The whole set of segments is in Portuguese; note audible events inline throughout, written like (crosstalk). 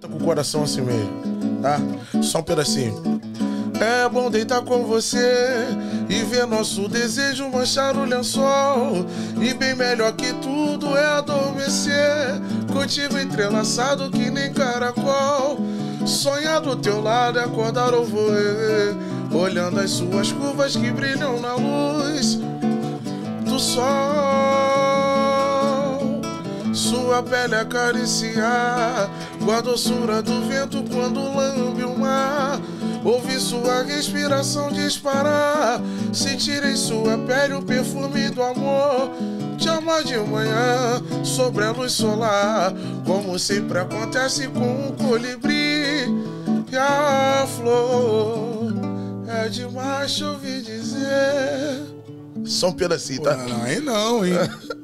Tá com o coração assim mesmo, tá? Só um pedacinho. É bom deitar com você e ver nosso desejo manchar o lençol. E bem melhor que tudo é adormecer contigo entrelaçado que nem caracol. Sonhar do teu lado, é acordar ou voer, olhando as suas curvas que brilham na luz do sol. Sua pele acariciar Sinto a doçura do vento quando lambe o mar. Ouvi sua respiração disparar. Sentir em sua pele o perfume do amor. Te amar de manhã, sobre a luz solar. Como sempre acontece com o colibri. E a flor é demais, ouvi dizer. Só um pedacinho, tá? Pô, não, aí não, hein? (laughs)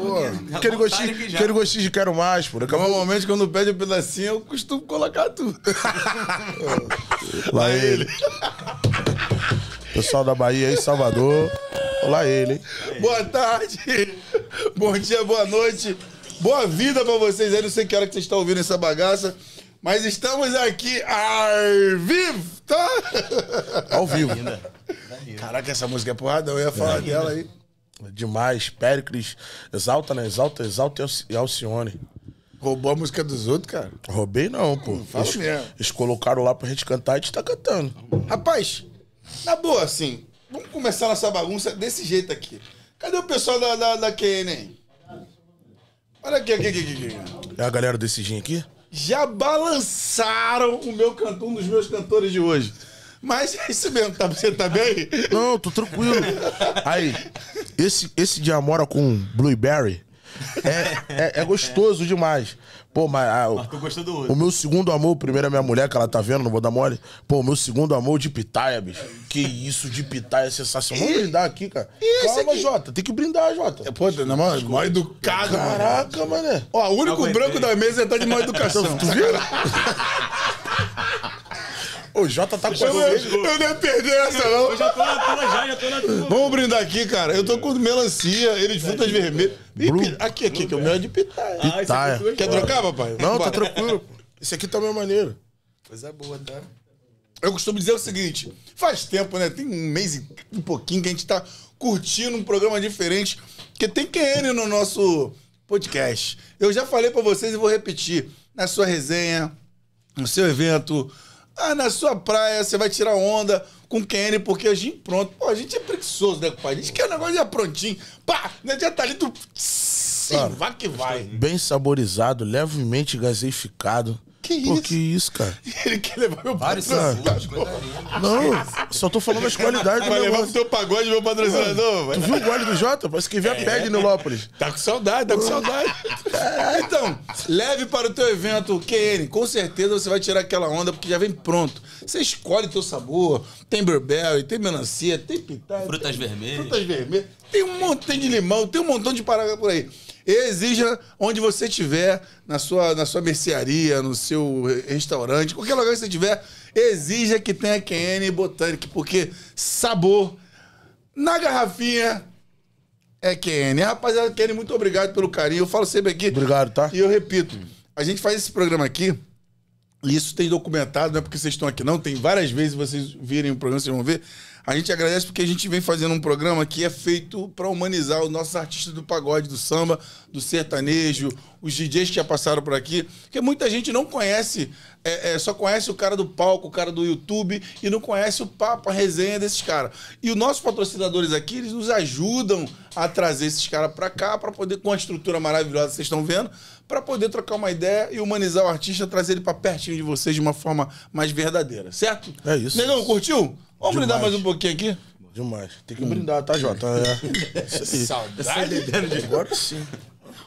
Pô, aquele gostinho, aquele gostinho de quero mais, pô. Acabou... Normalmente, quando pede um pedacinho, eu costumo colocar tudo. (laughs) Lá ele. Pessoal da Bahia aí, Salvador. Olá ele, hein? Boa tarde. Bom dia, boa noite. Boa vida pra vocês aí. Não sei que hora que vocês estão ouvindo essa bagaça. Mas estamos aqui ao vivo, tá? Ao vivo. Caraca, essa música é porradão. Eu ia falar é. dela aí. Demais, Péricles, exalta, né? Exalta, exalta e Alcione. Roubou a música dos outros, cara? Roubei não, pô. Hum, eles, eles, colocaram lá pra gente cantar e a gente tá cantando. Rapaz, na boa, assim, vamos começar nossa bagunça desse jeito aqui. Cadê o pessoal da, da, da QN Olha aqui, aqui, aqui, aqui. É a galera desse jeito aqui? Já balançaram o meu cantor, um dos meus cantores de hoje. Mas é isso mesmo, tá, você tá bem? Não, tô tranquilo. Aí, esse, esse de amora com blueberry é, é, é gostoso demais. Pô, mas. Ah, mas ah, tô gostando do O meu segundo amor, primeiro é minha mulher, que ela tá vendo, não vou dar mole. Pô, o meu segundo amor de pitaia, bicho. Que isso de pitaia é sensacional. Vamos brindar aqui, cara. Isso, Calma, aqui? Jota. Tem que brindar, Jota. É, pô, tá na mão, mal educado, Caraca, mano. Ó, o único branco da mesa é tá de mal educação. tu viu? O Jota tá com a não, eu não ia perder essa, não. Eu já tô na tua, já, já tô na tua. Vamos brindar aqui, cara. Eu tô com melancia, ele de frutas vermelhas. Aqui, aqui, que o meu é de pitaia. Ah, isso aqui é Quer trocar, papai? Não, tá tranquilo. Esse aqui tá é maneiro. Coisa boa, tá? Eu costumo dizer o seguinte: faz tempo, né? Tem um mês e um pouquinho que a gente tá curtindo um programa diferente, porque tem QN no nosso podcast. Eu já falei pra vocês e vou repetir: na sua resenha, no seu evento, ah, na sua praia você vai tirar onda com QN, porque a gente pronto. Pô, a gente é preguiçoso, né, pai? A gente quer um negócio já é prontinho. Pá, não adianta tá ali do. Sim, vai que vai. Bem saborizado, levemente gaseificado. Que isso? Pô, que isso, cara? (laughs) Ele quer levar meu Vários patrocinador. Tá Não, né? só tô falando as qualidades do Vai levar o teu pagode, meu patrocinador. Mano, tu viu o gole do Jota? Parece que veio é. a pele no Lópolis. Tá com saudade, tá com saudade. É, então, leve para o teu evento o QN. É com certeza você vai tirar aquela onda, porque já vem pronto. Você escolhe teu sabor. Tem berberry, tem melancia, tem pitaia. Frutas tem, vermelhas. Frutas vermelhas. Tem um montão de limão, tem um montão de parada por aí. Exija onde você estiver, na sua, na sua mercearia, no seu restaurante, qualquer lugar que você estiver, exija que tenha QN Botânica, porque sabor na garrafinha é QN. Rapaziada, QN, muito obrigado pelo carinho. Eu falo sempre aqui. Obrigado, tá? E eu repito, a gente faz esse programa aqui. E isso tem documentado, não é porque vocês estão aqui, não. Tem várias vezes vocês virem o programa, vocês vão ver. A gente agradece porque a gente vem fazendo um programa que é feito para humanizar os nossos artistas do pagode, do samba, do sertanejo, os DJs que já passaram por aqui, porque muita gente não conhece, é, é, só conhece o cara do palco, o cara do YouTube e não conhece o papo, a resenha desses caras. E os nossos patrocinadores aqui, eles nos ajudam a trazer esses caras para cá, para poder, com a estrutura maravilhosa que vocês estão vendo, para poder trocar uma ideia e humanizar o artista, trazer ele para pertinho de vocês de uma forma mais verdadeira, certo? É isso. Negão, curtiu? Vamos brindar mais um pouquinho aqui? Demais. Tem que brindar, tá, Jota? (laughs) É. Saudade. É Agora sim.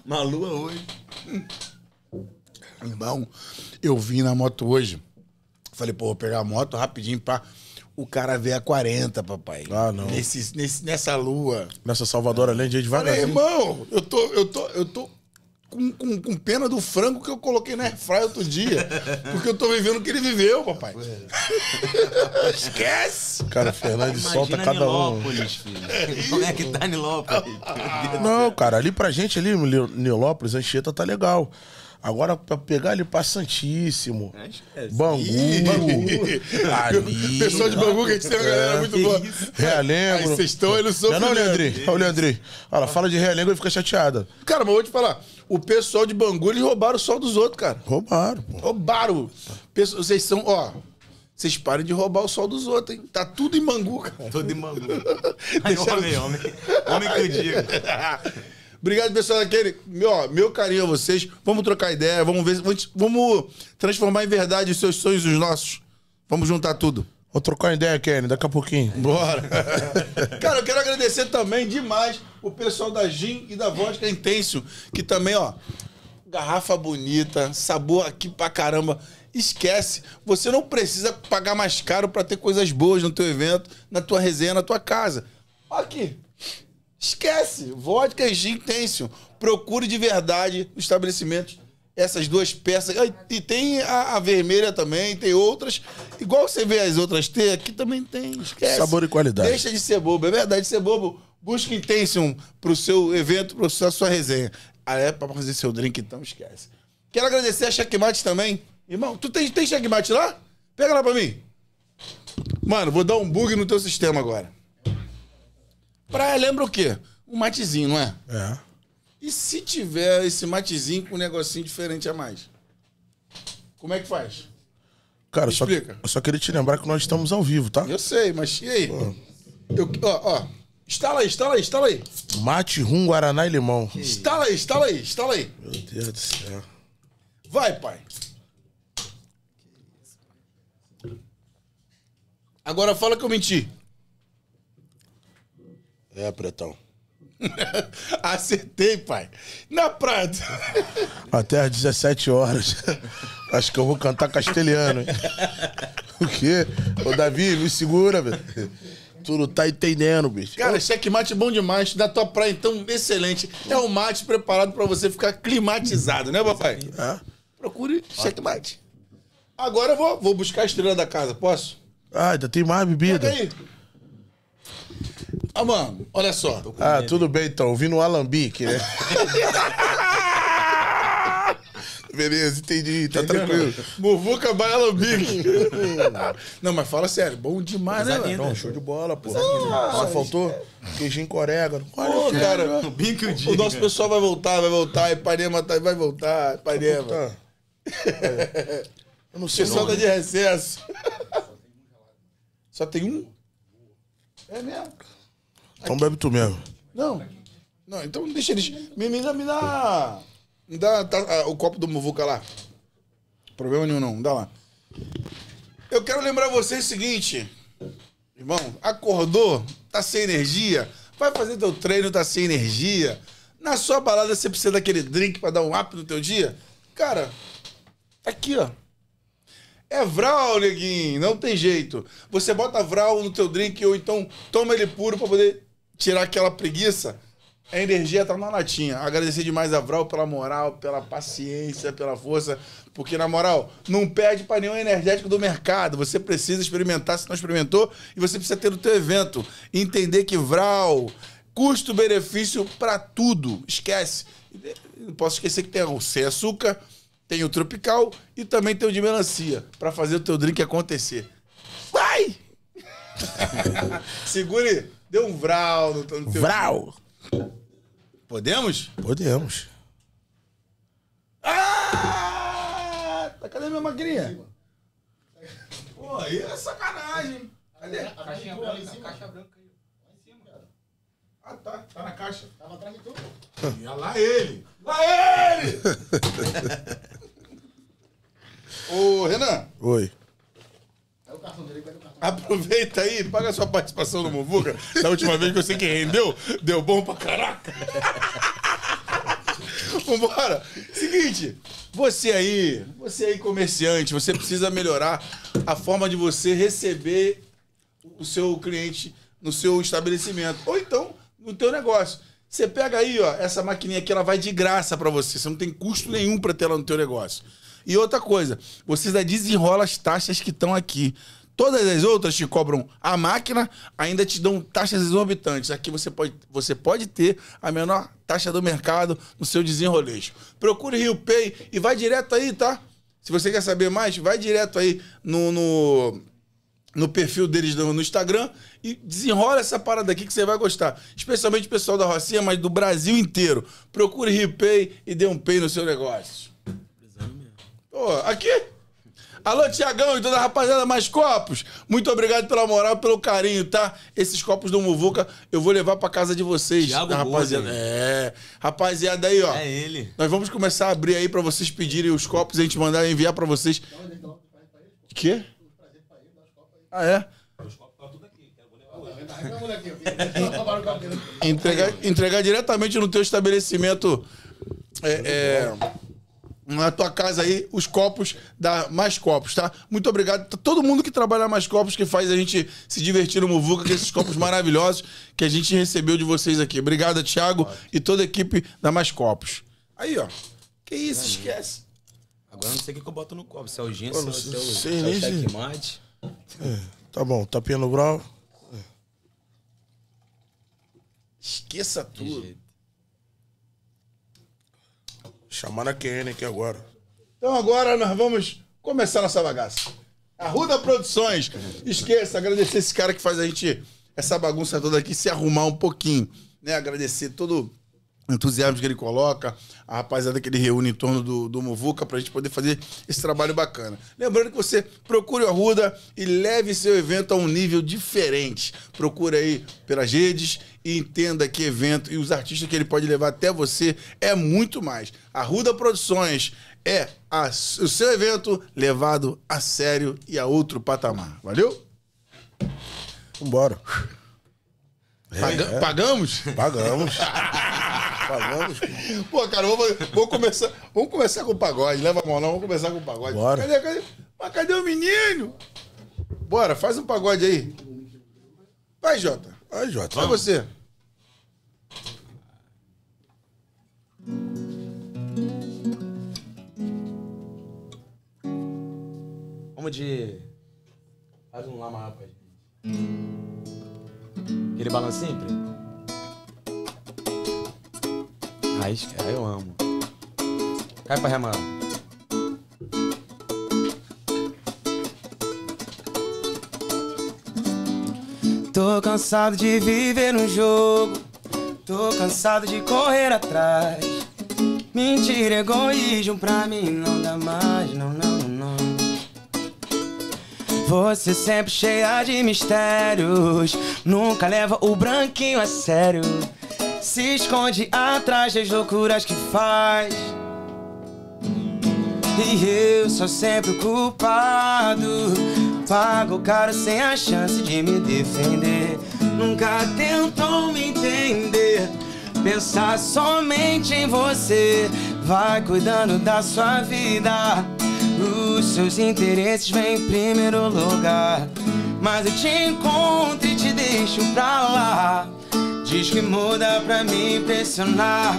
Uma lua hoje. Hum. Irmão, eu vim na moto hoje. Falei, pô, vou pegar a moto rapidinho pra. O cara vê a 40, papai. Ah, não. Nesse, nesse, nessa lua. Nessa Salvador, além de ir devagar. irmão, eu tô, eu tô, eu tô com, com, com, pena do frango que eu coloquei na airfryer outro dia. Porque eu tô vivendo o que ele viveu, papai. (laughs) Esquece! Cara, Fernandes solta cada Nilópolis, um. Filho. É Como é que tá Nilópolis? Não, cara, ali pra gente, ali, Nilópolis, Anchieta tá legal. Agora, pra pegar ali pra Santíssimo, é, Bangu, Bangu. Pessoal de Bangu que a gente tem uma galera é, muito boa. Realengo. Aí vocês estão, ele sofre. Não, é Leandrinho. Olha Leandrinho. Olha, fala de Realengo e fica chateada. Cara, mas vou te falar. O pessoal de Bangu, eles roubaram o sol dos outros, cara. Roubaram, pô. Roubaram. vocês são, ó. Vocês parem de roubar o sol dos outros, hein? Tá tudo em Bangu, cara. Tudo em Bangu. Deixaram... (laughs) Homem, homem. Homem que eu digo. (laughs) Obrigado, pessoal daquele. Meu, meu carinho a vocês. Vamos trocar ideia, vamos ver. Vamos, vamos transformar em verdade os seus sonhos e os nossos. Vamos juntar tudo. Vou trocar ideia, Kenny, daqui a pouquinho. Bora. (laughs) cara, eu quero agradecer também demais o pessoal da Gin e da Vodka é Intenso, que também, ó, garrafa bonita, sabor aqui pra caramba. Esquece, você não precisa pagar mais caro para ter coisas boas no teu evento, na tua resenha, na tua casa. Aqui. Esquece, vodka e gin tension. Procure de verdade o estabelecimento essas duas peças. E tem a, a, vermelha também, tem outras. Igual você vê as outras ter, aqui também tem. Esquece. Sabor e qualidade. Deixa de ser bobo. É verdade, ser bobo. Busca Intention pro seu evento, para sua, sua resenha. Ah, é para fazer seu drink, então esquece. Quero agradecer a Checkmate também. Irmão, tu tem, tem Checkmate lá? Pega lá para mim. Mano, vou dar um bug no teu sistema agora. Praia lembra o quê? Um matezinho, não é? É. E se tiver esse matezinho com um negocinho diferente a mais? Como é que faz? Cara, só, explica. eu só queria te lembrar que nós estamos ao vivo, tá? Eu sei, mas e aí? Eu, ó, ó. Estala aí, estala aí, estala aí. Mate, rum, guaraná e limão. Estala aí, estala aí, estala aí. Meu Deus do céu. Vai, pai. Agora fala que eu menti. É, pretão. (laughs) Acertei, pai. Na praia. (laughs) Até às 17 horas. (laughs) Acho que eu vou cantar castelhano. O quê? Ô, Davi, me segura, velho. Tu não tá entendendo, bicho. Cara, mate bom demais. Da tua praia, então, excelente. É um mate preparado pra você ficar climatizado, né, papai? É. Procure mate. Agora eu vou, vou buscar a estrela da casa, posso? Ah, ainda tem mais bebida. Pega aí. Ah, mano, olha só. Ah, tudo bem então. Ouvindo o alambique, né? (laughs) Beleza, entendi. Tá Entendeu? tranquilo. Muvuca bico. (laughs) não, mas fala sério. Bom demais, né? né? show de bola, pô. Só né? faltou é. queijinho com orégano. Olha, pô, cara. O nosso pessoal vai voltar, vai voltar. É Ipanema tá, vai voltar. É Ipanema. Vai voltar. É. (laughs) Eu não sei. Pessoal tá de recesso. Só tem um? É mesmo? Então bebe tu mesmo. Não. Não, então deixa eles. Me, me dá, me dá. Me dá tá, ah, o copo do Muvuca lá. Problema nenhum, não. Dá lá. Eu quero lembrar vocês o seguinte. Irmão, acordou, tá sem energia, vai fazer teu treino, tá sem energia. Na sua balada você precisa daquele drink para dar um up no teu dia? Cara, tá aqui, ó. É Vral, neguinho, não tem jeito. Você bota Vral no teu drink ou então toma ele puro para poder tirar aquela preguiça. A energia tá na latinha. Agradecer demais a Vral pela moral, pela paciência, pela força. Porque, na moral, não perde para nenhum energético do mercado. Você precisa experimentar se não experimentou. E você precisa ter o teu evento. Entender que Vral, custo-benefício para tudo. Esquece. Não posso esquecer que tem o sem açúcar, tem o tropical e também tem o de melancia. para fazer o teu drink acontecer. Vai! (laughs) Segure. Deu um Vral no, no teu... Vral! Podemos? Podemos. Ah! Tá, cadê minha magrinha? Pô, aí é sacanagem. Cadê? A caixinha branca, a caixa branca aí. Lá em cima, cara. Ah, tá. Tá na caixa. Tava atrás de tudo. E lá ele. Lá ele! (laughs) Ô, Renan. Oi. Aproveita aí, paga sua participação no Muvuca. Da última vez que eu sei que rendeu, deu bom pra caraca. (laughs) Vambora. Seguinte, você aí, você aí comerciante, você precisa melhorar a forma de você receber o seu cliente no seu estabelecimento ou então no teu negócio. Você pega aí, ó, essa maquininha aqui, ela vai de graça para você. Você não tem custo nenhum para ter ela no teu negócio. E outra coisa, você ainda desenrola as taxas que estão aqui. Todas as outras te cobram a máquina, ainda te dão taxas exorbitantes. Aqui você pode, você pode ter a menor taxa do mercado no seu desenrolejo. Procure Rio Pay e vai direto aí, tá? Se você quer saber mais, vai direto aí no, no, no perfil deles no, no, Instagram e desenrola essa parada aqui que você vai gostar. Especialmente o pessoal da Rocinha, mas do Brasil inteiro. Procure Rio Pay e dê um pay no seu negócio. Ô, aqui? Alô, Tiagão e toda a rapaziada, mais copos. Muito obrigado pela moral, pelo carinho, tá? Esses copos do Muvuca eu vou levar pra casa de vocês. Thiago rapaziada. Né? é. Rapaziada aí, ó. É ele. Nós vamos começar a abrir aí pra vocês pedirem os copos e a gente mandar enviar pra vocês. Quê? Ah, é? entregar, entregar diretamente no teu estabelecimento. É, é na tua casa aí os copos da Mais Copos, tá? Muito obrigado a todo mundo que trabalha Mais Copos, que faz a gente se divertir no Muvuca com esses copos maravilhosos que a gente recebeu de vocês aqui. Obrigado, Thiago e toda a equipe da Mais Copos. Aí, ó. Que isso, esquece. Agora não sei o que, eu boto no copo. Se é o gin, se é o, é o, checkmate. É, tá bom, tapinha no brau. É. Esqueça tudo. Chamando a QN aqui agora. Então agora nós vamos começar nossa bagaça. Arruda Produções. Esqueça, agradecer esse cara que faz a gente, essa bagunça toda aqui, se arrumar um pouquinho. Né? Agradecer todo entusiasmo que ele coloca, a rapaziada que ele reúne em torno do, do Muvuca para a gente poder fazer esse trabalho bacana. Lembrando que você procure o Arruda e leve seu evento a um nível diferente. Procure aí pelas redes e entenda que evento e os artistas que ele pode levar até você é muito mais. Arruda Produções é a, o seu evento levado a sério e a outro patamar. Valeu? Vambora. É, Paga é. Pagamos? Pagamos. (laughs) (laughs) Pô, cara, vamos, vamos, começar, vamos começar com o pagode. Leva a mão, não. Vamos começar com o pagode. Bora. Cadê, cadê? Mas cadê o menino? Bora, faz um pagode aí. Vai, Jota. Vai, Jota. Vai você. Vamos de. Faz um lama, rapaz. Aquele balancinho, primo. demais, Eu amo. Cai pra remar. Tô cansado de viver no jogo. Tô cansado de correr atrás. Mentira, é egoísmo pra mim não dá mais, não, não, não. Você sempre cheia de mistérios. Nunca leva o branquinho a sério se esconde atrás das loucuras que faz. E eu sou sempre o culpado. Pago caro sem a chance de me defender. Nunca tentou me entender. Pensar somente em você. Vai cuidando da sua vida. Os seus interesses vêm em primeiro lugar. Mas eu te encontro e te deixo pra lá. Diz que muda pra me impressionar.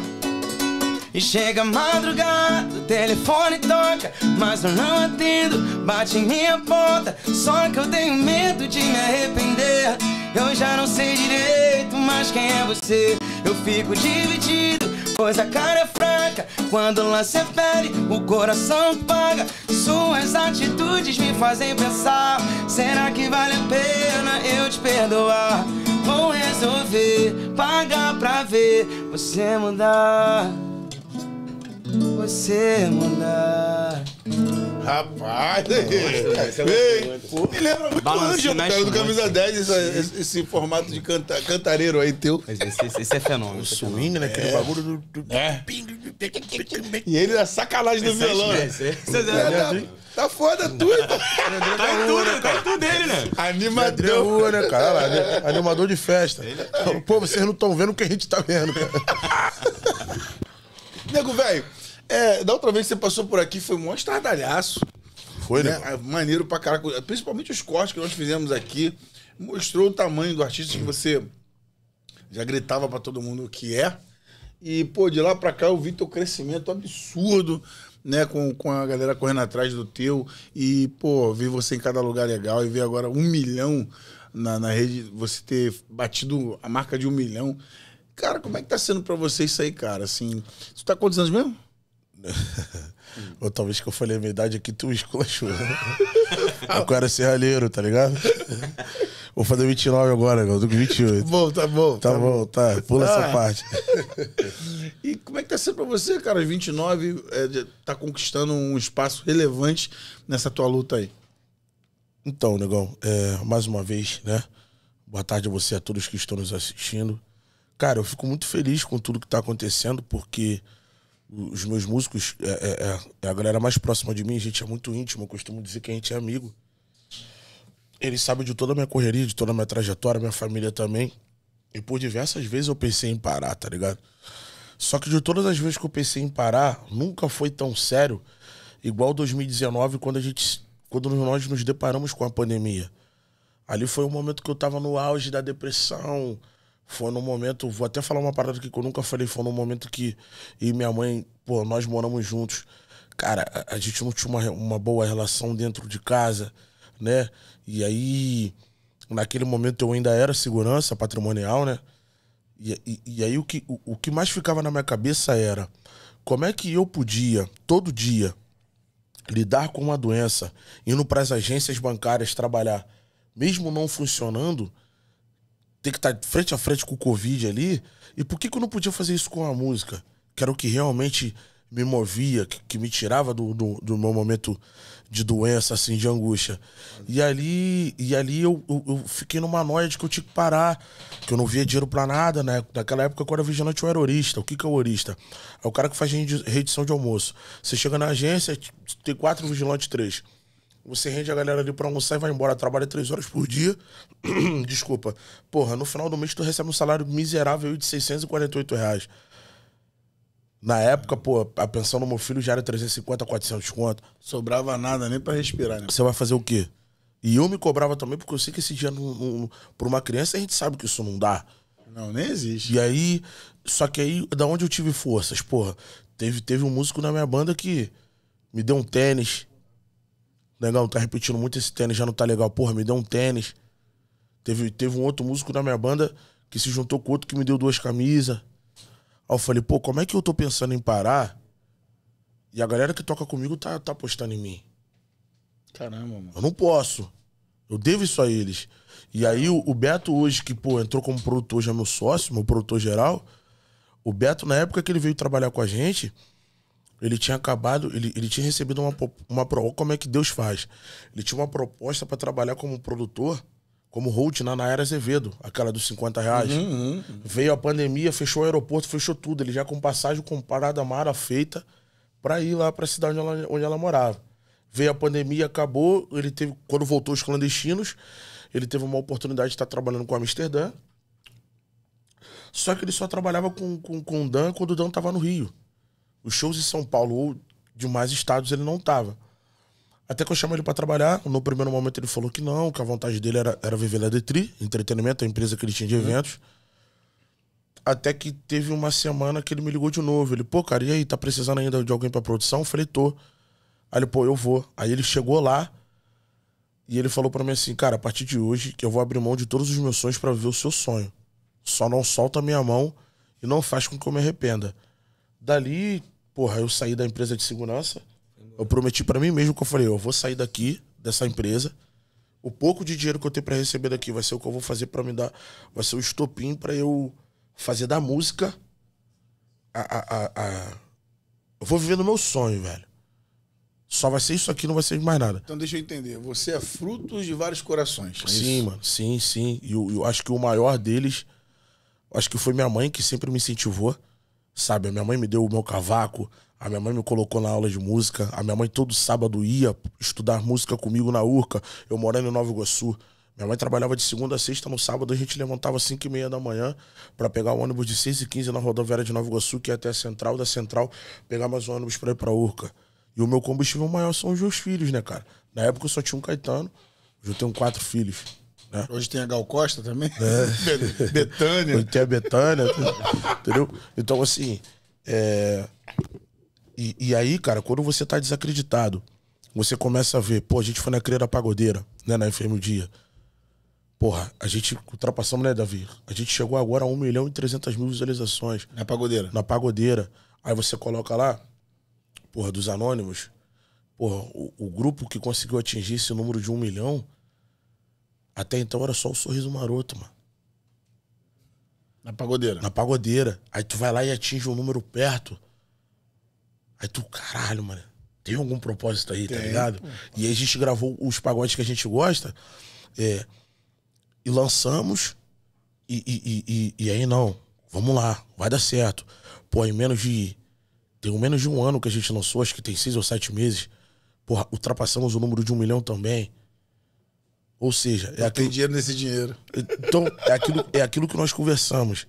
E chega madrugada, o telefone toca, mas eu não atendo, bate em minha porta. Só que eu tenho medo de me arrepender. Eu já não sei direito mais quem é você. Eu fico dividido pois a cara é fraca. Quando lança lance pele, o coração paga. Suas atitudes me fazem pensar: será que vale a pena eu te perdoar? Vou resolver pagar pra ver você mudar. Você mudar. Rapaz, (laughs) me lembra muito Ângelo, cara, do Camisa 10, assim. esse, esse, formato de canta, cantareiro aí teu. Esse, esse é fenômeno. O é swing, né? Aquele é. bagulho do... do... É. E ele na sacanagem do é violão. Né? É tá, tá, tá foda tudo. (laughs) Tá, tá em tudo, né, tá em tudo dele, né? Animador. Rua, né, cara? Lá, né? Animador de festa. Pô, vocês não estão vendo o que a gente tá vendo, cara. (laughs) Nego, velho, é, da outra vez que você passou por aqui foi um monte estardalhaço. Foi, né? né? É maneiro pra caraca. Principalmente os cortes que nós fizemos aqui. Mostrou o tamanho do artista que você já gritava para todo mundo o que é. E, pô, de lá pra cá eu vi teu crescimento absurdo, né? Com, com a galera correndo atrás do teu. E, pô, vi você em cada lugar legal e vi agora um milhão na, na rede, você ter batido a marca de um milhão. Cara, como é que tá sendo para você isso aí, cara? Assim, você tá quantos anos mesmo? (laughs) ou talvez que eu falei a minha idade aqui, tu esculachou. (laughs) eu era serralheiro, tá ligado? (laughs) Vou fazer 29 agora, eu tô com 28. Tá bom, tá bom. Tá, tá bom, bom, tá. Pula ah. essa parte. e como é que tá sendo pra você, cara? 29 é, tá conquistando um espaço relevante nessa tua luta aí. Então, negão, é, mais uma vez, né? Boa tarde a você, a todos que estão nos assistindo. Cara, eu fico muito feliz com tudo que tá acontecendo, porque os meus músicos, é, é, é, é, a galera mais próxima de mim, a gente é muito íntimo, eu costumo dizer que a gente é amigo. Eles sabem de toda a minha correria, de toda a minha trajetória, minha família também. E por diversas vezes eu pensei em parar, tá ligado? Só que de todas as vezes que eu pensei em parar, nunca foi tão sério igual 2019, quando a gente. Quando nós nos deparamos com a pandemia. Ali foi um momento que eu tava no auge da depressão, foi num momento, vou até falar uma parada que eu nunca falei, foi num momento que. E minha mãe, pô, nós moramos juntos. Cara, a, a gente não tinha uma, uma boa relação dentro de casa, né? E aí, naquele momento eu ainda era segurança patrimonial, né? E, e, e aí o que, o, o que mais ficava na minha cabeça era como é que eu podia, todo dia, lidar com uma doença, indo para as agências bancárias trabalhar, mesmo não funcionando, ter que tá estar frente a frente com o Covid ali. E por que, que eu não podia fazer isso com a música? Que era o que realmente me movia, que, que me tirava do, do, do, meu momento de doença, assim, de angústia. E ali, e ali eu, eu, eu, fiquei numa noia de que eu tinha que parar, que eu não via dinheiro pra nada, né? Naquela época quando era vigilante, eu era orista. O que que é orista? É o cara que faz redição de almoço. Você chega na agência, tem quatro vigilantes, três. Você rende a galera ali pra almoçar e vai embora. Trabalha três horas por dia. (clears throat) Desculpa. Porra, no final do mês tu recebe um salário miserável de 648 reais. Na época, pô, a pensão no meu filho já era 350, 400 conto. Sobrava nada nem para respirar, né? Você vai fazer o quê? E eu me cobrava também, porque eu sei que esse dinheiro, não, não, pra uma criança, a gente sabe que isso não dá. Não, nem existe. E aí, só que aí, da onde eu tive forças? Porra, teve, teve um músico na minha banda que me deu um tênis, Negão, tá repetindo muito esse tênis, já não tá legal. Porra, me deu um tênis. Teve, teve um outro músico da minha banda que se juntou com outro que me deu duas camisas. Aí eu falei, pô, como é que eu tô pensando em parar? E a galera que toca comigo tá, tá apostando em mim. Caramba, mano. Eu não posso. Eu devo isso a eles. E aí o, o Beto hoje, que, pô, entrou como produtor, já é meu sócio, meu produtor geral. O Beto, na época que ele veio trabalhar com a gente, ele tinha acabado, ele, ele tinha recebido uma, uma. Como é que Deus faz? Ele tinha uma proposta para trabalhar como produtor, como host na era Azevedo, aquela dos 50 reais. Uhum, uhum. Veio a pandemia, fechou o aeroporto, fechou tudo. Ele já com passagem parada mara feita, para ir lá para a cidade onde ela, onde ela morava. Veio a pandemia, acabou. Ele teve. Quando voltou os clandestinos, ele teve uma oportunidade de estar tá trabalhando com Amsterdã. Só que ele só trabalhava com, com, com o Dan quando o Dan estava no Rio. Os shows em São Paulo ou de mais estados ele não tava. Até que eu chamei ele para trabalhar, no primeiro momento ele falou que não, que a vontade dele era, era viver na Detri, entretenimento, a empresa que ele tinha de uhum. eventos. Até que teve uma semana que ele me ligou de novo. Ele, pô, cara, e aí, tá precisando ainda de alguém pra produção? Eu falei, tô. Aí ele, pô, eu vou. Aí ele chegou lá e ele falou para mim assim, cara, a partir de hoje que eu vou abrir mão de todos os meus sonhos para viver o seu sonho. Só não solta a minha mão e não faz com que eu me arrependa. Dali, Porra, eu saí da empresa de segurança. Eu prometi para mim mesmo que eu falei, eu vou sair daqui, dessa empresa. O pouco de dinheiro que eu tenho para receber daqui vai ser o que eu vou fazer para me dar. Vai ser o estopim para eu fazer da música a, a, a, a, Eu vou viver no meu sonho, velho. Só vai ser isso aqui, não vai ser mais nada. Então deixa eu entender. Você é fruto de vários corações. É sim, isso? mano. Sim, sim. E eu, eu acho que o maior deles. Acho que foi minha mãe que sempre me incentivou. Sabe, a minha mãe me deu o meu cavaco, a minha mãe me colocou na aula de música, a minha mãe todo sábado ia estudar música comigo na URCA, eu morando em Nova Iguaçu. Minha mãe trabalhava de segunda a sexta, no sábado a gente levantava às 5 e meia da manhã para pegar o ônibus de 6 e 15 na rodoviária de Nova Iguaçu, que ia é até a central, da central pegar mais um ônibus para ir pra Urca. E o meu combustível maior são os meus filhos, né, cara? Na época eu só tinha um Caetano, hoje eu tenho quatro filhos. Né? Hoje tem a Gal Costa também. É. (laughs) Betânia. Hoje tem a Betânia. entendeu? Então, assim. É... E, e, aí, cara, quando você tá desacreditado, você começa a ver, pô, a gente foi na Creira Pagodeira, né, na FM Dia. Porra, a gente ultrapassamos, né, Davi? A gente chegou agora a 1 milhão e 300 mil visualizações. Na Pagodeira? Na Pagodeira. Aí você coloca lá, porra, dos anônimos, porra, o, o grupo que conseguiu atingir esse número de 1 milhão até então era só o sorriso maroto, mano. Na pagodeira? Na pagodeira. Aí tu vai lá e atinge um número perto. Aí tu, caralho, mano, tem algum propósito aí, tá tem. tá ligado? E aí a gente gravou os pagodes que a gente gosta é, e lançamos. E, e, e, e, aí não, vamos lá, vai dar certo. Pô, em menos de. Tem menos de um ano que a gente lançou, acho que tem seis ou sete meses. Porra, ultrapassamos o número de um milhão também. Ou seja, é não tem dinheiro nesse dinheiro. Então, é aquilo, é aquilo que nós conversamos.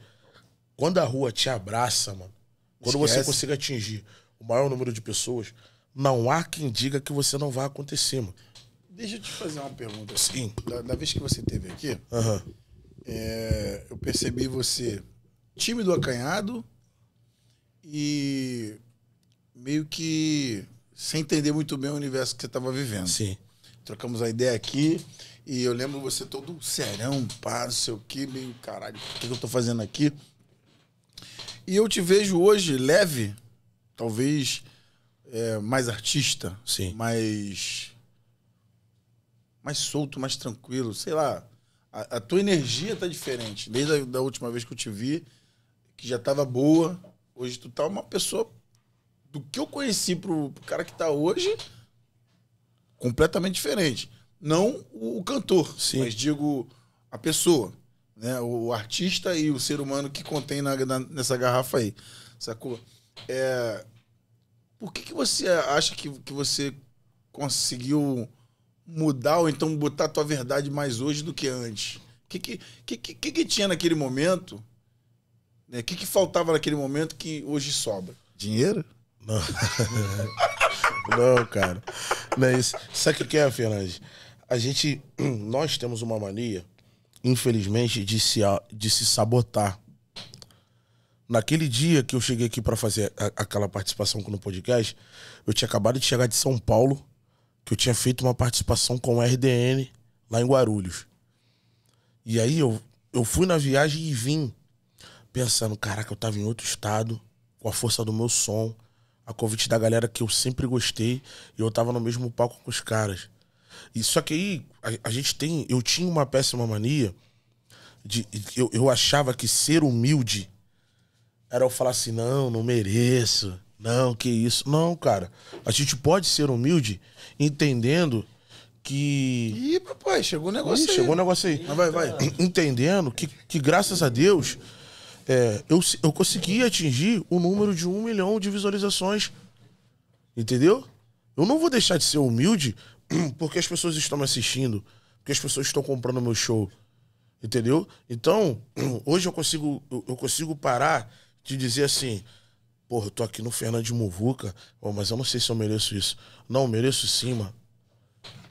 Quando a rua te abraça, mano, quando Esquece. você consegue atingir o maior número de pessoas, não há quem diga que você não vai acontecer, mano. Deixa eu te fazer uma pergunta. Assim. Sim. Da, da vez que você teve aqui, uhum. é, eu percebi você tímido acanhado e meio que sem entender muito bem o universo que você estava vivendo. Sim. Trocamos a ideia aqui. E eu lembro você todo serão, pá, não sei o que, meio caralho, o que, eu tô fazendo aqui? E eu te vejo hoje leve, talvez é, mais artista, Sim. mais mais solto, mais tranquilo, sei lá. A, a, tua energia tá diferente. Desde a da última vez que eu te vi, que já tava boa, hoje tu tá uma pessoa do que eu conheci pro, pro cara que tá hoje completamente diferente. Não o cantor, Sim. mas digo a pessoa, né? O artista e o ser humano que contém na, na, nessa garrafa aí, sacou? É, por que, que você acha que, que você conseguiu mudar ou então botar a tua verdade mais hoje do que antes? O que que, que, que, que, tinha naquele momento? O né? que, que faltava naquele momento que hoje sobra? Dinheiro? Não. (laughs) Não, cara. Não é isso. Sabe o que é, Fernandes? a gente, (clears throat) nós temos uma mania, infelizmente, de se, de se sabotar. Naquele dia que eu cheguei aqui para fazer a, aquela participação no podcast, eu tinha acabado de chegar de São Paulo, que eu tinha feito uma participação com o RDN lá em Guarulhos. E aí eu, eu fui na viagem e vim pensando, caraca, eu tava em outro estado, com a força do meu som, a convite da galera que eu sempre gostei, e eu tava no mesmo palco com os caras. E só que aí a, a gente tem. Eu tinha uma péssima mania de. Eu, eu achava que ser humilde era eu falar assim, não, não mereço. Não, que isso. Não, cara. A gente pode ser humilde entendendo que. Ih, papai, chegou um negócio Ih, aí. Chegou um negócio aí. Mas vai, vai. Entendendo que, que graças a Deus, é, eu, eu consegui atingir o número de um milhão de visualizações. Entendeu? Eu não vou deixar de ser humilde (clears throat) porque as pessoas estão me assistindo, porque as pessoas estão comprando meu show. Entendeu? Então, (clears throat) hoje eu consigo, eu consigo parar de dizer assim, porra, eu tô aqui no Fernando Muvuca, oh, mas eu não sei se eu mereço isso. Não, mereço sim, mano.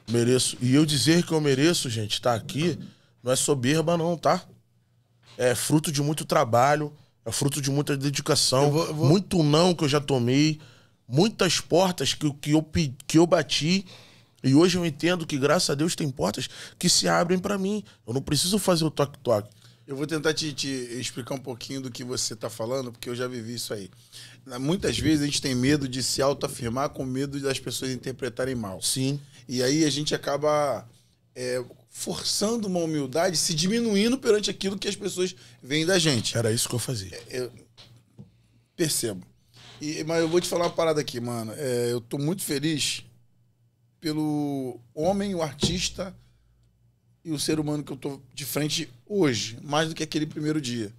Mereço. E eu dizer que eu mereço, gente, tá aqui, não é soberba não, tá? É fruto de muito trabalho, é fruto de muita dedicação, eu vou, eu vou... muito não que eu já tomei, muitas portas que, que, eu, que eu bati e hoje eu entendo que, graças a Deus, tem portas que se abrem para mim. Eu não preciso fazer o toque-toque. Eu vou tentar te, te, explicar um pouquinho do que você está falando, porque eu já vivi isso aí. Muitas vezes a gente tem medo de se autoafirmar com medo das pessoas interpretarem mal. Sim. E aí a gente acaba é, forçando uma humildade, se diminuindo perante aquilo que as pessoas veem da gente. Era isso que eu fazia. Eu é, é, percebo. E, mas eu vou te falar uma parada aqui, mano. É, eu estou muito feliz pelo homem, o artista e o ser humano que eu tô de frente hoje, mais do que aquele primeiro dia.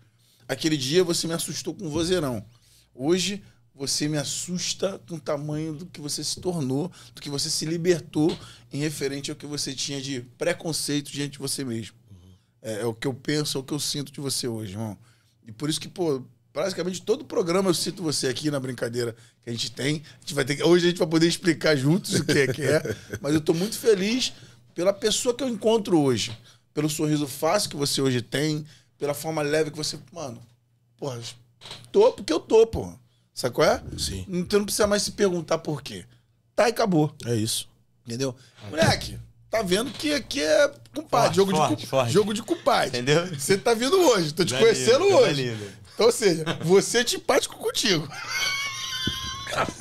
Aquele dia você me assustou com vozeirão. Hoje você me assusta com o tamanho do que você se tornou, do que você se libertou em referente ao que você tinha de preconceito diante de você mesmo. Uhum. É, é, o que eu penso, é o que eu sinto de você hoje, irmão. E por isso que, pô, Praticamente todo programa eu cito você aqui na brincadeira que a gente tem. A gente vai ter, hoje a gente vai poder explicar juntos o que é que é. (laughs) Mas eu estou muito feliz pela pessoa que eu encontro hoje. Pelo sorriso fácil que você hoje tem. Pela forma leve que você. Mano, porra, tô porque eu tô, porra. Sabe qual é? Sim. Então não precisa mais se perguntar por quê. Tá e acabou. É isso. Entendeu? Moleque, tá vendo que aqui é compadre. Forte, jogo, forte, de, forte. jogo de compadre. Entendeu? Você tá vindo hoje, tô te tá conhecendo tá hoje. Então, ou seja, você é antipático contigo. Pode,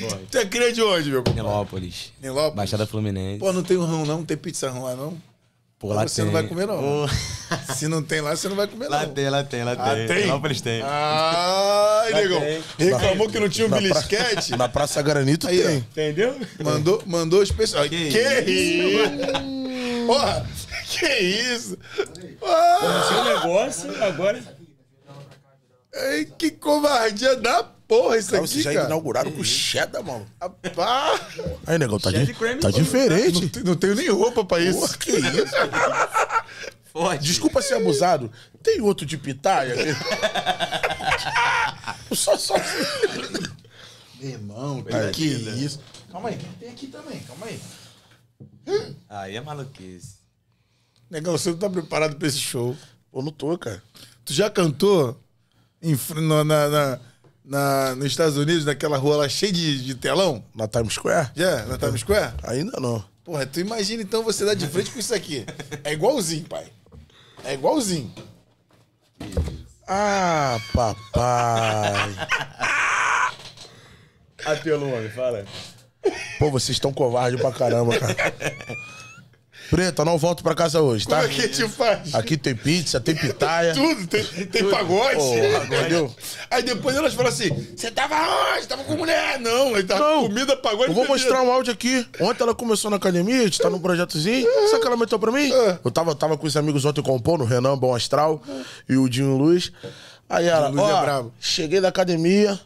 pode. Você é cria de onde, meu compadre? Nilópolis. Nilópolis. Baixada Fluminense. Pô, não tem um rão, não? Não tem pizza rão lá, não? Pô, lá você tem. não vai comer, não. Pô. (laughs) Se não tem lá, você não vai comer, lá não. Lá tem, lá tem, lá ah, tem. tem. tem. Ai, ah, lá negão. Reclamou que não tinha um bilisquete Na Praça granito Aí, tem. Entendeu? Mandou, mandou especial. Que, que isso? (laughs) Porra! Que isso? Começou o negócio, agora. Ei, que covardia da porra isso cara, aqui, vocês já inauguraram com cheddar, mano. Rapaz. Aí, negão, tá, di tá diferente. Não, não tenho nem roupa pra isso. Porra, que isso? (laughs) Forte. Desculpa ser abusado. Tem outro de pitaia? (laughs) só, só... Meu irmão, tá que né? isso. Calma aí, tem aqui também, calma aí. Aí é maluquice. Negão, você não tá preparado pra esse show. Pô, não tô, cara. Tu já cantou em, na, na, na, nos Estados Unidos, naquela rua lá cheia de, de telão? Na Times Square? Já, yeah, na Times Square? Ainda não. Porra, tu imagina então você dar de frente com isso aqui. É igualzinho, pai. É igualzinho. Ah, papai. Apelou, homem, fala. Pô, vocês estão covardes pra caramba, cara. Preta, não volto pra casa hoje, tá? Como é que te faz? Aqui tem pizza, tem pitaia. Tem tudo, tem, tem tudo. pagode. Oh, entendeu? Aí depois elas falam assim: você tava onde? Tava com mulher? Não, aí tava tá não, comida, pagode. Eu vou mostrar um áudio aqui. Ontem ela começou na academia, a gente tá num projetozinho. Sabe o que ela meteu pra mim? É. Eu tava, tava com os amigos ontem compondo, o Renan Bom Astral e o Dinho Luz. Aí ela, é ó, é cheguei da academia,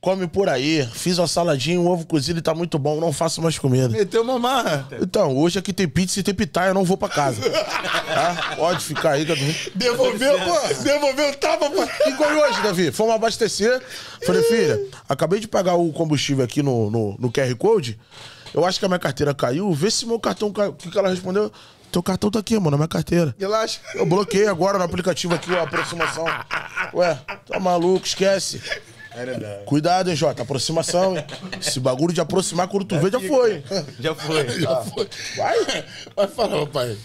come por aí. Fiz uma saladinha, um ovo cozido e tá muito bom. Não faço mais comida. Meteu uma marra. Então, hoje aqui tem pizza e tem pitaia, eu não vou pra casa. tá? Pode ficar aí. Devolveu, tá pô. Devolveu, tava. Igual é hoje, Davi. Fomos abastecer. Falei, filha, acabei de pagar o combustível aqui no, no, no QR Code. Eu acho que a minha carteira caiu. Vê se meu cartão caiu. O que ela respondeu? Teu cartão tá aqui, mano, na minha carteira. Relaxa. Eu bloqueei agora no aplicativo aqui a aproximação. Ué, tá maluco, esquece. É Cuidado, hein, Jota. Aproximação, hein? Esse bagulho de aproximar quando tu vê, já foi. Já foi. (laughs) Já tá. foi. Vai. Vai falar, pai.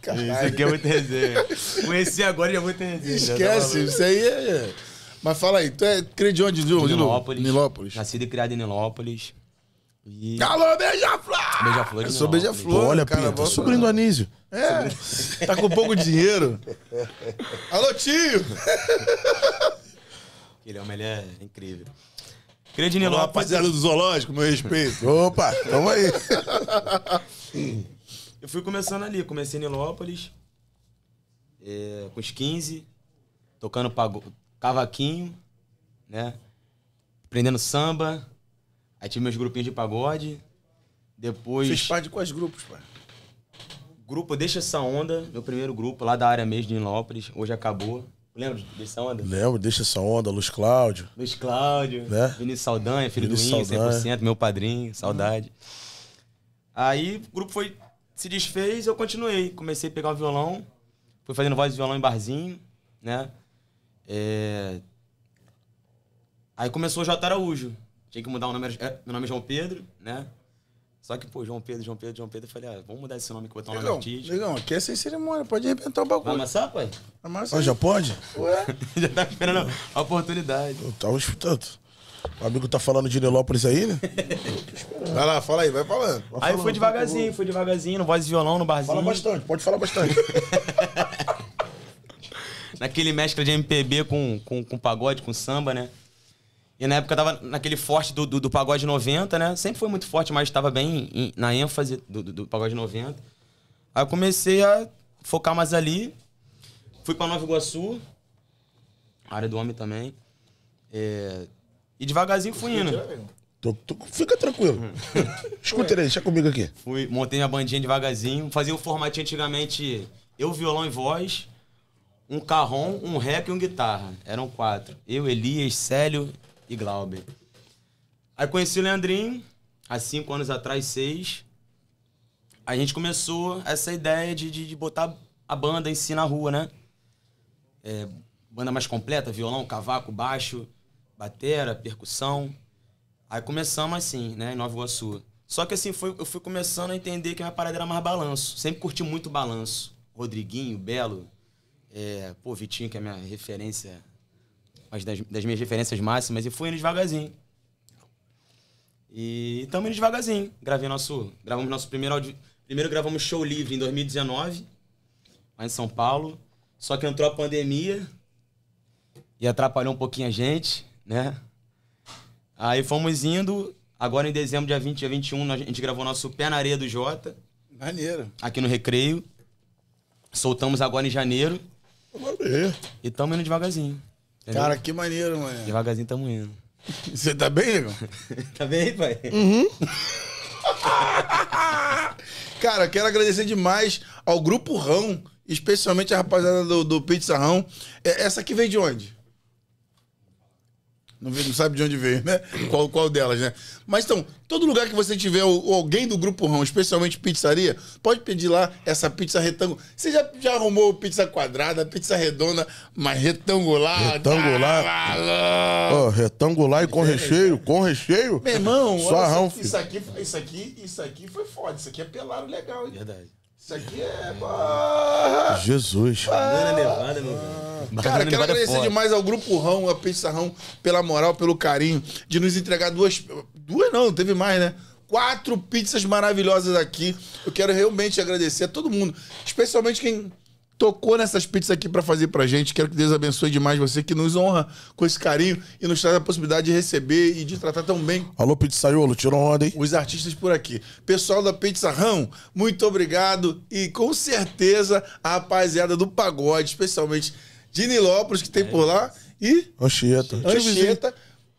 Caralho. Isso aqui é muito resenha. Conheci agora e já vou ter Esquece, isso aí é, é. Mas fala aí, tu é crê de onde, Dil? Nilópolis. Nilópolis. Nascido e criado em Nilópolis. E... Alô, beija-flor! Beija-flor Eu sou beija-flor. Olha, pinto. Pinta, sobrinho do Anísio. É, tá com pouco dinheiro. (laughs) Alô, tio! (laughs) Aquele é homem, ele é incrível. Credinho Lopes. Rapaziada do zoológico, meu respeito. (laughs) Opa, tamo aí. (laughs) eu fui começando ali. Comecei em Nilópolis, é, com os 15, tocando pago, cavaquinho, né? Aprendendo samba. Aí tive meus grupinhos de pagode. Depois. Fez parte de quais grupos, pai? Grupo Deixa Essa Onda, meu primeiro grupo, lá da área mesmo de Nilópolis. Hoje acabou. Lembra dessa onda? Lembro, deixa essa onda, Luiz Cláudio. Luiz Cláudio, né? Vinícius Saldanha, filho Vinícius do Inho, Saldanha. 100%, meu padrinho, saudade. Hum. Aí o grupo foi, se desfez eu continuei. Comecei a pegar o violão, fui fazendo voz de violão em barzinho, né? É... Aí começou o J. Araújo. Tinha que mudar o nome, meu nome é João Pedro, né? Só que, pô, João Pedro, João Pedro, João Pedro, eu falei, ah, vamos mudar esse nome que eu botar um nome artístico. aqui é sem cerimônia, pode arrebentar o bagulho. Vai amassar, pai? Amassar. Ah, já pode? Ué? (laughs) já tá esperando a oportunidade. Eu tava escutando. O amigo tá falando de Nelópolis aí, né? (laughs) vai lá, fala aí, vai falando. Vai aí falando, fui devagarzinho, fui devagarzinho, no voz e violão, no barzinho. Fala bastante, pode falar bastante. (laughs) Naquele mescla de MPB com, com, com pagode, com samba, né? E na época eu tava naquele forte do, do, do pagode 90, né? Sempre foi muito forte, mas estava bem em, na ênfase do, do, do, pagode 90. Aí eu comecei a focar mais ali. Fui para Nova Iguaçu, área do homem também. É... E devagarzinho fui indo. Tô, tô, fica tranquilo. (laughs) Escuta ele, deixa comigo aqui. Fui, montei minha bandinha devagarzinho. Fazia um formatinho antigamente, eu, violão e voz, um carrom, um rap e um guitarra. Eram quatro. Eu, Elias, Célio e Glauber. Aí conheci o Leandrinho, há cinco anos atrás, seis. A gente começou essa ideia de, de, de botar a banda em si na rua, né? É, banda mais completa, violão, cavaco, baixo, batera, percussão. Aí começamos assim, né, em Nova Iguaçu. Só que assim, foi, eu fui começando a entender que a minha parada era mais balanço. Sempre curti muito balanço. Rodriguinho, Belo, é, pô, Vitinho, que é minha referência as, das, das minhas referências máximas e fui indo devagarzinho. E estamos indo devagarzinho. Gravei nosso. Gravamos nosso primeiro audio, Primeiro gravamos show livre em 2019, lá em São Paulo. Só que entrou a pandemia e atrapalhou um pouquinho a gente, né? Aí fomos indo. Agora em dezembro, dia 20, dia 21, a gente gravou nosso Pé na Areia do Jota. Maneiro. Aqui no Recreio. Soltamos agora em janeiro. E estamos indo devagarzinho. Entendeu? Cara, que maneiro, mano. Devagarzinho tamo indo. (laughs) Você tá bem, Igor? (laughs) tá bem, pai? Uhum. (laughs) Cara, quero agradecer demais ao Grupo Rão, especialmente a rapaziada do, do Pizza Rão. É, essa aqui veio de onde? Não, sabe de onde veio, né? Qual, qual delas, né? Mas então, todo lugar que você tiver ou, alguém do Grupo Rão, especialmente pizzaria, pode pedir lá essa pizza retângulo. Você já, já arrumou pizza quadrada, pizza redonda, mas retangular. Retangular. Ah, oh, retangular e com é. recheio, com recheio. Meu irmão, Só olha, rão, isso, aqui, isso aqui, isso aqui foi foda. Isso aqui é pelado legal, Verdade. Isso aqui é. Pra... Jesus. Banana nevada, meu Cara, quero é agradecer demais ao Grupo Rão, a Pizzarrão, pela moral, pelo carinho, de nos entregar duas. Duas não, teve mais, né? Quatro pizzas maravilhosas aqui. Eu quero realmente agradecer a todo mundo, especialmente quem tocou nessas pizzas aqui para fazer pra gente. Quero que Deus abençoe demais você, que nos honra com esse carinho e nos traz a possibilidade de receber e de tratar tão bem. Alô, pizzaiolo, tirou onda, hein? Os artistas por aqui. Pessoal da Pizza Rão, muito obrigado e com certeza a rapaziada do pagode, especialmente de Nilópolis, que tem é por lá, e... Anchieta. Anchieta.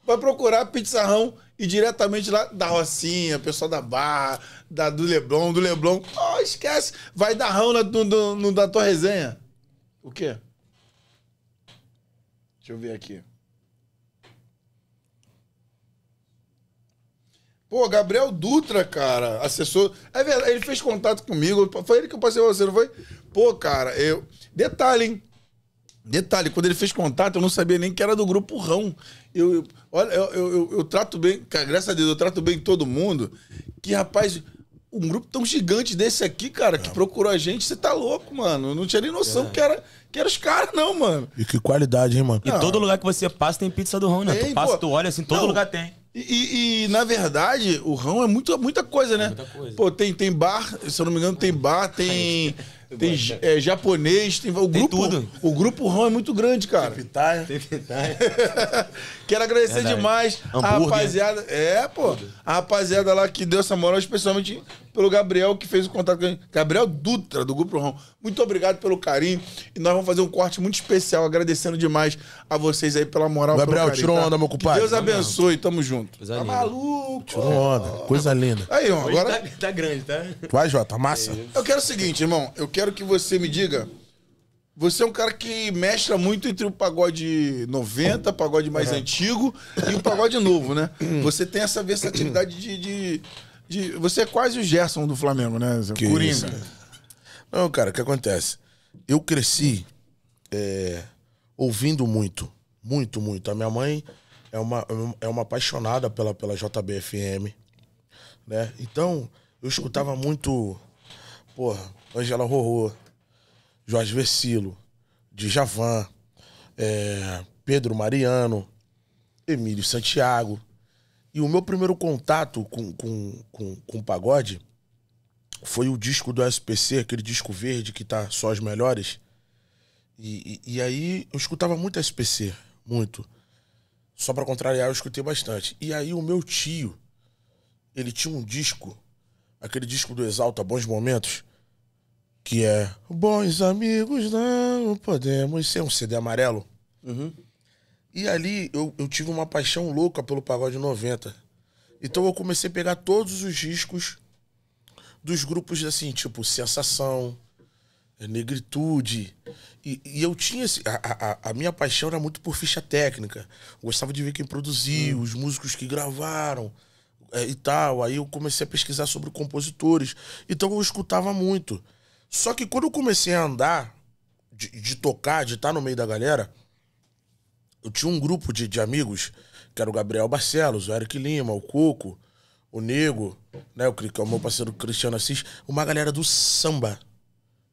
Vai procurar Pizza Rão e diretamente lá da Rocinha, pessoal da Barra, da, do Leblon, do Leblon. Oh, esquece. Vai dar rão na, no, no, no, da tua resenha. O quê? Deixa eu ver aqui. Pô, Gabriel Dutra, cara, assessor. É verdade, ele fez contato comigo. Foi ele que eu passei você, não foi? Pô, cara, eu. Detalhe, hein? Detalhe, quando ele fez contato, eu não sabia nem que era do grupo Rão. Eu, eu olha, eu, eu, eu, trato bem, graças a Deus, eu trato bem todo mundo. Que rapaz, um grupo tão gigante desse aqui, cara, que é. procurou a gente, você tá louco, mano. Eu não tinha nem noção é. que era que era os caras, não, mano. E que qualidade, hein, mano. E não. todo lugar que você passa tem pizza do Rão, né? Tem, tu passa, pô. tu olha assim, todo não. lugar tem. E, e, e, na verdade, o rão é muito, muita coisa, é né? É muita coisa. Pô, tem, tem bar, se eu não me engano, tem bar, tem, tem é, japonês, tem o tem grupo. Tudo. O grupo ROM é muito grande, cara. Tem pitaia. Tem (laughs) Quero agradecer Verdade. demais Hambúrguer. a rapaziada. É, pô. A rapaziada lá que deu essa moral, especialmente pelo Gabriel que fez o contato com a gente. Gabriel Dutra, do Grupo Rom. Muito obrigado pelo carinho. E nós vamos fazer um corte muito especial, agradecendo demais a vocês aí pela moral. Gabriel, carinho, tirou tá? onda, meu compadre. Deus abençoe, tamo junto. Coisa tá linda. maluco? Tirou onda, coisa linda. Aí, irmão, agora. Tá, tá, grande, tá? Vai, Jota, massa. É eu quero o seguinte, irmão. Eu quero que você me diga. Você é um cara que mestra muito entre o pagode 90, pagode mais uhum. antigo e o pagode novo, né? Hum. Você tem essa versatilidade de, de de. Você é quase o Gerson do Flamengo, né? Que Coringa. Isso, Não, cara, o que acontece? Eu cresci é, ouvindo muito. Muito, muito. A minha mãe é uma, é uma apaixonada pela, pela JBFM. Né? Então, eu escutava muito, porra, Angela Rorô, Jorge Versilo, Djavan, é, Pedro Mariano, Emílio Santiago, e o meu primeiro contato com, com, com, com pagode foi o disco do SPC, aquele disco verde que tá só as melhores. E, e, e aí eu escutava muito SPC, muito. Só para contrariar, eu escutei bastante. E aí o meu tio, ele tinha um disco, aquele disco do Exalta Bons Momentos, que é Bons Amigos Não Podemos Ser, um CD amarelo. Uhum. E ali eu, eu tive uma paixão louca pelo pagode 90. Então eu comecei a pegar todos os discos dos grupos assim, tipo Sensação, Negritude. E, e eu tinha. a, a, a, minha paixão era muito por ficha técnica. Eu gostava de ver quem produziu, hum. os músicos que gravaram é, e tal. Aí eu comecei a pesquisar sobre compositores. Então eu escutava muito. Só que quando eu comecei a andar, de, de tocar, de estar tá no meio da galera eu tinha um grupo de, de amigos, que era o Gabriel Barcelos, o Eric Lima, o Cuco, o Nego, né? O, é o meu parceiro Cristiano Assis, uma galera do samba.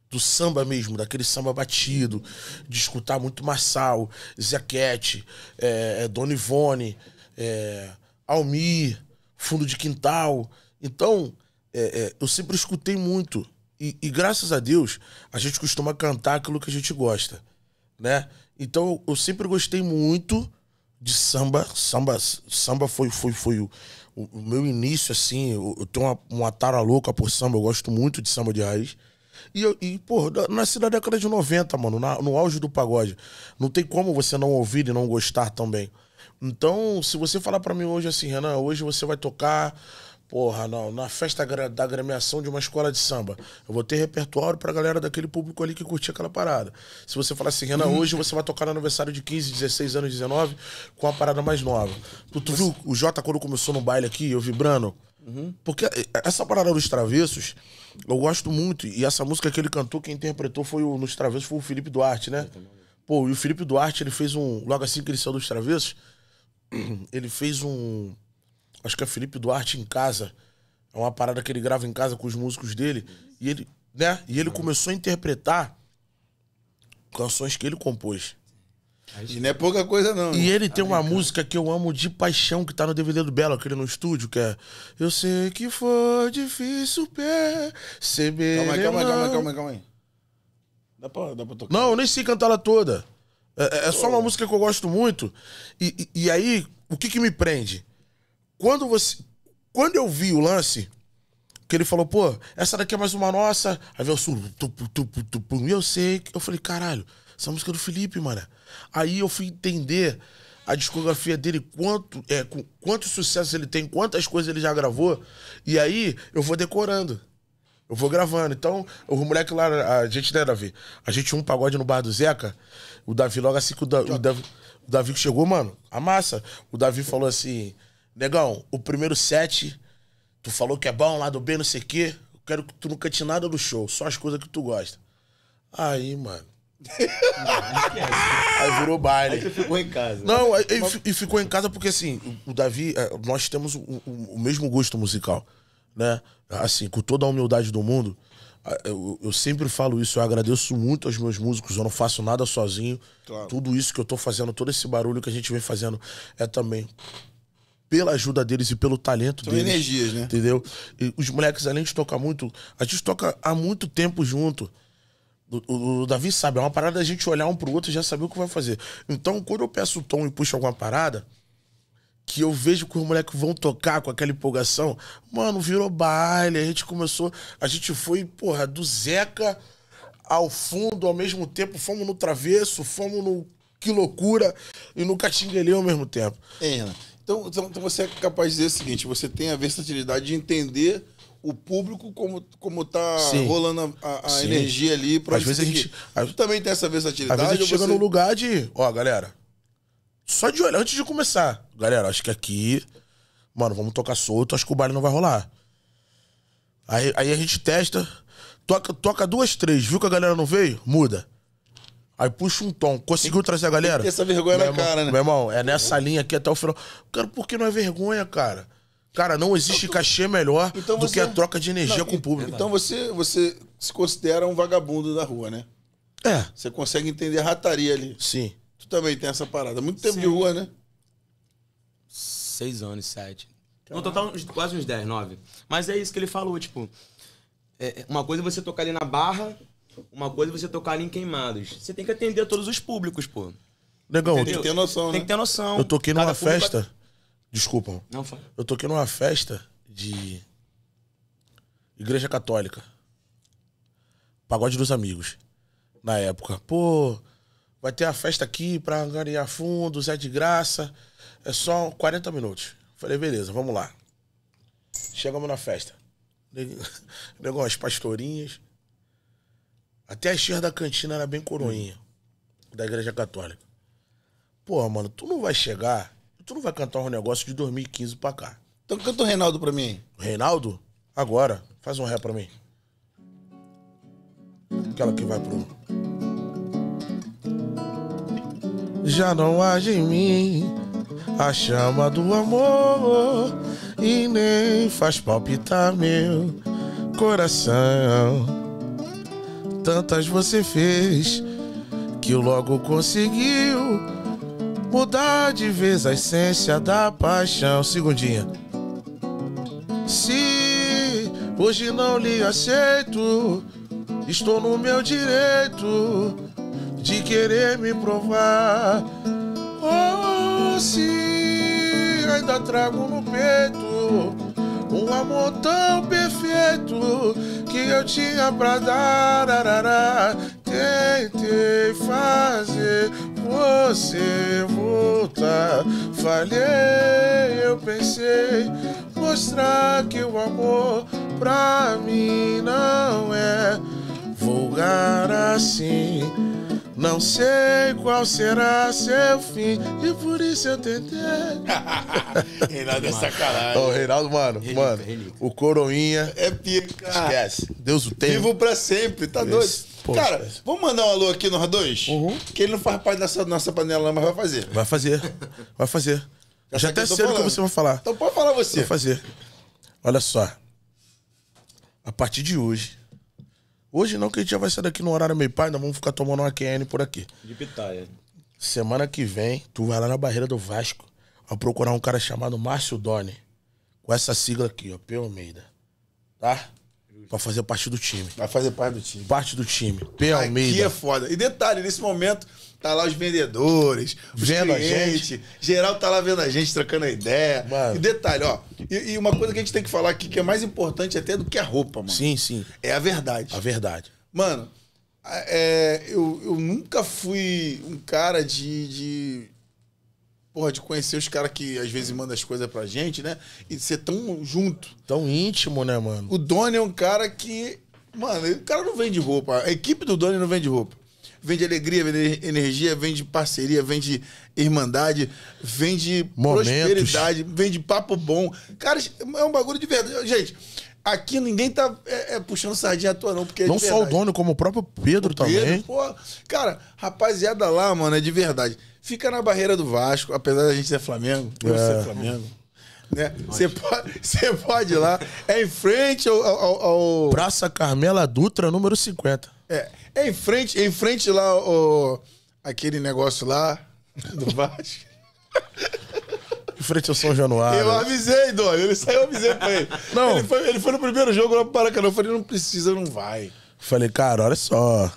Do samba mesmo, daquele samba batido, de escutar muito Massal, Zequete, é, é, Dona Ivone, é, Almir, Fundo de Quintal. Então, é, é, eu sempre escutei muito. E, e, graças a Deus, a gente costuma cantar aquilo que a gente gosta, né? Então eu sempre gostei muito de samba. Samba, samba foi, foi, foi o, o meu início, assim. Eu, eu tenho uma, uma, tara louca por samba, eu gosto muito de samba de raiz. E, eu, e pô, nasci na década de 90, mano, na, no auge do pagode. Não tem como você não ouvir e não gostar também. Então, se você falar para mim hoje assim, Renan, hoje você vai tocar porra, não, na festa da agremiação de uma escola de samba, eu vou ter repertório pra galera daquele público ali que curtia aquela parada. Se você falar assim, Renan, uhum. hoje você vai tocar no aniversário de 15, 16 anos, 19, com a parada mais nova. Tu, tu viu o Jota quando começou no baile aqui, eu vibrando? Uhum. Porque eh, essa parada dos travessos, eu gosto muito. E essa música que ele cantou, quem interpretou foi o, nos travessos foi o Felipe Duarte, né? Pô, e o Felipe Duarte, ele fez um. Logo assim que ele saiu dos travessos, (clears throat) ele fez um acho que é Felipe Duarte em casa. É uma parada que ele grava em casa com os músicos dele. E ele, né? E ele começou a interpretar canções que ele compôs. E não é pouca coisa, não. E né? ele tem tá uma música que eu amo de paixão, que tá no DVD do Belo, aquele no estúdio, que é. Eu sei que foi difícil perceber. Calma aí, calma aí, calma aí, calma aí, calma aí. Dá pra, dá pra tocar? Não, eu nem sei cantar ela toda. É, é, é só uma música que eu gosto muito. E, e, e aí, o que que me prende? Quando você. Quando eu vi o lance, que ele falou, pô, essa daqui é mais uma nossa. Aí veio o sul. E eu sei. Eu falei, caralho, essa música é do Felipe, mano. Aí eu fui entender a discografia dele, quanto, é, com, quantos sucessos ele tem, quantas coisas ele já gravou. E aí eu vou decorando. Eu vou gravando. Então, o moleque lá, a gente, né, Davi? A gente tinha um pagode no bar do Zeca. O Davi, logo assim que o, da, o Davi, o Davi chegou, mano, a massa. O Davi falou assim: Negão, o primeiro set, tu falou que é bom, lado B, não sei o quê. Eu quero que tu não cante nada do show, só as coisas que tu gosta. Aí, mano. (laughs) aí virou baile. Aí você ficou em casa. Não, aí, e ficou em casa porque assim, o Davi, é, nós temos o, o, o mesmo gosto musical, né? Assim, com toda a humildade do mundo, eu, eu, sempre falo isso, eu agradeço muito aos meus músicos, eu não faço nada sozinho. Claro. Tudo isso que eu tô fazendo, todo esse barulho que a gente vem fazendo é também pela ajuda deles e pelo talento São deles. energias, né? Entendeu? E os moleques, além de tocar muito, a gente toca há muito tempo junto. O, o, o, Davi sabe, é uma parada a gente olhar um pro outro e já saber o que vai fazer. Então, quando eu peço o tom e puxo alguma parada, que eu vejo que os moleques vão tocar com aquela empolgação, mano, virou baile, a gente começou, a gente foi, porra, do Zeca ao fundo ao mesmo tempo, fomos no Travesso, fomos no Que Loucura e no Catinguelê ao mesmo tempo. É, então, então, então, você é capaz de dizer o seguinte: você tem a versatilidade de entender o público como como tá Sim. rolando a, a energia ali para às vezes a gente às, também tem essa versatilidade às vezes a gente chega você... no lugar de ó galera só de olhar antes de começar galera acho que aqui mano vamos tocar solto acho que o baile não vai rolar aí, aí a gente testa toca toca duas três viu que a galera não veio muda Aí puxa um tom. Conseguiu tem, trazer a galera? Tem essa vergonha meu na irmão, cara, né? Meu irmão, é nessa linha aqui até o final. Cara, por que não é vergonha, cara? Cara, não existe então, cachê melhor então do que a troca de energia não, com o público. Então você, você se considera um vagabundo da rua, né? É. Você consegue entender a rataria ali. Sim. Tu também tem essa parada. Muito tempo Sim. de rua, né? Seis anos, sete. Caramba. No total, quase uns dez, nove. Mas é isso que ele falou, tipo... É, uma coisa é você tocar ali na barra, uma coisa é você tocar ali em queimados. Você tem que atender a todos os públicos, pô. Negão, tem que ter noção, Tem que ter noção. Eu toquei numa público- festa. Desculpa. Não, fala. Eu toquei numa festa de. Igreja Católica. Pagode dos Amigos. Na época. Pô, vai ter a festa aqui pra angariar fundos, é de graça. É só 40 minutos. Falei, beleza, vamos lá. Chegamos na festa. (laughs) Negão, as pastorinhas. Até a tias da cantina era bem coroinha, hum. da igreja católica. Pô, mano, tu não vai chegar, tu não vai cantar um negócio de 2015 pra cá. Então canta o Reinaldo pra mim. Reinaldo? Agora, faz um ré pra mim. Aquela que vai pro. Já não age em mim a chama do amor e nem faz palpitar meu coração tantas você fez que logo conseguiu mudar de vez a essência da paixão. Segundinha. Se hoje não lhe aceito, estou no meu direito de querer me provar. Ou oh, se ainda trago no peito um amor tão perfeito que eu tinha pra dar. Arará. Tentei fazer você voltar. Falhei, eu pensei mostrar que o amor pra mim não é vulgar assim não sei qual será seu fim e por isso eu tentei. (laughs) Reinaldo é sacanagem. Ô, Reinaldo, mano, mano, o Coroinha. É pica. Esquece. Deus o tem. Vivo pra sempre, tá Deus. doido? Poxa. Cara, é. vamos mandar um alô aqui nós dois? Uhum. Que ele não faz parte dessa nossa panela, mas vai fazer. Vai fazer. Vai fazer. já até sei o que você vai falar. Então pode falar você. Vou fazer. Olha só. A partir de hoje Hoje não, que a gente já vai sair daqui no horário meio pai, nós vamos ficar tomando uma QN por aqui. De pitaia. Semana que vem, tu vai lá na barreira do Vasco a procurar um cara chamado Márcio Doni. Com essa sigla aqui, ó, P. Almeida. Tá? Pra fazer parte do time. Vai fazer parte do time. Parte do time. P. Almeida. Aqui é foda. E detalhe, nesse momento, Tá lá os vendedores, os vendo clientes, a gente. Geral tá lá vendo a gente, trocando ideia. Mano. E detalhe, ó. E, e, uma coisa que a gente tem que falar aqui, que é mais importante até do que a roupa, mano. Sim, sim. É a verdade. A verdade. Mano, é, eu, eu nunca fui um cara de, de porra, de conhecer os caras que às vezes mandam as coisas pra gente, né? E ser tão junto. Tão íntimo, né, mano? O Doni é um cara que. Mano, o cara não vende roupa. A equipe do Doni não vende roupa vende alegria, vende energia, vende parceria, vende irmandade, vende Momentos. prosperidade, vende papo bom. Cara, é um bagulho de verdade. Gente, aqui ninguém tá é, é, puxando sardinha à toa, não, porque é Não só o dono, como o próprio Pedro, o Pedro também. Pô, cara, rapaziada lá, mano, é de verdade. Fica na barreira do Vasco, apesar da gente ser Flamengo, é. eu ser Flamengo. Né? Você pode, pode ir lá, é em frente ao, ao, ao, Praça Carmela Dutra, número 50. É, é em frente, em frente lá, o, aquele negócio lá (laughs) do Vasco. em frente ao São Januário. Eu avisei, Doni. Ele saiu, eu avisei pra ele. Não. Ele foi, ele foi no primeiro jogo lá pro Paracanã. Eu falei, não precisa, não vai. Falei, cara, olha só.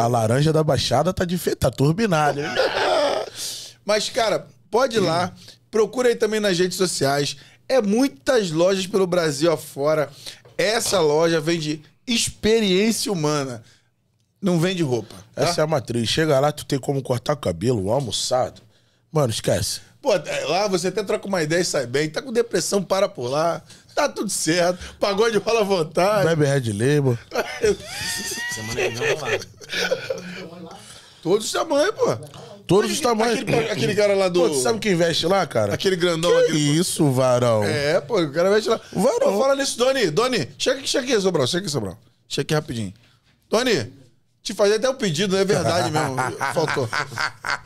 A laranja da Baixada tá, de, tá turbinada. (laughs) Mas, cara, pode ir lá. Procura aí também nas redes sociais. É muitas lojas pelo Brasil afora. Essa loja vende experiência humana. Não vende roupa. Tá? Essa é a matriz. Chega lá, tu tem como cortar o cabelo, um almoçado. Mano, esquece. Pô, é, lá você até troca uma ideia e sai bem. Tá com depressão, para por lá. Tá tudo certo. Pagode rola à vontade. Bebe Red Label. (laughs) Semana que vem, vamos lá. Todos os tamanhos, pô. Todos os tamanhos. Aquele, aquele, cara lá do. Pô, sabe quem veste lá, cara? Aquele grandão. Que aquele... Isso, varão. É, pô, o cara veste lá. Varão. Pô, fala nisso, Doni. Doni, chega, chega aqui, Sobral. Chega aqui, Sobral. Chega aqui rapidinho. Doni, te fazer até o um pedido, não né? é verdade mesmo. (laughs) Faltou.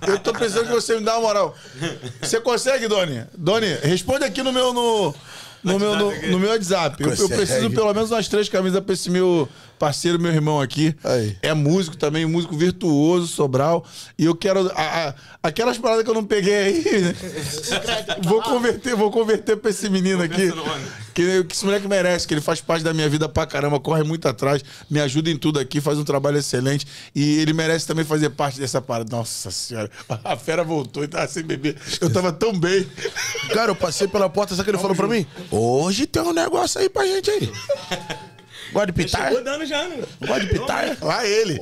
Eu tô precisando que você me dê uma moral. Você consegue, Doni? Doni, responde aqui no meu. No, no, meu, no, no meu WhatsApp. Eu, eu, preciso pelo menos umas três camisas pra esse meu parceiro, meu irmão aqui. Aí. É músico também, músico virtuoso, Sobral. E eu quero. A, a, aquelas paradas que eu não peguei aí. Né? (laughs) vou converter, vou converter pra esse menino aqui. Que, que esse moleque merece, que ele faz parte da minha vida pra caramba, corre muito atrás, me ajuda em tudo aqui, faz um trabalho excelente. E ele merece também fazer parte dessa parada. Nossa senhora, (laughs) a fera voltou e tava sem beber. Eu tava tão bem. Cara, eu passei pela porta, sabe o que ele Vamos falou junto. pra mim? Hoje tem um negócio aí pra gente aí. (laughs) Gosta de pitaia? Chegou dando já, né? Gosta de pitar? Lá ele.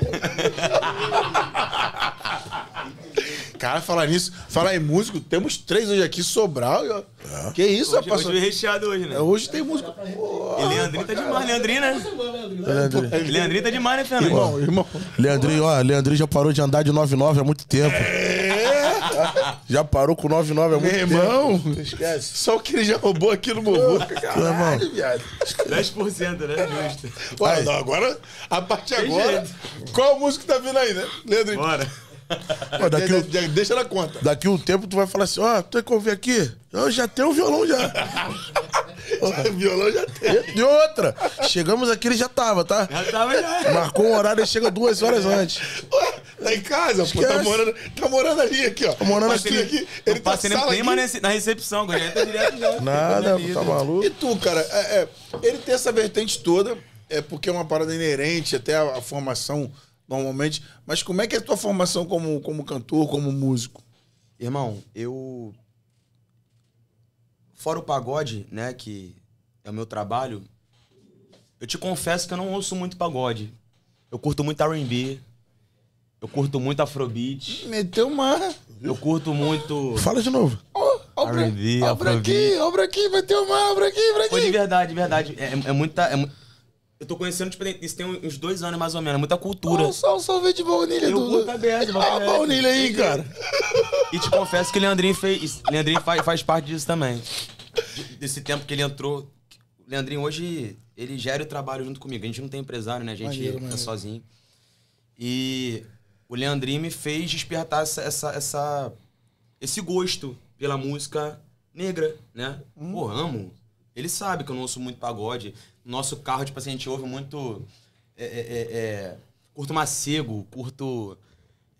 Cara, falar nisso, falar em músico, temos três hoje aqui, Sobral. É. Que isso, hoje, rapaz? Hoje recheado hoje, né? Hoje tem músico. Tá Pô, e Leandrinho tá demais, Leandrinho, né? Leandrinho. Leandrinho tá demais, né, Fernando? Irmão, irmão. Leandrinho, ó, Leandrinho já parou de andar de 99 há muito tempo. É já parou com 99 é muito Meu irmão, tempo. esquece. Só o que ele já roubou aqui no morro Caralho, viado. 10%, né? Justo. não, agora, a partir de agora, jeito. qual música tá vindo aí, né? Leandro. Bora. daqui de, de, deixa na conta. Daqui um tempo tu vai falar assim, ó, oh, tu tem que ouvir aqui? Eu já tenho o violão já. (laughs) (laughs) Violão já tem. E outra, chegamos aqui, ele já tava, tá? Já tava, já. Marcou um horário, ele chega duas horas é. antes. Ué, em casa, Esquece. pô, tá morando, tá morando ali aqui, ó. Tá morando aqui. Ele, aqui. ele tá passei nem na recepção, Ele tá direto já. Nada, tá maluco. E tu, cara, é, é, ele tem essa vertente toda, é porque é uma parada inerente até a, a formação normalmente. Mas como é que é a tua formação como, como cantor, como músico? Irmão, eu Fora o pagode, né, que é o meu trabalho, eu te confesso que eu não ouço muito pagode. Eu curto muito R&B. Eu curto muito afrobeat. Meteu uma. Eu curto muito. Fala de novo. Oh, Afrobeat. R&B, obra aqui, obra aqui, meteu uma, obra aqui, obra aqui. Foi de verdade, de verdade. É, é, é muita. É, eu tô conhecendo, tipo, isso tem uns dois anos mais ou menos, é muita cultura. Oh, só um salve de baunilha, Eu do... curto aberto, baunilha. Ah, baunilha aí, cara. E te confesso que o Leandrinho fez. Leandrinho faz, faz parte disso também desse tempo que ele entrou. O Leandrinho hoje, ele gera o trabalho junto comigo. A gente não tem empresário, né? A gente maneiro, tá maneiro. É sozinho. E o Leandrinho me fez despertar essa, essa, essa esse gosto pela música negra, né? Hum. Pô, amo. Ele sabe que eu não ouço muito pagode. Nosso carro, tipo assim, a gente ouve muito. É, é, é, é curto Macego, curto.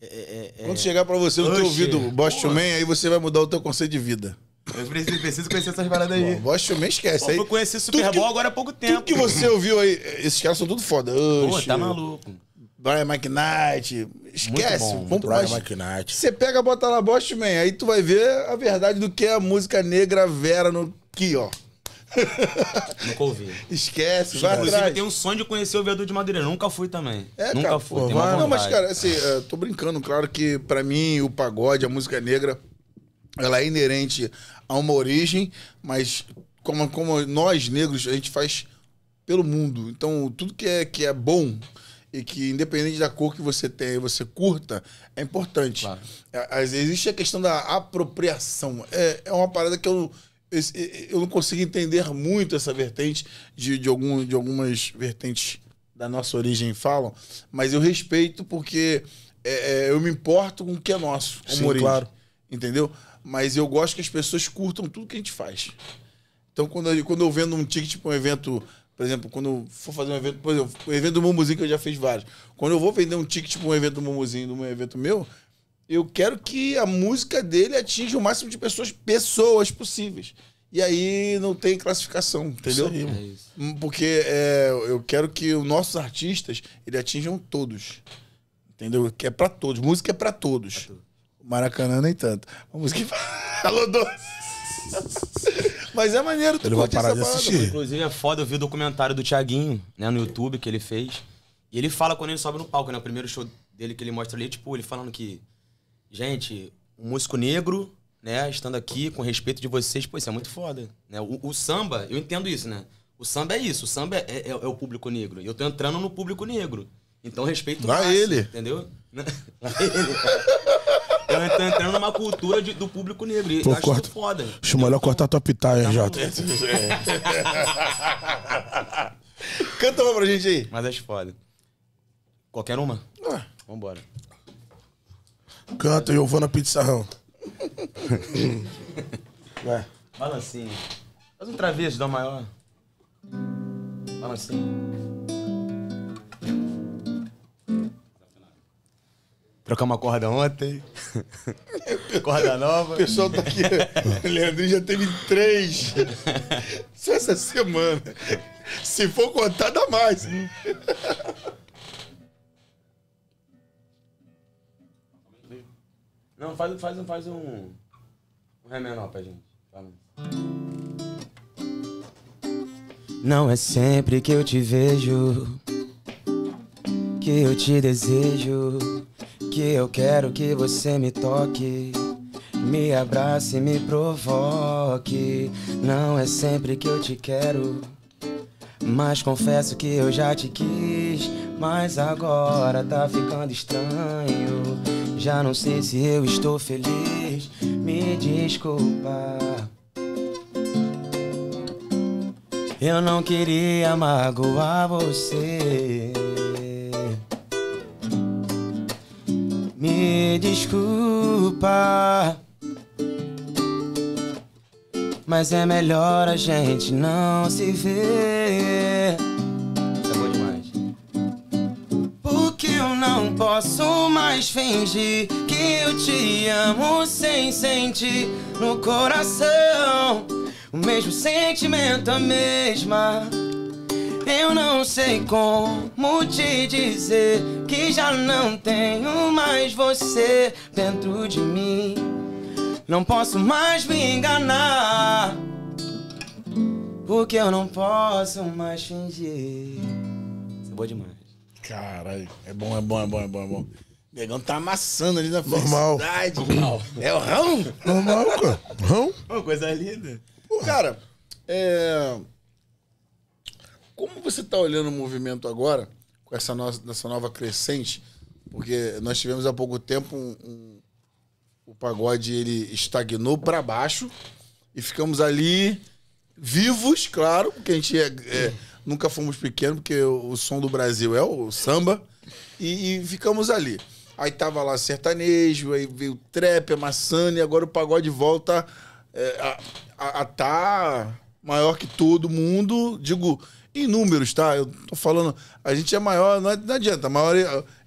É, Quando chegar para você no teu ouvido Boston Man, aí você vai mudar o teu conceito de vida. Eu preciso, preciso conhecer essas paradas aí. Bosch esquece. aí, eu conheci Super Bowl agora há pouco tempo. Tudo que você ouviu aí, esses caras são tudo foda. Pô, tá maluco. Brian McKnight. Esquece. Bom, vamos Brian McKnight. Você pega, bota lá Bosch Man, aí tu vai ver a verdade do que é a música negra Vera no que ó. (laughs) Nunca ouvi. Esquece, vai Inclusive, atrás. tem um sonho de conhecer o Viaduto de Madureira. Nunca fui também. É, Nunca cara, fui. Pô, não, mas, cara, assim, é, tô brincando. Claro que, pra mim, o pagode, a música negra ela é inerente a uma origem, mas como, como nós negros, a gente faz pelo mundo. Então, tudo que é, que é bom e que, independente da cor que você tem, você curta, é importante. Claro. É, existe a questão da apropriação. É, é uma parada que eu, eu não consigo entender muito essa vertente de, de, algum, de algumas vertentes da nossa origem falam, mas eu respeito porque é, é eu me importo com o que é nosso, como Sim, origem. Claro. Entendeu? Mas eu gosto que as pessoas curtam tudo que a gente faz. Então, quando eu, quando eu vendo um ticket para um evento, por exemplo, quando eu for fazer um evento, por exemplo, o um evento do Mumuzinho, que eu já fiz vários. Quando eu vou vender um ticket para um evento do Mumuzinho, de um evento meu, eu quero que a música dele atinja o máximo de pessoas, pessoas possíveis. E aí não tem classificação, entendeu? Isso aí, é isso. Hum, porque é, eu quero que os nossos artistas ele atinjam todos. Entendeu? Que é para todos. Música é para todos. Pra todos. Maracanã nem tanto. Vamos que (laughs) Alô, doce. Mas é maneiro tu Ele vai parar de assistir. Inclusive é foda, eu vi o documentário do Thiaguinho, né, no YouTube que ele fez. E ele fala quando ele sobe no palco, né? O primeiro show dele que ele mostra ali, tipo, ele falando que. Gente, um músico negro, né, estando aqui, com respeito de vocês, pô, isso é muito foda. Né? O, o samba, eu entendo isso, né? O samba é isso, o samba é, é, é o público negro. E eu tô entrando no público negro. Então respeito Vai ele. Entendeu? (laughs) Vai ele. (laughs) Eu tô entrando numa cultura de, do público negro. E Pô, acho corta. foda. Acho melhor é cortar a tua pitaia, tá Jota. (laughs) Canta uma pra gente aí. Mas acho foda. Qualquer uma? Ah. Vambora. Canta, na Pizzarrão. (laughs) Vai. Balancinho. Faz um travesso, dá maior. Balancinho. Trocamos uma corda ontem. (laughs) corda nova. O pessoal tá aqui. (laughs) Leandro já teve três. Só essa semana. Se for contar, dá mais. Não, faz, faz, faz um. Um ré menor pra gente. Não é sempre que eu te vejo que eu te desejo que eu quero que você me toque. Me abrace e me provoque. Não é sempre que eu te quero. Mas confesso que eu já te quis. Mas agora tá ficando estranho. Já não sei se eu estou feliz. Me desculpa. Eu não queria magoar você. Me desculpa. Mas é melhor a gente não se ver. Isso é bom demais. Porque eu não posso mais fingir que eu te amo sem sentir no coração o mesmo sentimento, a mesma eu não sei como te dizer que já não tenho mais você dentro de mim. Não posso mais me enganar, porque eu não posso mais fingir. Isso é boa demais. Caralho, é bom, é bom, é bom, é bom, é bom. O negão tá amassando ali na Normal. felicidade. Normal. É o rão? Normal, cara. Rão? Uma coisa linda. Porra. Cara, é. Como você está olhando o movimento agora, com essa nossa, nessa nova crescente? Porque nós tivemos há pouco tempo um, um, o pagode ele estagnou para baixo e ficamos ali vivos, claro, porque a gente é, é, nunca fomos pequenos, porque o, o, som do Brasil é o, samba, e, e, ficamos ali. Aí tava lá sertanejo, aí veio trap, a maçã e agora o pagode volta é, a, estar a tá maior que todo mundo. Digo, em números, tá? Eu tô falando, a gente é maior, não adianta, maior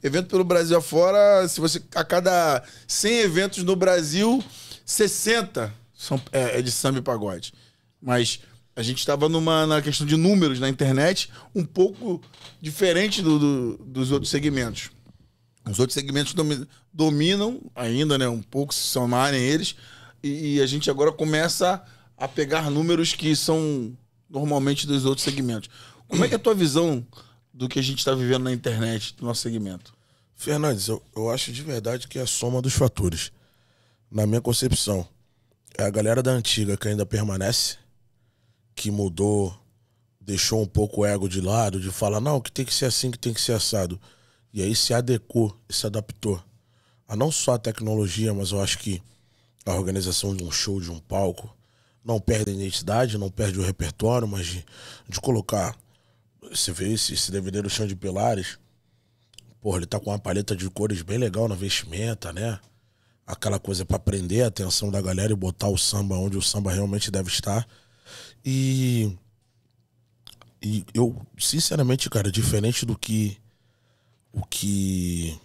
evento pelo Brasil afora, se você a cada 100 eventos no Brasil, 60 são é, é de samba e pagode. Mas a gente estava numa na questão de números na internet um pouco diferente do, do, dos outros segmentos. Os outros segmentos dominam, dominam ainda, né? Um pouco se somarem eles. E, e, a gente agora começa a pegar números que são normalmente dos outros segmentos. Como é que é a tua visão do que a gente está vivendo na internet, do nosso segmento? Fernandes, eu, eu acho de verdade que é a soma dos fatores. Na minha concepção, é a galera da antiga que ainda permanece, que mudou, deixou um pouco o ego de lado, de falar, não, que tem que ser assim, que tem que ser assado. E aí se adequou, se adaptou. A não só a tecnologia, mas eu acho que a organização de um show, de um palco, não perde a identidade, não perde o repertório, mas de, de colocar. Você vê esse, esse DVD do Chão de Pilares. Porra, ele tá com uma paleta de cores bem legal na vestimenta, né? Aquela coisa para prender a atenção da galera e botar o samba onde o samba realmente deve estar. E. E eu, sinceramente, cara, diferente do que. O que.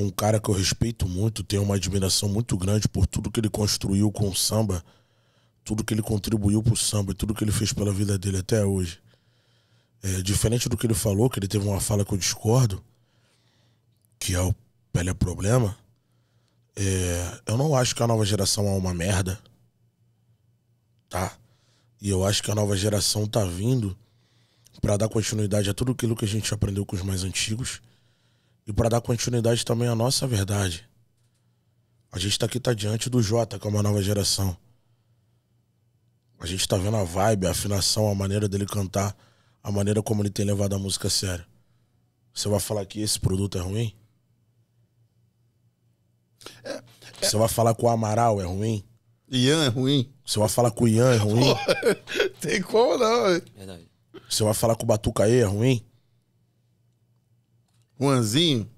Um cara que eu respeito muito, tenho uma admiração muito grande por tudo que ele construiu com o samba tudo que ele contribuiu pro samba e tudo que ele fez pela vida dele até hoje. É, diferente do que ele falou, que ele teve uma fala que eu discordo, que é o pele é problema, é, eu não acho que a nova geração é uma merda, tá? E eu acho que a nova geração tá vindo para dar continuidade a tudo aquilo que a gente aprendeu com os mais antigos e para dar continuidade também à nossa verdade. A gente tá aqui, tá diante do Jota, que é uma nova geração. A gente tá vendo a vibe, a afinação, a maneira dele cantar, a maneira como ele tem levado a música a sério. Você vai falar que esse produto é ruim? É, é... Você vai falar que o Amaral é ruim? Ian é ruim? Você vai falar que o Ian é ruim? (laughs) tem como não, velho. Verdade. Você vai falar que o Batucaê é ruim? Juanzinho?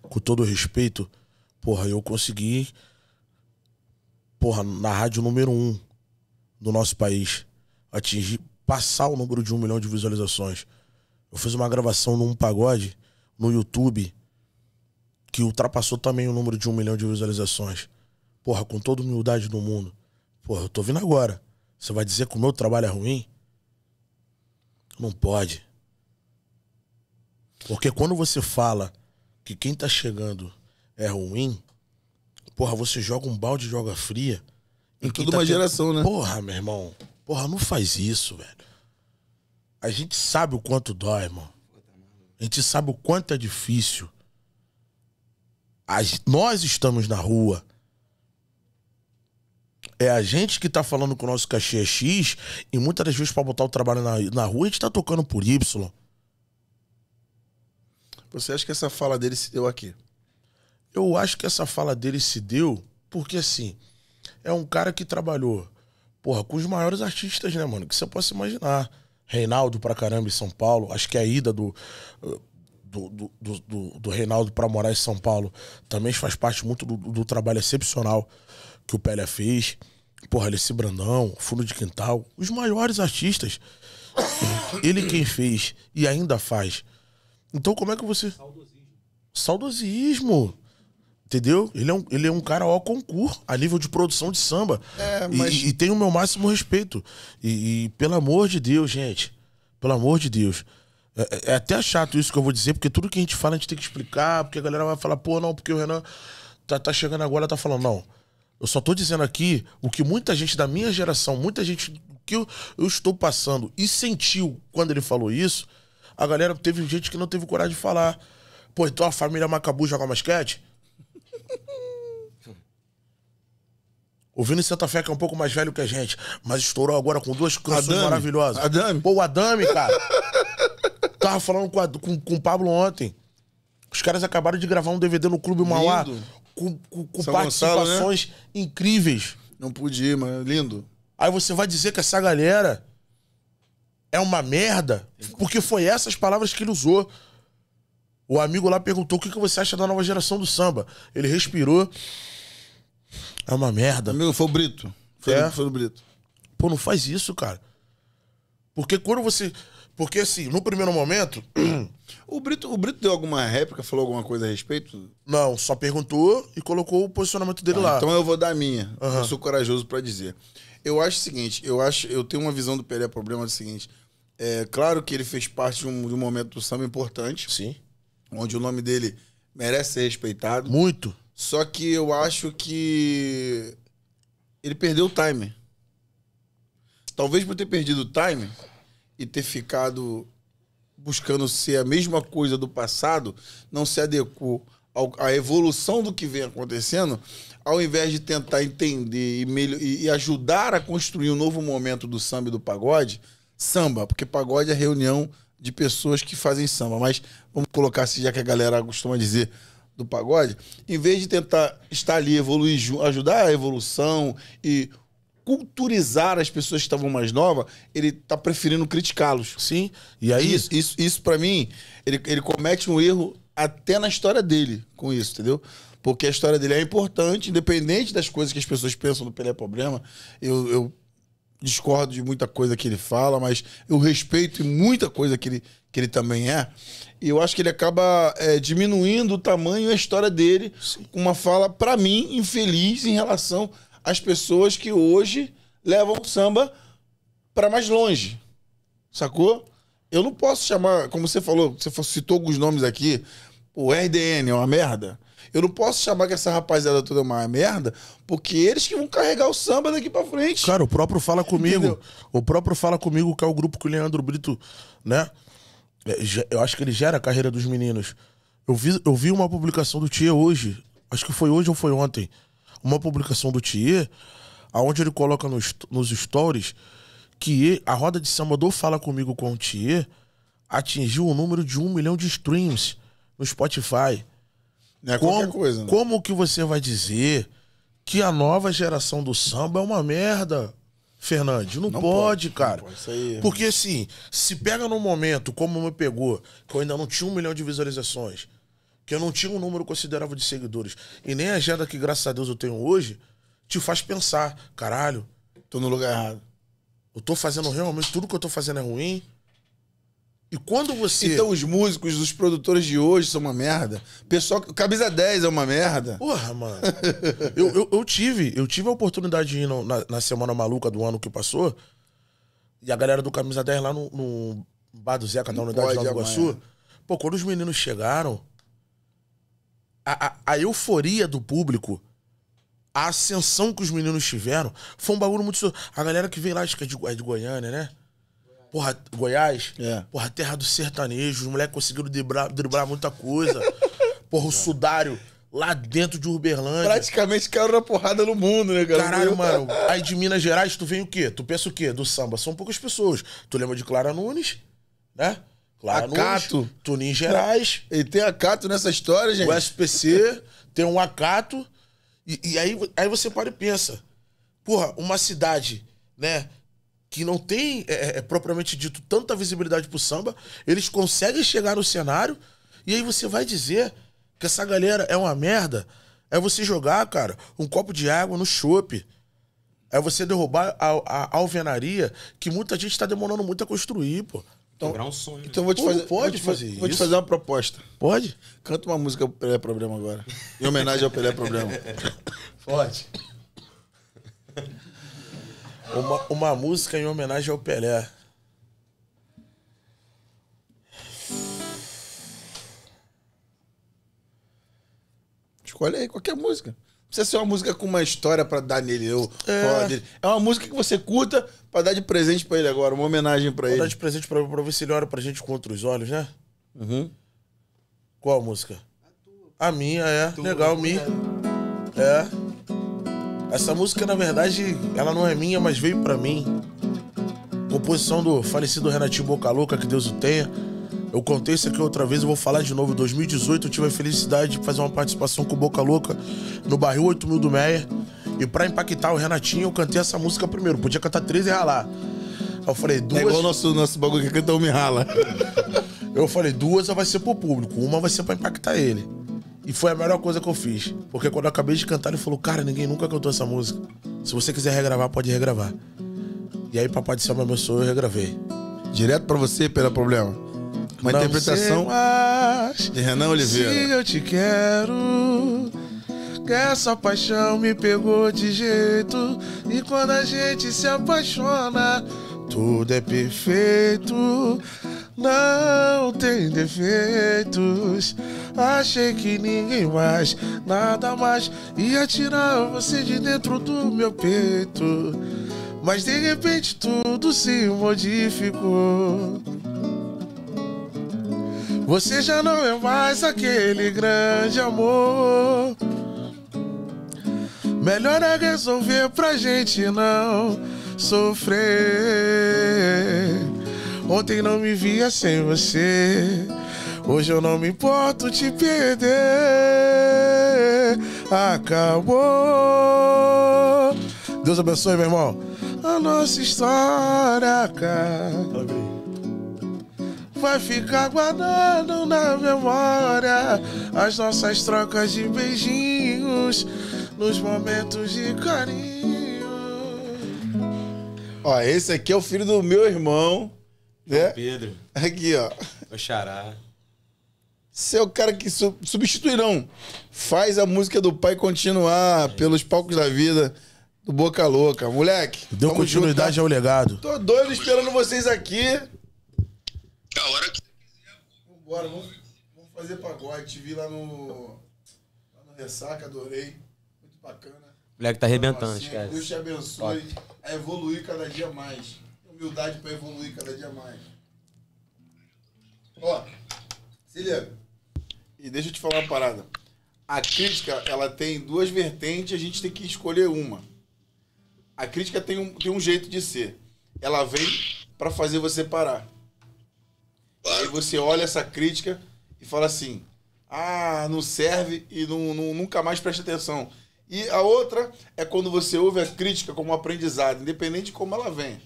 Com todo respeito, porra, eu consegui. Porra, na rádio número um do nosso país atingir, passar o número de um milhão de visualizações. Eu fiz uma gravação num pagode no YouTube que ultrapassou também o número de um milhão de visualizações. Porra, com toda humildade do mundo. Porra, eu tô vindo agora. Você vai dizer que o meu trabalho é ruim? Não pode. Porque quando você fala que quem tá chegando é ruim, porra, você joga um balde de água fria em toda tá uma geração, tendo... né? Porra, meu irmão. Porra, não faz isso, velho. A gente sabe o quanto dói, irmão. A gente sabe o quanto é difícil. As... Nós estamos na rua. É a gente que tá falando com o nosso cachê X e muitas das vezes para botar o trabalho na, na rua a gente tá tocando por Y. Você acha que essa fala dele se deu aqui? Eu acho que essa fala dele se deu porque assim é um cara que trabalhou, porra, com os maiores artistas, né, mano? Que você possa imaginar. Reinaldo pra caramba em São Paulo. Acho que a ida do, do, do, do, do Reinaldo pra morar em São Paulo também faz parte muito do, do trabalho excepcional que o Pelé fez. Porra, Alessi Brandão, Fundo de Quintal. Os maiores artistas. Ele quem fez e ainda faz. Então como é que você... Saudosismo. Saudosismo. Entendeu? Ele é, um, ele é um cara ao concurso, a nível de produção de samba. É, mas... e, e, tem o meu máximo respeito. E, e, pelo amor de Deus, gente. Pelo amor de Deus. É, é, é, até chato isso que eu vou dizer, porque tudo que a gente fala a gente tem que explicar, porque a galera vai falar, pô, não, porque o Renan tá, tá chegando agora tá falando, não. Eu só tô dizendo aqui o que muita gente da minha geração, muita gente que eu, eu estou passando e sentiu quando ele falou isso, a galera teve gente que não teve coragem de falar. Pô, então a família Macabu joga basquete? O Vini Santa Fé, que é um pouco mais velho que a gente, mas estourou agora com duas canções maravilhosas. Adame. Pô, o Adame, cara. Tava falando com, a, com, com o Pablo ontem. Os caras acabaram de gravar um DVD no Clube lindo. Mauá com, com, com participações Gonçalo, né? incríveis. Não pude ir, mas lindo. Aí você vai dizer que essa galera é uma merda, porque foi essas palavras que ele usou. O amigo lá perguntou: o que, que você acha da nova geração do samba? Ele respirou. É uma merda. Amigo, foi o Brito. Foi, é. foi o Brito. Pô, não faz isso, cara. Porque quando você. Porque assim, no primeiro momento. O Brito, o Brito deu alguma réplica, falou alguma coisa a respeito? Não, só perguntou e colocou o posicionamento dele ah, lá. Então eu vou dar a minha. Uhum. Eu sou corajoso para dizer. Eu acho o seguinte, eu acho, eu tenho uma visão do Pelé problema é o seguinte. É claro que ele fez parte de um, de um momento do samba importante. Sim onde o nome dele merece ser respeitado. Muito. Só que eu acho que ele perdeu o time. Talvez por ter perdido o time e ter ficado buscando ser a mesma coisa do passado, não se adequou à evolução do que vem acontecendo, ao invés de tentar entender e, melhor, e ajudar a construir um novo momento do samba e do pagode, samba, porque pagode é reunião de pessoas que fazem samba. Mas vamos colocar assim, já que a galera costuma dizer do pagode, em vez de tentar estar ali, evoluir, ajudar a evolução e culturizar as pessoas que estavam mais novas, ele tá preferindo criticá-los. Sim. E aí. Isso, isso, isso para mim, ele, ele comete um erro até na história dele com isso, entendeu? Porque a história dele é importante, independente das coisas que as pessoas pensam do Pelé Problema. Eu, eu discordo de muita coisa que ele fala, mas eu respeito muita coisa que ele, que ele também é. E eu acho que ele acaba é, diminuindo o tamanho e a história dele com uma fala, para mim, infeliz em relação às pessoas que hoje levam o samba para mais longe. Sacou? Eu não posso chamar, como você falou, você citou alguns nomes aqui, o RDN é uma merda. Eu não posso chamar que essa rapaziada toda é uma merda, porque eles que vão carregar o samba daqui pra frente. Cara, o próprio fala comigo. Entendeu? O próprio fala comigo, que é o grupo que o Leandro Brito, né? É, eu acho que ele gera a carreira dos meninos. Eu vi, eu vi uma publicação do Tia hoje. Acho que foi hoje ou foi ontem. Uma publicação do Tia, aonde ele coloca nos, nos stories que a roda de samba do Fala Comigo com o Tia atingiu o número de um milhão de streams no Spotify. Não é como, coisa, né? como que você vai dizer que a nova geração do samba é uma merda? Fernandes, não, não pode, pode, cara. Não pode sair, é Porque assim, se pega num momento, como me pegou, que eu ainda não tinha um milhão de visualizações, que eu não tinha um número considerável de seguidores, e nem a agenda que, graças a Deus, eu tenho hoje, te faz pensar, caralho. Tô no lugar errado. Eu tô fazendo realmente, tudo que eu tô fazendo é ruim. E quando você. Então os músicos, os produtores de hoje são uma merda. Pessoal, camisa 10 é uma merda. Porra, mano. eu, eu, eu, tive, eu tive a oportunidade de ir no, na, na, semana maluca do ano que passou. E a galera do Camisa 10 lá no, no bar do Zeca, na unidade de Nova Iguaçu. Pô, quando os meninos chegaram, a, a, a, euforia do público, a ascensão que os meninos tiveram, foi um bagulho muito. A galera que veio lá, acho que é de, é de Goiânia, né? Porra, Goiás, é. porra, terra do sertanejo. Os moleques conseguiram driblar, driblar muita coisa. porra, o sudário lá dentro de Uberlândia. Praticamente caiu na porrada no mundo, né, galera? Caralho, mano. (laughs) Aí de Minas Gerais, tu vem o quê? Tu pensa o quê? Do samba. São poucas pessoas. Tu lembra de Clara Nunes, né? Clara Acato. Nunes, Tunin Gerais. E tem Acato nessa história, gente. O SPC tem um Acato. E, e, aí, aí você para e pensa. Porra, uma cidade, né? que não tem, é, é, é, propriamente dito, tanta visibilidade pro samba, eles conseguem chegar no cenário, e aí você vai dizer que essa galera é uma merda, é você jogar, cara, um copo de água no chope. É você derrubar a, a, alvenaria que muita gente está demorando muito a construir, pô. Então, então é um sonho, então vou te pô, fazer, pode vou fazer, fazer vou te fazer uma proposta. Pode? Canta uma música pro Pelé Problema agora. Em homenagem ao Pelé Problema. (laughs) pode. Uma, uma música em homenagem ao Pelé. Escolhe aí qualquer música. Não precisa ser uma música com uma história para dar nele. Eu é. Dele. é uma música que você curta para dar de presente para ele agora, uma homenagem para ele. Dar de presente para ver se ele olha pra gente com outros olhos, né? Uhum. Qual a música? A, tua. a minha, é. Tua. Legal, minha. É. Essa música, na verdade, ela não é minha, mas veio para mim. Composição do falecido Renatinho Boca Louca, que Deus o tenha. Eu contei isso aqui outra vez, eu vou falar de novo. Em 2018 eu tive a felicidade de fazer uma participação com o Boca Louca no Barril 8000 do Meia. E pra impactar o Renatinho, eu cantei essa música primeiro. Podia cantar três e ralar. Eu falei, duas. É igual o nosso, nosso bagulho que cantou Me Rala. eu falei, duas vai ser pro público, uma vai ser pra impactar ele. E foi a melhor coisa que eu fiz. Porque quando eu acabei de cantar, ele falou: Cara, ninguém nunca cantou essa música. Se você quiser regravar, pode regravar. E aí, Papai do Céu me abençoou e eu regravei. Direto para você, pelo problema. Uma Não interpretação de Renan Oliveira. Se eu te quero, que essa paixão me pegou de jeito. E quando a gente se apaixona, tudo é perfeito não tem defeitos. Achei que ninguém mais, nada mais, ia tirar você de dentro do meu peito. Mas de repente tudo se modificou. Você já não é mais aquele grande amor. Melhor é resolver pra gente não sofrer. Ontem não me via sem você. Hoje eu não me importo te perder. Acabou. Deus abençoe, meu irmão. A nossa história cara, Vai ficar guardado na memória as nossas trocas de beijinhos nos momentos de carinho. Ó, esse aqui é o filho do meu irmão. João é? Pedro. Aqui, ó. Oxará. Você é o cara que su substituirão. Faz a música do pai continuar é. pelos palcos da vida do Boca Louca. Moleque. Deu continuidade juntar. Tá? ao legado. Tô doido esperando vocês aqui. É a hora que você quiser. Vambora, vamos, vamos fazer pagode. Te vi lá no. Lá no Ressaca, adorei. Muito bacana. O moleque tá arrebentando, assim, esquece. Deus te abençoe a evoluir cada dia mais humildade para evoluir cada dia mais. Ó, se liga. E deixa eu te falar uma parada. A crítica, ela tem duas vertentes, a gente tem que escolher uma. A crítica tem um, tem um jeito de ser. Ela vem para fazer você parar. Aí você olha essa crítica e fala assim: ah, não serve e não, não, nunca mais presta atenção. E a outra é quando você ouve a crítica como aprendizado, independente de como ela vem.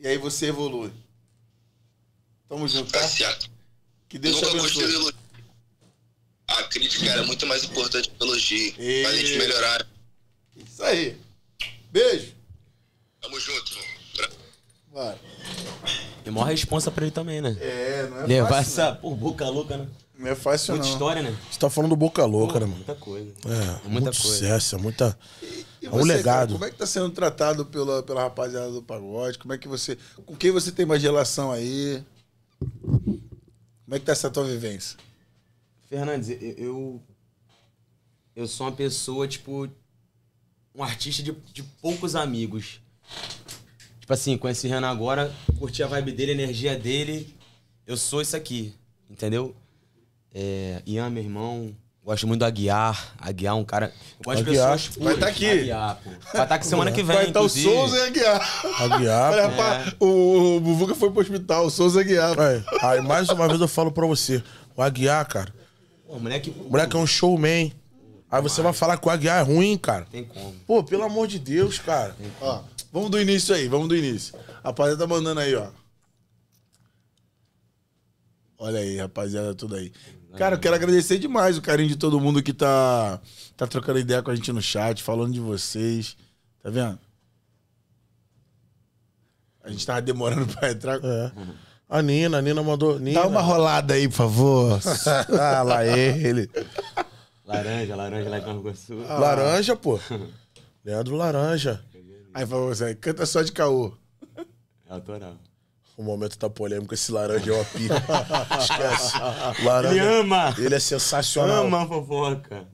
E aí você evolui. Tamo junto, tá? tá Que Deus eu te abençoe. A crítica era muito mais importante que o elogio. E... Pra gente melhorar. Isso aí. Beijo. Tamo junto. Vai. E maior responsa pra ele também, né? É, não é Levar essa né? por boca louca, né? Não é fácil, muita não. Muita história, né? Você tá falando boca louca, né, Pô, né, mano? Muita coisa. É, é muita muito coisa. Sucesso, é muita. E, é um legado. como é que tá sendo tratado pela, pela rapaziada do pagode? Como é que você. Com quem você tem mais relação aí? Como é que tá essa tua vivência? Fernandes, eu. Eu sou uma pessoa, tipo. Um artista de, de poucos amigos. Tipo assim, conheci o Renan agora, curti a vibe dele, a energia dele. Eu sou isso aqui, entendeu? É, Ian, meu irmão, Gosto muito do Aguiar. Aguiar é um cara. Eu gosto Aguiar. de pessoas. Puras. Tipo, vai estar tá aqui. Aguiar, pô. Vai estar tá aqui (laughs) semana que vem. Vai estar tá o Souza e Aguiar. Aguiar. Olha, (laughs) é. o, o Buvuca foi pro hospital, o Souza e Aguiar. É. Aí mais uma vez eu falo pra você: o Aguiar, cara. Pô, moleque. O moleque é um showman. Aí você vai falar que o Aguiar é ruim, cara. Tem como. Pô, pelo amor de Deus, cara. Ó, vamos do início aí, vamos do início. rapaziada tá mandando aí, ó. Olha aí, rapaziada, tudo aí. Cara, eu quero agradecer demais o carinho de todo mundo que tá, tá trocando ideia com a gente no chat, falando de vocês. Tá vendo? A gente tava demorando pra entrar. É. A Nina, a Nina mandou. Nina. Dá uma rolada aí, por favor. ah, (laughs) lá ele. Laranja, laranja lá em Nova Ah, laranja, pô. Leandro Laranja. Aí falou você, assim, canta só de caô. É autoral. O momento tá polêmico, esse laranja é uma pica. (laughs) Esquece. Laranja, ele ama! Ele é sensacional. Ama a fofoca.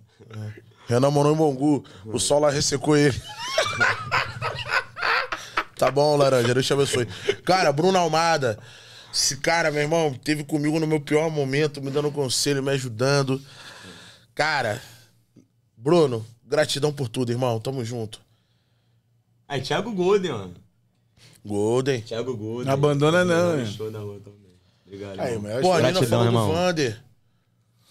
Renan morou em Mongu, o sol lá ressecou ele. tá bom, laranja, Deus te abençoe. Cara, Bruno Almada. Esse cara, meu irmão, teve comigo no meu pior momento, me dando conselho, me ajudando. Cara, Bruno, gratidão por tudo, irmão. Tamo junto. Aí, Thiago Golden, mano. Golden. Thiago Golden. Não abandona não, hein? Show da rua também. Obrigado. Aí, irmão. Pô, é a Nina falou do Vander.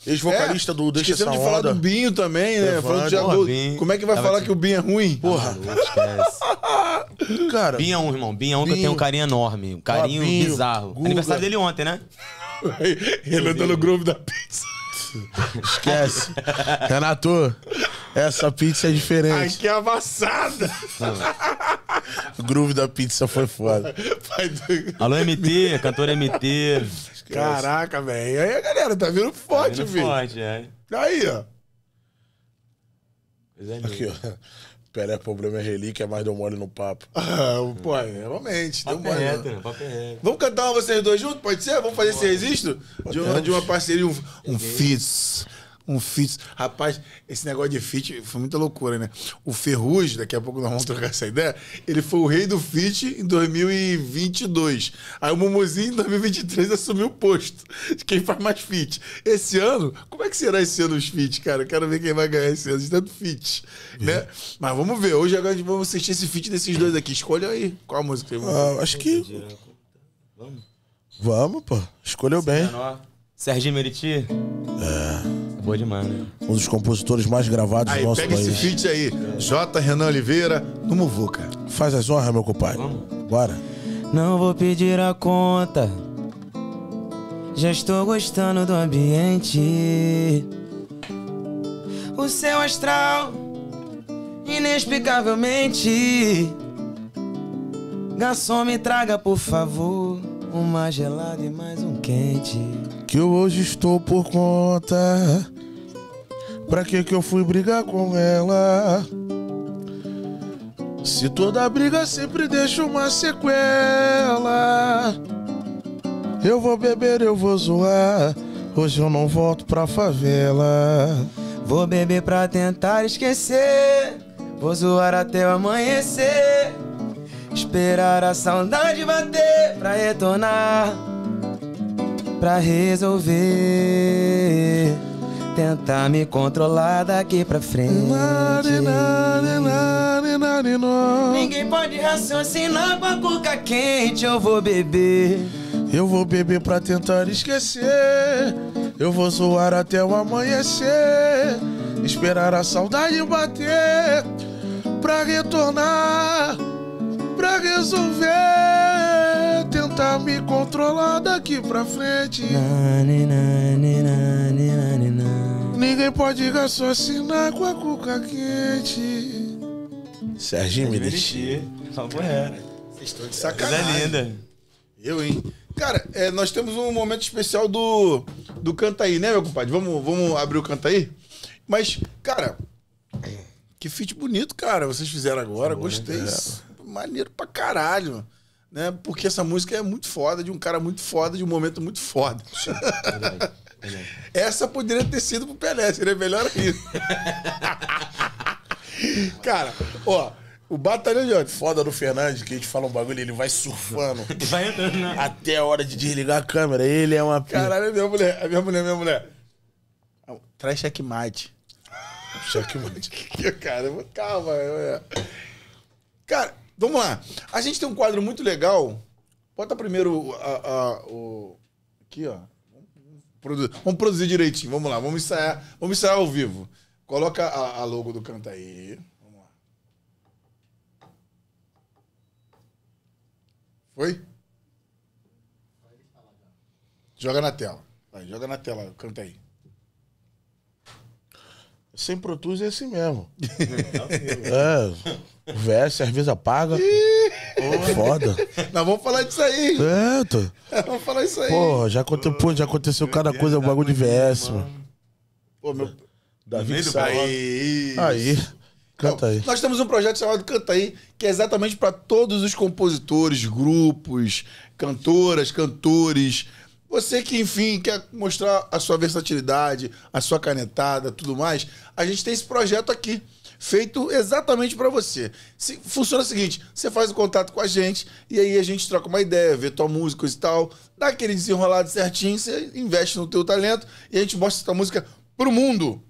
Ex-vocalista é, do Deixa Essa Onda. de falar do Binho também, né? Falando de Porra, Binho. Como é que vai falar aqui. que o Binho é ruim? Porra. esquece. (laughs) Cara, Binho é um, irmão. Binho é um que eu tenho um carinho enorme. Um carinho ah, Binho, bizarro. Guga. Aniversário dele ontem, né? (laughs) Ele andou no groove da pizza. (laughs) Esquece. Renato, essa pizza é diferente. Ai que é amassada. o groove da pizza foi foda. Alô, MT, cantor MT. Caraca, velho. Aí a galera tá vindo forte, tá vindo forte, é. Aí, ó. É Aqui, ó. Pelé, problema é relíquia, é mas deu mole no papo. Ah, pô, é, realmente, papo deu mole. É né? hétero, papo é hétero. Vamos cantar vocês dois juntos? Pode ser? Vamos fazer esse registro? De uma, de uma parceria, um, um um fit. Rapaz, esse negócio de fit foi muita loucura, né? O Ferrugem, daqui a pouco nós vamos trocar essa ideia, ele foi o rei do fit em 2022. Aí o Mumuzinho em 2023 assumiu o posto de quem faz mais fit. Esse ano, como é que será esse ano os fit, cara? Eu quero ver quem vai ganhar esse ano de tanto fit, é. né? Mas vamos ver. Hoje agora vamos assistir esse fit desses dois aqui. Escolha aí qual a música. Ah, acho que... Vamos. Vamos, pô. Escolheu bem. Menor. Serginho Meriti? É. Boa demais, né? Um dos compositores mais gravados aí, do nosso pega país. Pega esse feat aí. J. Renan Oliveira, no Muvuca. Faz as honras, meu compadre. Vamos. Bora. Não vou pedir a conta. Já estou gostando do ambiente. O seu astral, inexplicavelmente. Garçom, me traga, por favor, uma gelada e mais um quente. Que eu hoje estou por conta. Pra que que eu fui brigar com ela? Se toda briga sempre deixa uma sequela. Eu vou beber, eu vou zoar. Hoje eu não volto pra favela. Vou beber pra tentar esquecer. Vou zoar até o amanhecer. Esperar a saudade bater pra retornar. Pra resolver tentar me controlar daqui pra frente. Ninguém pode raciocinar a boca quente. Eu vou beber. Eu vou beber pra tentar esquecer. Eu vou zoar até o amanhecer. Esperar a saudade bater. Pra retornar. Pra resolver. Tentar me controlar daqui pra frente. Nani, nani, nani, Ninguém pode raciocinar com a cuca quente. Serginho Meriti. Papo reto. Vocês estão de sacanagem. Coisa linda. Eu, hein? Cara, é, nós temos um momento especial do, do Canta Aí, né, meu compadre? Vamos, vamos abrir o Canta Aí? Mas, cara, que feat bonito, cara, vocês fizeram agora. Boa, Gostei. É. É maneiro pra caralho, né? Porque essa música é muito foda, de um cara muito foda, de um momento muito foda. Verdade. (laughs) É, essa poderia ter sido pro Pelé, seria melhor isso. (laughs) Cara, ó, o batalhão de ônibus, foda do Fernandes, que a gente fala um bagulho, ele vai surfando. (laughs) Vai andando, né? Até a hora de desligar a câmera, ele é uma. p- Caralho, é minha mulher, a é minha mulher, minha mulher. Traz checkmate. (laughs) Checkmate. Cara, vou- calma. Cara, vamos lá. A gente tem um quadro muito legal. Bota primeiro a- a- o. Aqui, ó. Vamos produzir direitinho. Vamos lá, vamos ensaiar. Vamos ensaiar ao vivo. Coloca a, a logo do canta aí. Vamos lá. Foi? Joga na tela. Vai, joga na tela, canta aí. Sem produz é assim mesmo. (laughs) é. Tá é. Assim. Veste, às vezes apaga. É foda. Nós vamos falar disso aí. É, tô... É, vamos falar isso aí. Porra, já, aconte... Pô, já aconteceu cada coisa, o bagulho de VS, mano. Pô, meu. Davi do país. Aí. Canta aí. nós temos um projeto chamado Canta aí, que é exatamente para todos os compositores, grupos, cantoras, cantores. Você que, enfim, quer mostrar a sua versatilidade, a sua canetada, tudo mais, a gente tem esse projeto aqui feito exatamente para você. Se, funciona o seguinte: você faz o contato com a gente e aí a gente troca uma ideia, vê tua música e tal, dá aquele desenrolado certinho, você investe no teu talento e a gente mostra tua música pro mundo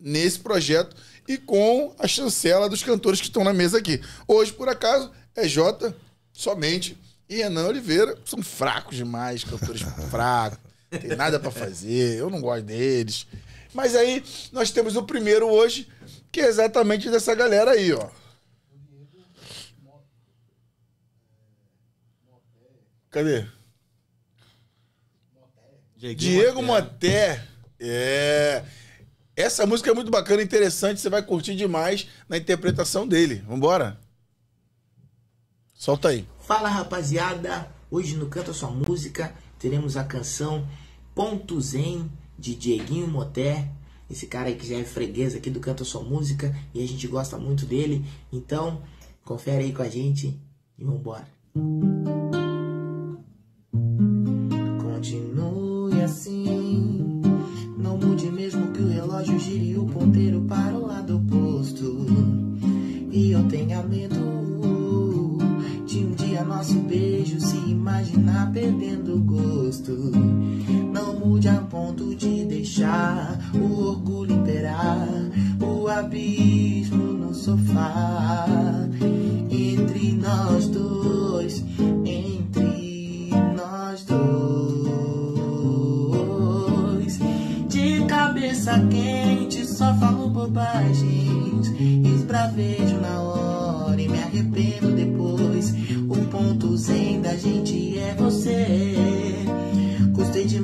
nesse projeto e com a chancela dos cantores que estão na mesa aqui. Hoje, por acaso, é Jota somente e Renan Oliveira são fracos demais, cantores (laughs) fracos, tem nada para fazer, eu não gosto deles. Mas aí nós temos o primeiro hoje que é exatamente dessa galera aí, ó. Cadê? Diego, Diego Moté. Moté. É. Essa música é muito bacana, interessante, você vai curtir demais na interpretação dele. Vambora? Solta aí. Fala rapaziada, hoje no Canta Sua Música teremos a canção Ponto Zen de Dieguinho Moté esse cara aí que já é freguês aqui do Canta Sua Música e a gente gosta muito dele. Então, confere aí com a gente e vambora. Continue assim, não mude mesmo que o relógio gire o ponteiro para o lado oposto. E eu tenha medo de um dia nosso beijo se imaginar perdendo o gosto mude a ponto de deixar o orgulho imperar, o abismo no sofá. Entre nós dois, entre nós dois, de cabeça quente, só falo bobagens, esbravejo na hora e me arrependo depois. O ponto zen da gente é você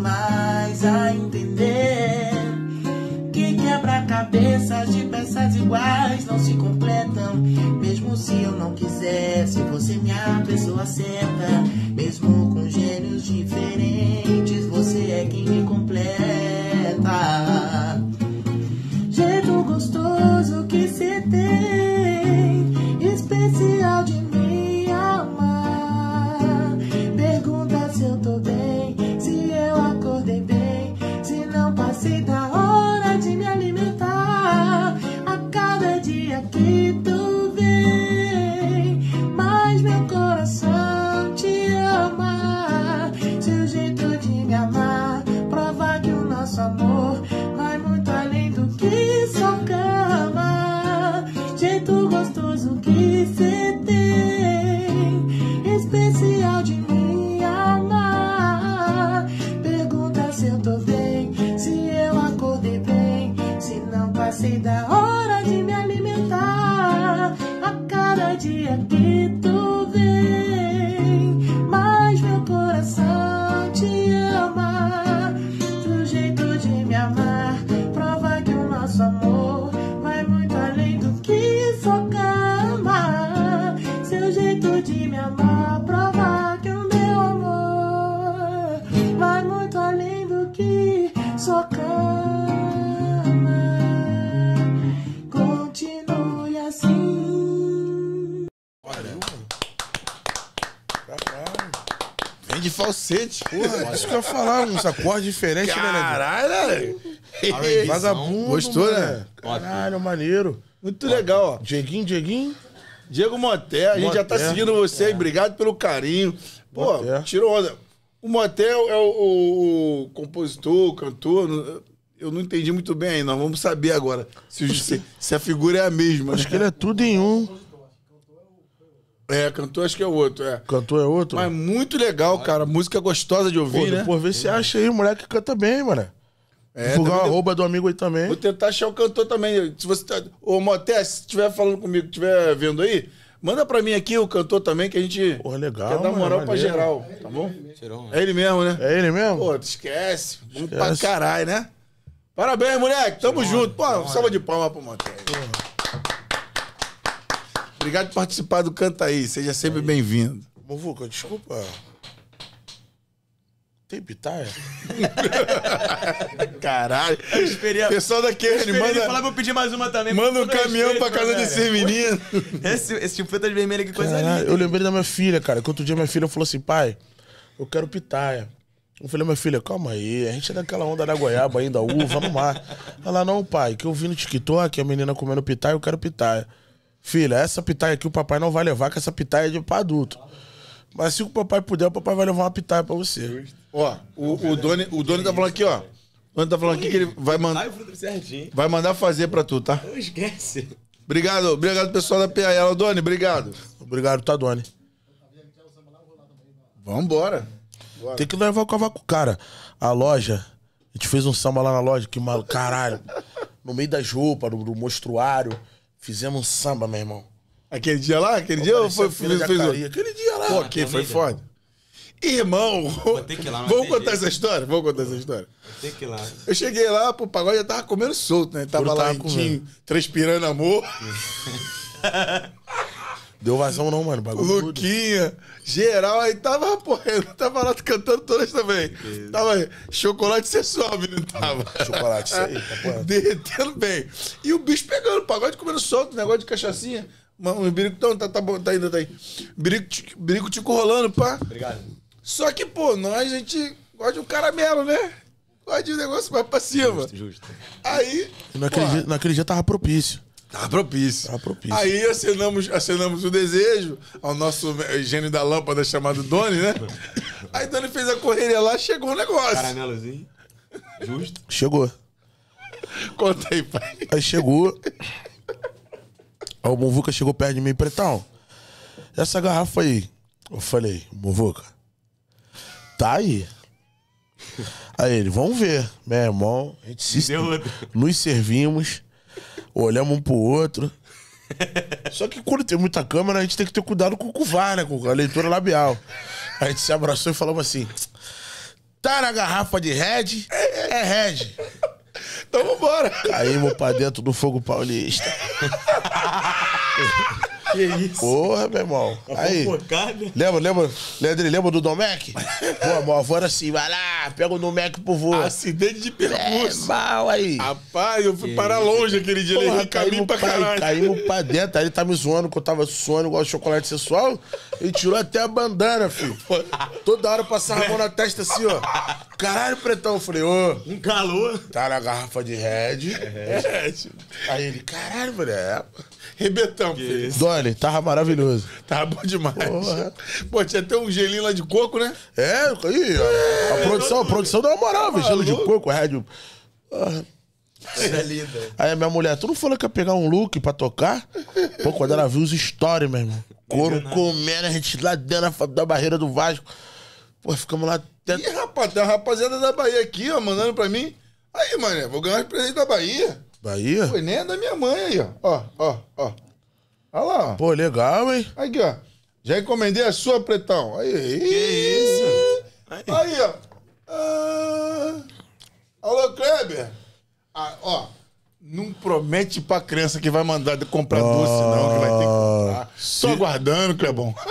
mais a entender que quebra-cabeças de peças iguais não se completam. Mesmo se eu não quiser, se você é me pessoa certa, mesmo com gênios diferentes, você é quem me completa. Jeito gostoso que se tem. sacode diferente, né, Caralho, né, né? Caralho! Vagabundo, Gostou, né? Caralho, maneiro. Muito Ótimo. legal, ó. Dieguinho, Dieguinho. Diego Motel a gente já tá seguindo você. É. Obrigado pelo carinho. Pô, tirou onda. O Motel é, é o, o, o compositor, o cantor. Eu não entendi muito bem ainda. Vamos saber agora se, se, se a figura é a mesma. Acho né? que ele é tudo em um. É, cantor acho que é outro, é. Cantor é outro? Mas muito legal, cara. Música gostosa de ouvir, Pô, né? Por ver se acha aí, o moleque canta bem, mano. É, Divulgar o arroba do amigo aí também. Vou tentar achar o cantor também. Se você tá... Ô, Moté, se estiver falando comigo, estiver vendo aí, manda pra mim aqui o cantor também, que a gente Pô, legal, quer dar mano, moral pra geral, tá bom? É ele mesmo, né? É ele mesmo? Pô, tu esquece. Vamos pra caralho, né? Parabéns, moleque. Tamo junto. Pô, salva de palmas pro Moté. Porra. Obrigado por participar do Canta aí. Seja sempre bem-vindo. Movuca, desculpa. Tem pitaia? (laughs) Caralho. Pessoal daqui, ele manda. Falar pra eu pedir mais uma também. Manda um caminhão pra casa desse menino. (laughs) Esse, esse tipo de vermelho que coisa linda. Eu lembrei da minha filha, cara. Que outro dia minha filha falou assim, pai, eu quero pitaia. Eu falei, minha filha, calma aí, a gente é daquela onda da goiaba ainda, uva no mar. Ela, não, pai, que eu vi no TikTok a menina comendo pitaia, eu quero pitaia filha, essa pitaia aqui o papai não vai levar, que essa pitaia é de pra adulto. Mas se o papai puder, o papai vai levar uma pitaia pra você. Ó, o, o Doni, o Doni tá falando aqui, ó. O Doni tá falando aqui que ele vai mandar. Vai mandar fazer pra tu, tá? Não esquece. Obrigado, obrigado pessoal da PAL. Doni, obrigado. Obrigado, tá, Doni. Vambora. Bora. Tem que levar o cavaco, cara. A loja, a gente fez um samba lá na loja, que mal, caralho. No meio das roupas, do no mostruário. Fizemos samba, meu irmão. Aquele dia lá? Aquele dia foi, tá Aquele dia lá. Pô, foi foda. Irmão, vou ter que ir lá, vamos contar jeito. essa história? Vamos contar essa história. Vou ter que ir lá. Eu cheguei lá, o pagode já tava comendo solto, né? Tava Brutal lá, lentinho, transpirando amor. (laughs) Deu vazão não, mano. Bagulho Luquinha, tudo. geral, aí tava, porra, tava lá cantando todas também. Tava aí, chocolate sensual, menino, tava. Chocolate, isso aí, tá (laughs) Derretendo bem. E o bicho pegando, pagode comendo solto, negócio de cachaçinha. Mano, o birico, então, tá, tá bom, tá ainda, tá aí. Birico, birico tico rolando, pá. Obrigado. Só que, pô, nós, a gente gosta de um caramelo, né? Gosta de um negócio mais pra cima. Justo, justo. Aí... naquele, dia, naquele dia tava propício. Tá propício. Tá propício. Aí acenamos, acenamos o desejo ao nosso gênio da lâmpada chamado Doni, né? (laughs) Aí Doni fez a correria lá, chegou o negócio. Caramelozinho. Justo. Chegou. Conta aí, pai. Aí chegou. Aí o Muvuca chegou perto de mim, pretão. Essa garrafa aí. Eu falei, Muvuca, tá aí. Aí ele, vamos ver. Meu irmão, a gente se, nos servimos olhamos um pro outro. Só que quando tem muita câmera, a gente tem que ter cuidado com o cuvar, né? Com a leitura labial. A gente se abraçou e falamos assim: tá na garrafa de Red? É Red. Então vambora. Caímos pra dentro do fogo paulista. (laughs) Que isso? Porra, meu irmão. Tá aí. Lembra, lembra, Leandrinho, lembra do Domec? (laughs) Pô, meu avô era assim, vai lá, pega o Domec pro voo. Acidente de é, percurso. É, mal aí. Rapaz, eu fui que parar isso? longe aquele dia, ele caminho pra, pra caralho. Caímos pra dentro, aí ele tá me zoando que eu tava suando igual chocolate sexual. Ele tirou até a bandana, filho. Toda hora passava a mão na testa assim, ó. Caralho, pretão. Eu falei, ô. Um calor. Tá na garrafa de Red. É, Red. Aí ele, caralho, mulher. É, Rebentamos, Isso. Dolly, tava maravilhoso. (laughs) Tava bom demais. Porra. Pô, tinha até um gelinho lá de coco, né? É, aí, ó. É, a tá produção, a produção deu uma moral, tá velho. Gelo de coco, rádio. Ah. É Aí a minha mulher, tu não falou que ia pegar um look pra tocar? Pô, quando ela viu os stories, meu irmão. Couro comendo, a gente lá dentro da barreira do Vasco. Pô, ficamos lá dentro. Ih, rapaz, tem uma rapaziada da Bahia aqui, ó, mandando pra mim. Aí, mané, vou ganhar os presentes da Bahia. Bahia? Foi nem a da minha mãe aí, ó. Ó, ó, ó. Olha lá. Ó. Pô, legal, hein? Aqui, ó. Já encomendei a sua, pretão. Aí. Que isso? Aí, aí ó. Ah... Alô, Kleber. Ah, ó. Não promete pra criança que vai mandar comprar doce, não, que vai ter que comprar. Se... Tô aguardando, Clebão. (laughs)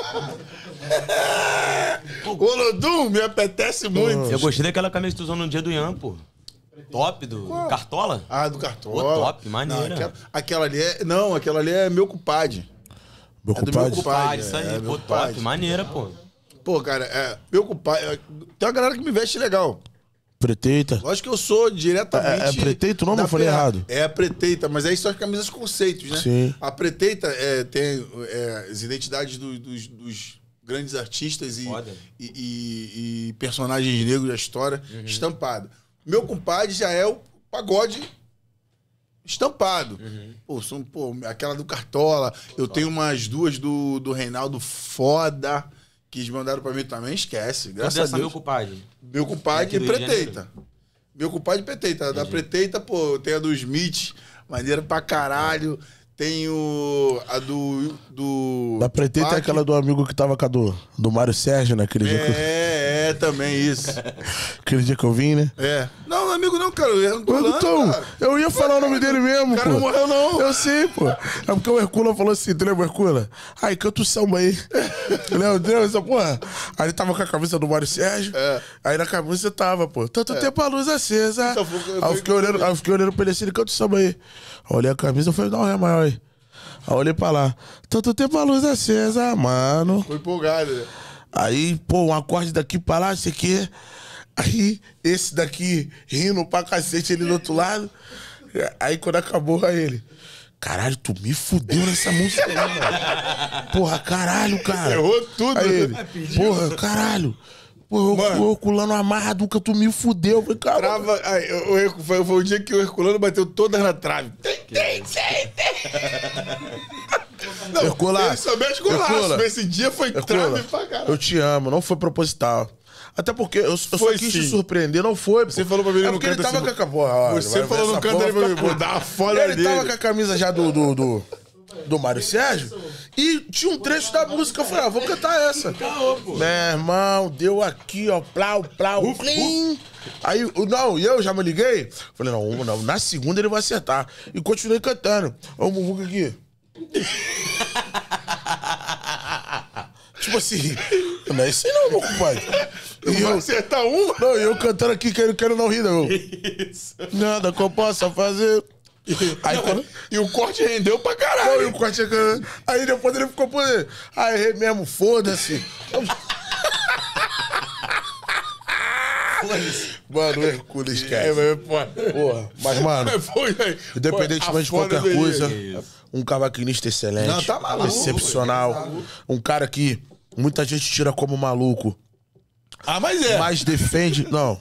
Lodum me apetece muito. Eu gostei daquela camisa que tu usou no dia do Ian, pô. Top do Qual? Cartola? Ah, do Cartola. top, maneiro. Não, aquela, aquela, ali é. Não, aquela ali é meu cupade. Meu é Meu cupade. isso aí. É, é pô, top, compadre. maneira, pô. Pô, cara, é, meu cupade. É, tem uma galera que me veste legal. Preteita? Lógico que eu sou diretamente. É, é preteito o nome? Eu falei errado. É a preteita, mas aí são as camisas conceitos, né? Sim. A preteita é, tem é, as identidades do, dos, dos, grandes artistas e, e, e, e, personagens negros da história uhum. estampada. Meu compadre já é o pagode estampado. Uhum. Pô, são, pô, aquela do Cartola. Eu tenho umas duas do, do Reinaldo foda que eles mandaram pra mim também. Esquece. Graças Cadê a Deus. meu compadre? Meu compadre que preteita. Meu compadre preteita. Da preteita, pô, tem a do Smith. Maneira pra caralho. Tem o, a do, do. Da preteita é aquela do amigo que tava com a do, do Mário Sérgio naquele né? é, dia. Que... É, é, também isso. (laughs) Aquele dia que eu vim, né? É. Não, amigo não, cara. Eu, Herculano, então, cara. eu ia falar o nome cara, dele mesmo, o cara pô. não morreu, não. Eu sei, pô. É porque o Hercula falou assim, tu lembra, Hercula? Ai, canta o samba aí. (laughs) Lembra, Deus, essa porra? Aí ele tava com a camisa do Mário Sérgio. É. Aí na camisa tava, pô. Tanto é. tempo a luz acesa. Então, aí eu fiquei olhando, aí eu fiquei olhando pra ele assim, canta o samba aí. Aí olhei a camisa e falei, dá um ré maior aí. Aí olhei pra lá. Tanto tempo a luz acesa, mano. Foi empolgado, né? Aí, pô, um acorde daqui pra lá, sei que. Aí, esse daqui rindo pra cacete, ele do outro lado. Aí, quando acabou, aí ele. Caralho, tu me fudeu nessa música aí, mano. Porra, caralho, cara. Errou tudo. Aí né? ele, porra, caralho. Pô, o Herculano amarrado que tu me fudeu. Falei, Trava, aí, o, Hercu, foi, foi o dia que o Herculano bateu todas na trave. Tem, tem, tem, tem. (laughs) Não, Herculá, ele só mete golaço, mas esse dia foi Hercula, trave pra caralho. Eu te amo, não foi proposital. Até porque eu, eu só quis sim. te surpreender, não foi. Você pô. falou pra mim é no canto. Ele tava assim, com a porra, Você falou no canto, ele falou, vou dar a folha Ele dele. tava com a camisa já do, do, do, do Mário Sérgio e tinha um trecho da música. Eu falei, ah, vou cantar essa. Tá, Meu irmão, deu aqui, ó, plau, plau, plim. Aí, não, e eu já me liguei. Falei, não, não, na segunda ele vai acertar. E continuei cantando. Ó, o Muvuca aqui. (laughs) tipo assim, não é isso aí não, meu é compadre. E eu, acertar um? Não, eu cantando aqui, quero, quero não rir, não. Né, isso. Nada que eu possa fazer. Aí, não, E o corte rendeu pra caralho. Não, e o corte... É aí depois ele ficou... por Aí mesmo, foda-se. Mano, o Hercules, é, cara. É, mas, porra. mas, mano, né? independentemente de qualquer coisa, um cavaquinista excelente. Não, tá maluco. Excepcional. Tá Um cara que muita gente tira como maluco. Ah, mas é. Mas defende. Não.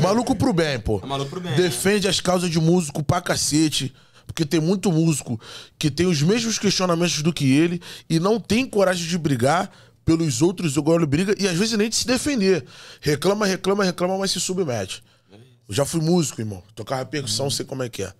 Maluco pro bem, pô. É maluco pro bem. Defende né? as causas de músico pra cacete. Porque tem muito músico que tem os mesmos questionamentos do que ele e não tem coragem de brigar pelos outros, igual ele briga, e às vezes nem de se defender. Reclama, reclama, reclama, mas se submete. É Eu já fui músico, irmão. Tocava percussão, hum. sei como é que é.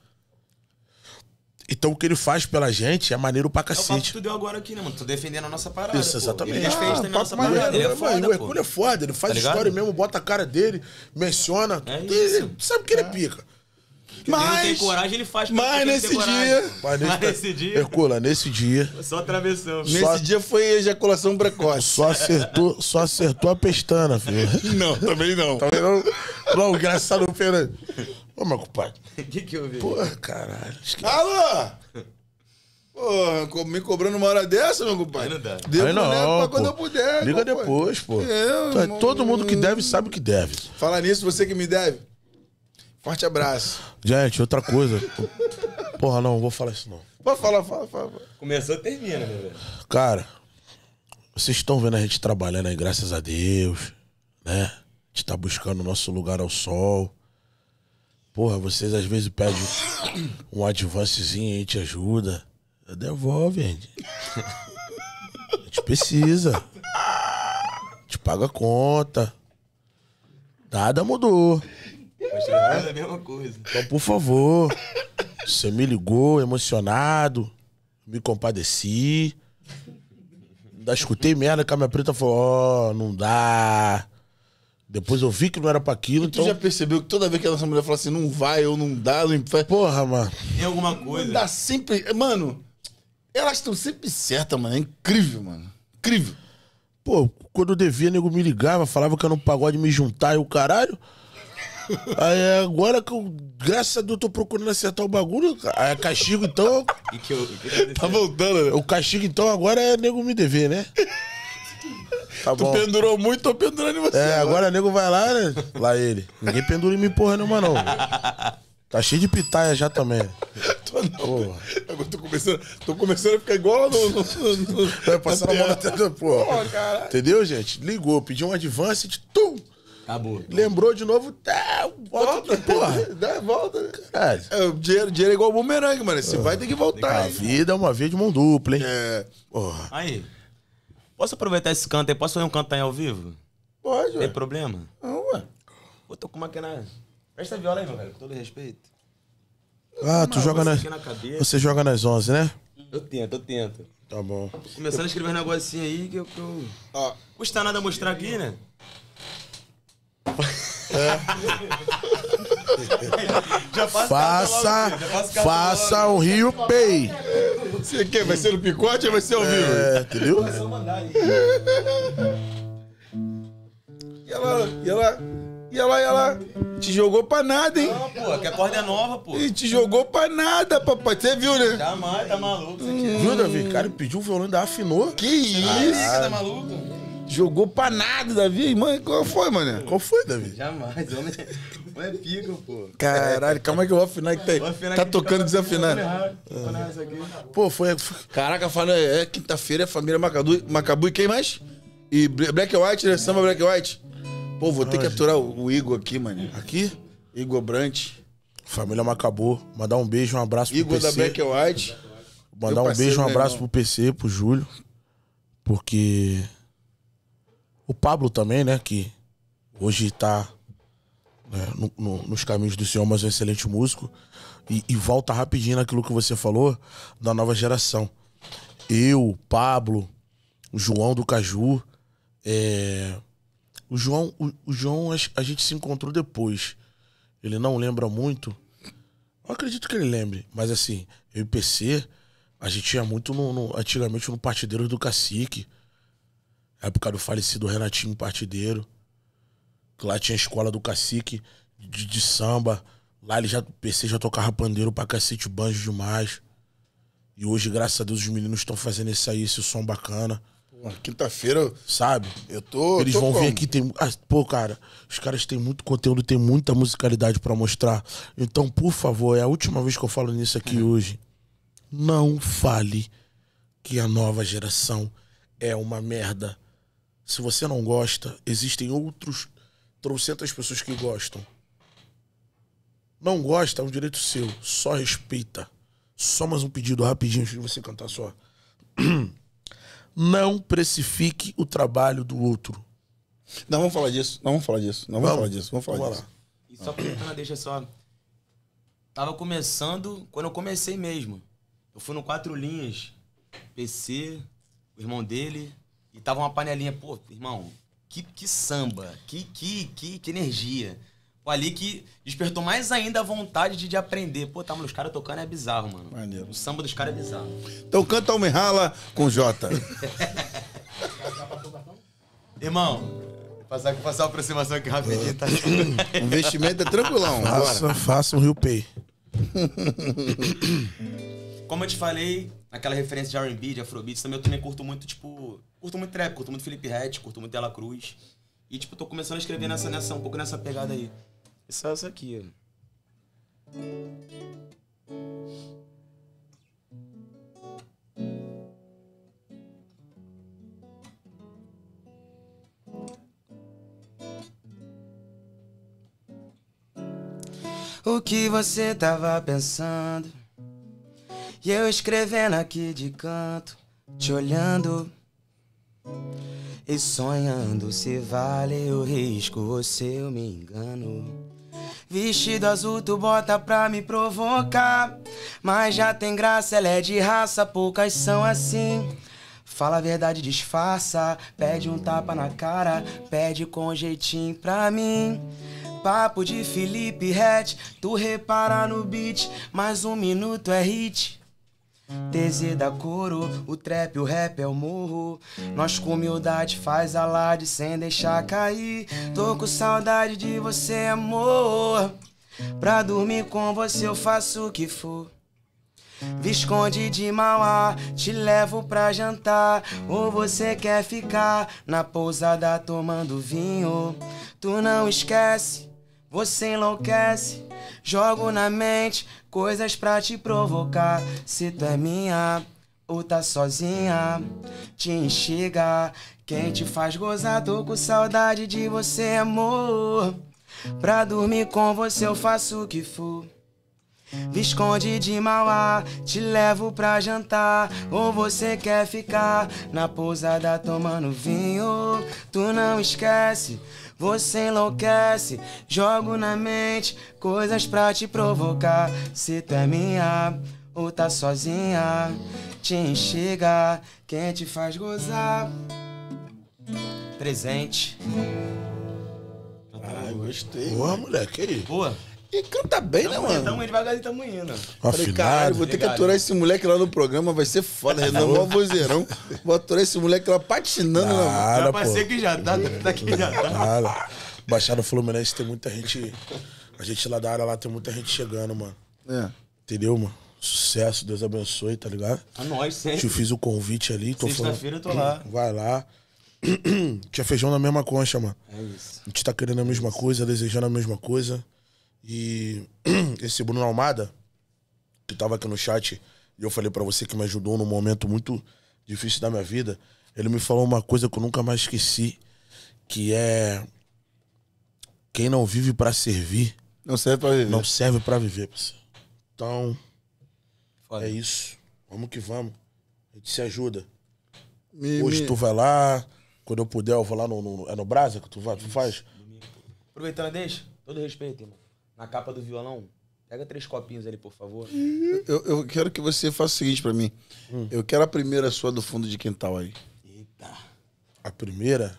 Então o que ele faz pela gente é maneiro pra cacete. É o que tu deu agora aqui, né, mano? Tu tá defendendo a nossa parada. Isso, exatamente. Ah, é pô. Ele fez também a nossa parada. Ele é foda, o Hercule é foda, ele faz tá história mesmo, bota a cara dele, menciona. É ele, ele sabe que ele é, é. pica. mas, ele tem coragem, ele faz mas nesse, dia, mas nesse, mas nesse dia. Hercula, nesse dia. Só atravessou. Nesse dia foi ejaculação precoce. Só acertou, só acertou a pestana, filho. Não, também não. também não. Não, engraçado, Fernando. Ô, Marco Pai. O que, que eu vi? Porra, caralho. Esquece. Alô! Porra, me cobrando uma hora dessa, meu compadre. Aí não dá. Aí não, quando eu puder. Liga depois, pô. É, eu, então, é Todo mundo que deve sabe o que deve. Fala nisso, você que me deve. Forte abraço. Gente, outra coisa. Porra, não, vou falar isso não. Pode falar, fala, fala. Começou, termina, meu velho. Cara, vocês estão vendo a gente trabalhando aí, graças a Deus, né? A gente tá buscando o nosso lugar ao sol. Porra, vocês às vezes pedem um advancezinho a te ajuda. Devolve, gente. A gente precisa. A gente paga a conta. Nada mudou. Mas é a mesma coisa. Então, por favor, você me ligou emocionado, me compadeci. Ainda escutei merda que a minha preta falou: Ó, oh, não dá. Depois eu vi que não era pra aquilo. E tu então- já percebeu que toda vez que a nossa mulher fala assim, não vai ou não dá, não faz. Porra, mano. Tem alguma coisa. dá sempre. Mano, elas estão sempre certas, mano. É incrível, mano. Incrível. Pô, quando eu devia, nego me ligava, falava que era um pagode me juntar e o caralho. Aí agora que eu, graças a Deus, tô procurando acertar o bagulho. Aí é castigo então. E que eu, (laughs) tá voltando, né? O castigo então agora é nego me dever, né? Tá tu pendurou muito, tô pendurando em você. É, agora o nego vai lá, né? Lá ele. Ninguém pendura em mim porra nenhuma, não. Tá cheio de pitaia já também. (laughs) tô não. Agora tô começando, tô começando a ficar igual no. no, no (laughs) vai passar a mão até né, tela, porra. Entendeu, gente? Ligou, pediu um advance, tum! Acabou. Lembrou de novo, tá, volta, porra. (laughs) Dá, volta. Né? Caralho. É, o dinheiro, dinheiro é igual bumerangue, mano. Você ah. vai ter que voltar. A vida é uma via de mão dupla, hein? É. Porra. Aí. Posso aproveitar esse canto aí? Posso fazer um canto aí ao vivo? Pode, Tem ué. problema? Não, ué. Eu tô com uma aqui na... Presta a viola aí, meu velho, com todo respeito. Ah, tu joga nas... Na você joga nas 11, né? Eu tento, eu tento. Tá bom. Tô começando a escrever um negocinho aí que eu... Que custa nada mostrar aqui, né? É. (laughs) Já faça, faça, faça o Rio Pay. Você quer? Vai ser no picote ou vai ser ao vivo? É, entendeu? É E ela, e ela, e ela, e ela te jogou pra nada, hein? Não, pô, que a corda é nova, pô. E te jogou pra nada, papai. Você viu, né? Jamais, tá maluco. Hum. Viu, Davi? Cara, pediu o violão e afinou. Que isso? Caraca, tá maluco? Jogou pra nada, Davi. mãe qual foi, mano? Qual foi, Davi? Jamais, homem. Não é, é pico, pô. Caralho, calma aí que eu vou afinar que tá, aí. tá tocando desafinado. Ah. Pô, foi. Caraca, falei, é, é quinta-feira, é família Macabu Macabu e quem mais? E Black White, né? Samba Black White. Pô, vou ter que aturar o, Igor aqui, mano. Aqui? Igor Brant. Família Macabu Mandar um beijo, um abraço Igor pro PC. Igor da Black White. Mandar um beijo, um né, abraço pro PC, pro Júlio. Porque o Pablo também, né? Que hoje está né, no, no, nos caminhos do Senhor, mas é um excelente músico. E, e, volta rapidinho naquilo que você falou da nova geração. Eu, Pablo, o João do Caju. É... O João, o, o João a, a gente se encontrou depois. Ele não lembra muito. Eu acredito que ele lembre, mas assim, eu e PC, a gente ia muito no, no antigamente no Partideiros do Cacique. Época do falecido Renatinho Partideiro. Que lá tinha a escola do cacique de, de samba. Lá ele já, PC já tocava pandeiro pra cacete, banjo demais. E hoje, graças a Deus, os meninos estão fazendo isso aí, esse som bacana. Quinta-feira. Sabe? Eu tô. Eles tô vão como? vir aqui, tem. Ah, pô, cara, os caras têm muito conteúdo, tem muita musicalidade para mostrar. Então, por favor, é a última vez que eu falo nisso aqui é. hoje. Não fale que a nova geração é uma merda. Se você não gosta, existem outros trocentas pessoas que gostam. Não gosta é um direito seu. Só respeita. Só mais um pedido rapidinho antes de você cantar só. (clears throat) Não precifique o trabalho do outro. Não vamos falar disso. Não vamos falar disso. Não vamos, vamos falar disso. Vamos falar vamos disso. Lá. E só perguntando, deixa só. Tava começando quando eu comecei mesmo. Eu fui no Quatro Linhas. PC, o irmão dele, e tava uma panelinha, pô, irmão, que, que samba, que, que, que, que energia. Pô, ali que despertou mais ainda a vontade de, de aprender. Pô, tá, os caras tocando é bizarro, mano. Maneiro. O samba dos caras é bizarro. Então canta o Rala com Jota. (laughs) irmão, passar, passar uma aproximação aqui rapidinho, tá? (coughs) Investimento é tranquilão. Faça, faça um Rio Pay. Como eu te falei, aquela referência de R&B, de Afrobeats, também eu também curto muito, tipo, curto muito trap, curto muito Felipe Ret, curto muito Dela Cruz. E, tipo, tô começando a escrever nessa, nessa, um pouco nessa pegada aí. Só isso aqui, ó. O que você tava pensando? E eu escrevendo aqui de canto, te olhando e sonhando se vale o risco ou se eu me engano. Vestido azul tu bota pra me provocar, mas já tem graça, ela é de raça, poucas são assim. Fala a verdade, disfarça, pede um tapa na cara, pede com jeitinho pra mim. Papo de Felipe Ret, tu repara no beat, mais um minuto é hit. TZ da coro, o trap, o rap é o morro. Nós com humildade faz alarde sem deixar cair. Tô com saudade de você, amor. Pra dormir com você eu faço o que for. Visconde de Mauá, te levo pra jantar. Ou você quer ficar na pousada tomando vinho? Tu não esquece, você enlouquece. Jogo na mente coisas pra te provocar. Se tu é minha ou tá sozinha, te enxiga. Quem te faz gozar, tô com saudade de você, amor. Pra dormir com você eu faço o que for. Visconde de Mauá, te levo pra jantar. Ou você quer ficar na pousada tomando vinho? Tu não esquece você enlouquece, jogo na mente coisas pra te provocar. Se tu é minha ou tá sozinha, te enxiga, quem te faz gozar. Presente. Ah, gostei. Boa, moleque. Boa. E canta bem, né, não, né, mano? Então devagarzinho tamo né? indo. Falei, caralho, vou ter que aturar esse moleque lá no programa, vai ser foda. Renovou é mó vozeirão. Vou aturar esse moleque lá patinando. Cara, lá, Rapaz, que já tá, daqui tá já tá. Cara, Baixada Fluminense tem muita gente... A gente lá da área lá tem muita gente chegando, mano. É. Entendeu, mano? Sucesso, Deus abençoe, tá ligado? A nós sempre. Te fiz o convite ali. tô Sexta-feira eu tô lá. (clears throat) Vai lá. (clears throat) Tinha feijão na mesma concha, mano. É isso. A gente tá querendo a mesma coisa, desejando a mesma coisa. E (clears throat) esse Bruno Almada, que tava aqui no chat, e eu falei para você que me ajudou num momento muito difícil da minha vida, ele me falou uma coisa que eu nunca mais esqueci, que é quem não vive para servir, não serve para viver. Não serve para viver, Então, é isso. Vamos que vamos. A gente se ajuda. Me, Hoje me... tu vai lá, quando eu puder eu vou lá no, no é no Brasa que tu vai, tu faz. Aproveitando, deixa. Todo respeito, irmão na capa do violão. Pega três copinhos ali, por favor. Eu, eu quero que você faça o seguinte para mim. Hum. Eu quero a primeira sua do fundo de quintal aí. Eita. A primeira?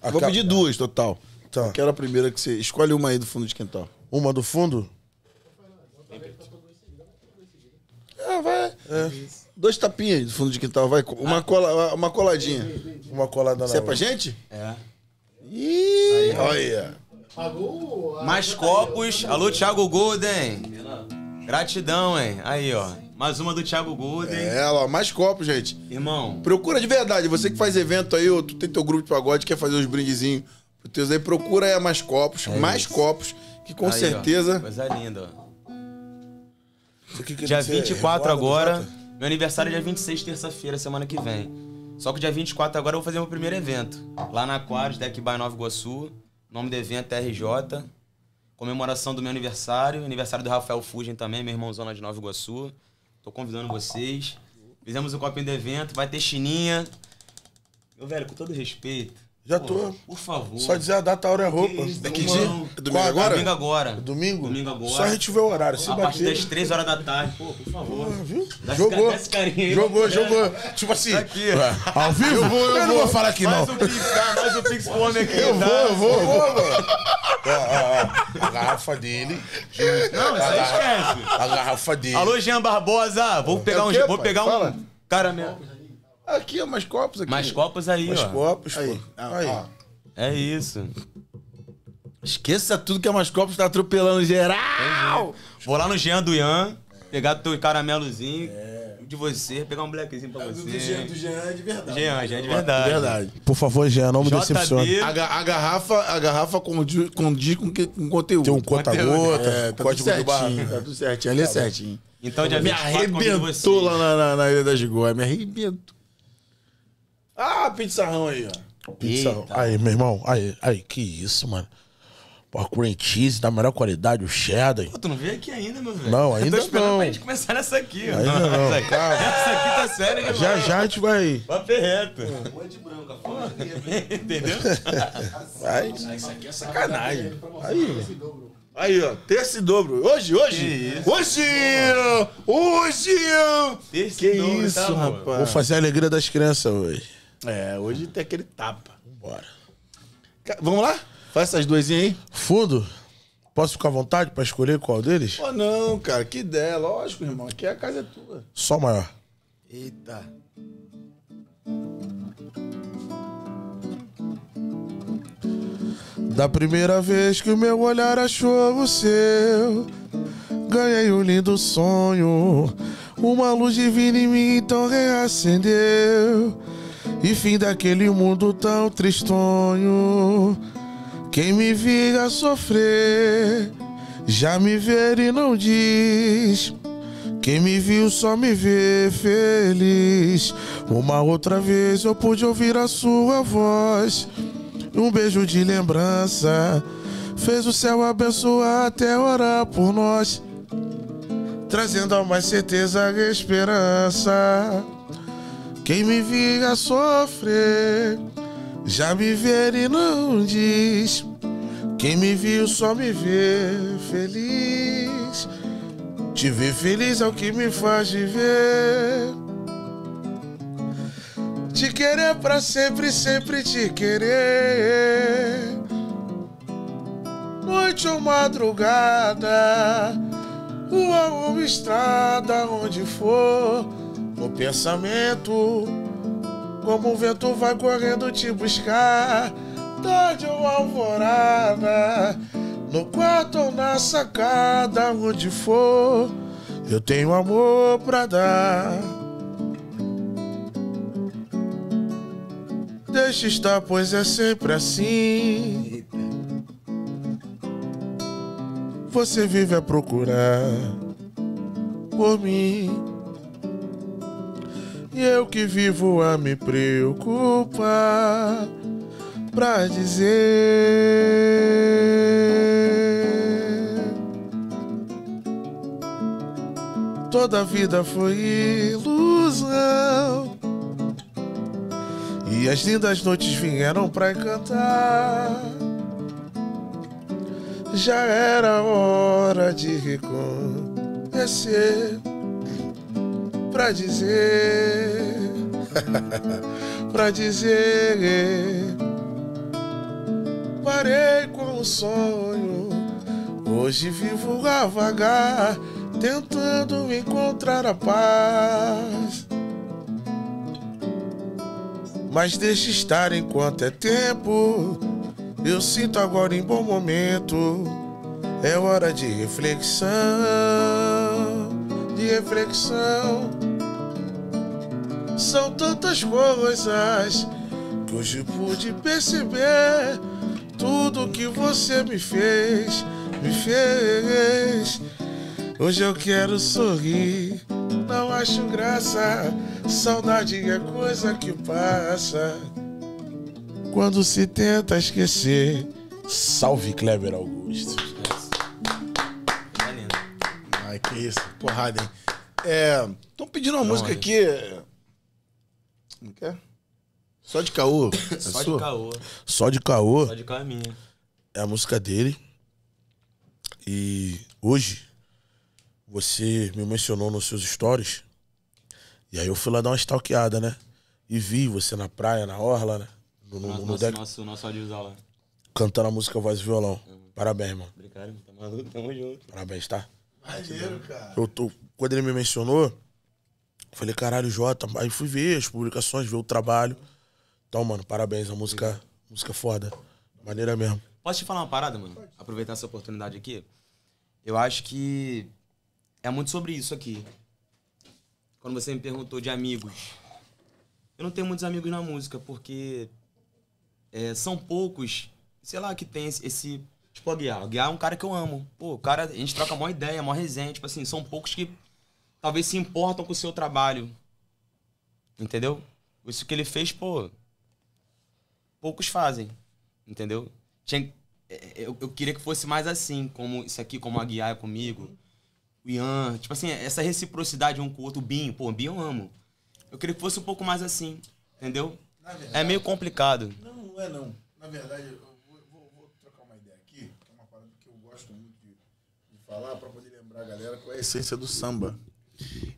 A vou pedir duas total. Tá. Eu quero a primeira que você. Escolhe uma aí do fundo de quintal. Uma do fundo? Ah, vai. É. Dois tapinhas do fundo de quintal, vai. Uma, ah. cola, uma coladinha. Uma colada na Você é pra gente? É. Ih, olha. Mais copos. Alô, Thiago Golden. Gratidão, hein? Aí, ó. Mais uma do Thiago Golden. É, ó, mais copos, gente. Irmão. Procura de verdade. Você que faz evento aí, ou tu tem teu grupo de pagode, quer fazer uns brindezinhos pro teus aí, procura aí mais copos, é mais isso. copos, que com aí, certeza. Ó, coisa linda, ó. Que dia 24 é? agora. Meu aniversário é dia 26, terça-feira, semana que vem. Só que dia 24 agora eu vou fazer meu primeiro evento. Lá na Aquários, Deck by Nova Iguaçu. Nome do evento é RJ. Comemoração do meu aniversário. Aniversário do Rafael Fugem também, meu irmãozão lá de Nova Iguaçu. Tô convidando vocês. Fizemos o um copinho do evento. Vai ter chininha. Meu velho, com todo respeito, já Pô, tô. Por favor. Só dizer a data, a hora e é a roupa. é que dia? É domingo agora? Domingo agora. É domingo? Domingo agora. Só a gente vê o horário. Se a bater... partir das 3 horas da tarde. Pô, por favor. Pô, viu? Dá jogou. Esse carinha aí, jogou, é. jogou. Tipo assim. Tá aqui. Ao vivo? Eu, vou, eu, eu não vou, falar aqui mais não. Um pix, tá? Mais um pix pro homem aqui. Eu tá? vou, eu vou. Eu vou, mano. Ó, ó, a garrafa dele. Não, isso aí esquece. A garrafa dele. Alô, Jean Barbosa. Vou pegar é um. Quê, vou pai? pegar um. Caramelo. Aqui, ó, mais copos aqui. Mais copos aí, mais ó. Mais copos, aí. pô. Ah, aí. É isso. Esqueça tudo que é mais copos, tá atropelando geral! Entendi. Vou lá no Jean do Ian, pegar teu caramelozinho é. de você, pegar um blackzinho pra é você. Do Jean, do Jean é de verdade. Jean, Jean é de é verdade. verdade. Por favor, Jean, não me decepcione. A, a, garrafa, a garrafa condiz, condiz com, que, com conteúdo. Tem um conta-gota, é, tá código certinho, do barco. Tá tudo certinho, ali é tá certinho. Então, dia me arrebentou lá na, na, na Ilha da Gigóia, me arrebentou. Ah, pizzarrão aí, ó. Pizzarrão. Eita. Aí, meu irmão. Aí, aí, que isso, mano. Pô, cream cheese da melhor qualidade, o cheddar. Pô, tu não veio aqui ainda, meu velho? Não, ainda não. Eu tô esperando não. pra gente começar nessa aqui. Ainda ó. não, essa, calma. essa aqui tá séria irmão. Já, já a gente vai... Papo reto. Pô, de branca, fome. É Entendeu? Vai. isso é aqui é sacanagem. Aí, Aí, ó, terça e dobro. Hoje, hoje. Hoje! Hoje! Terça que tá, isso, rapaz. Vou fazer a alegria das crianças hoje. É, hoje tem aquele tapa. Bora. Vamos lá? Faz essas duas aí. Fundo. Posso ficar à vontade pra escolher qual deles? oh, não, cara. Que ideia. Lógico, irmão. Aqui a casa é tua. Só maior. Eita. Da primeira vez que o meu olhar achou o seu, ganhei um lindo sonho. Uma luz divina em mim então reacendeu e fim daquele mundo tão tristonho. Quem me vira sofrer já me ver e não diz. Quem me viu só me vê feliz. Uma outra vez eu pude ouvir a sua voz. Um beijo de lembrança fez o céu abençoar até orar por nós, trazendo a mais certeza e esperança. Quem me via sofrer já me vê e não diz. Quem me viu só me vê feliz. Te ver feliz é o que me faz viver. Te querer pra sempre, sempre te querer. Noite ou madrugada, rua ou estrada, onde for o pensamento, como o vento vai correndo te buscar, tarde ou alvorada, no quarto ou na sacada, onde for, eu tenho amor pra dar. Deixa estar, pois é sempre assim. Você vive a procurar por mim. E eu que vivo a me preocupar pra dizer. Toda a vida foi ilusão. E as lindas noites vieram pra encantar. Já era hora de reconhecer pra dizer, (laughs) pra dizer. Parei com o sonho, hoje vivo a vagar, tentando encontrar a paz. Mas deixe estar enquanto é tempo. Eu sinto agora em bom momento. É hora de reflexão, de reflexão. São tantas coisas que hoje pude perceber. Tudo que você me fez, me fez. Hoje eu quero sorrir, não acho graça. Saudade é coisa que passa quando se tenta esquecer. Salve Kleber Augusto. Tá Ai, que isso, porrada, hein? É, tô pedindo uma Não, música é aqui. Não quer? É? Só de caô? (coughs) É Só sua? de caô. Só de caô? Só de caô é minha. É a música dele. E hoje, você me mencionou nos seus stories. E aí eu fui lá dar uma stalkeada, né? E vi você na praia, na orla, né? No, no, nosso, no nosso, deck. Nosso, nosso audiovisual lá. Cantando a música Voz e Violão. É Parabéns, mano. Obrigado, tá maluco, tamo junto. Parabéns, tá? Maneiro, cara. Eu tô, quando ele me mencionou, Falei, caralho, Jota. Aí fui ver as publicações, ver o trabalho. Então, mano, parabéns. A música, música é foda. Maneira mesmo. Posso te falar uma parada, mano? Aproveitar essa oportunidade aqui. Eu acho que é muito sobre isso aqui. Quando você me perguntou de amigos. Eu não tenho muitos amigos na música, porque é, são poucos, sei lá, que tem esse, esse. Tipo, a Guiar. A Guiar é um cara que eu amo. Pô, o cara, a gente troca a maior ideia, a maior resenha. Tipo assim, são poucos que talvez se importam com o seu trabalho. Entendeu? Isso que ele fez, pô. Poucos fazem. Entendeu? Tinha, é, é, eu, eu queria que fosse mais assim, como isso aqui, como a Guiar é comigo. O Ian, tipo assim, essa reciprocidade um com o outro, o Binho, pô, o Binho eu amo. Eu queria que fosse um pouco mais assim, entendeu? Verdade, é meio complicado. Não, não é não. Na verdade, eu vou, vou, vou trocar uma ideia aqui, que é uma parada que eu gosto muito de, de falar, para poder lembrar a galera qual é a essência do samba.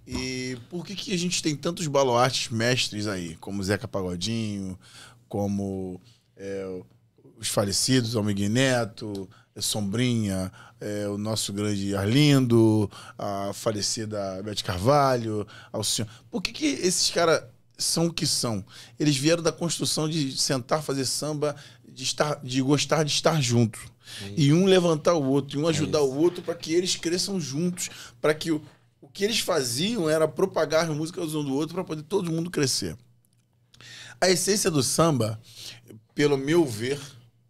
E por que, que a gente tem tantos baluartes mestres aí, como Zeca Pagodinho, como é, os falecidos, Almir Neto, é, Sombrinha, é, o nosso grande Arlindo, a falecida Beth Carvalho, Alcione. Por que, que esses caras são o que são? Eles vieram da construção de sentar, fazer samba, de, estar, de gostar de estar junto. Sim. E um levantar o outro, e um é ajudar é o outro para que eles cresçam juntos, para que o, que eles faziam era propagar as músicas um do outro para poder todo mundo crescer. A essência do samba, pelo meu ver,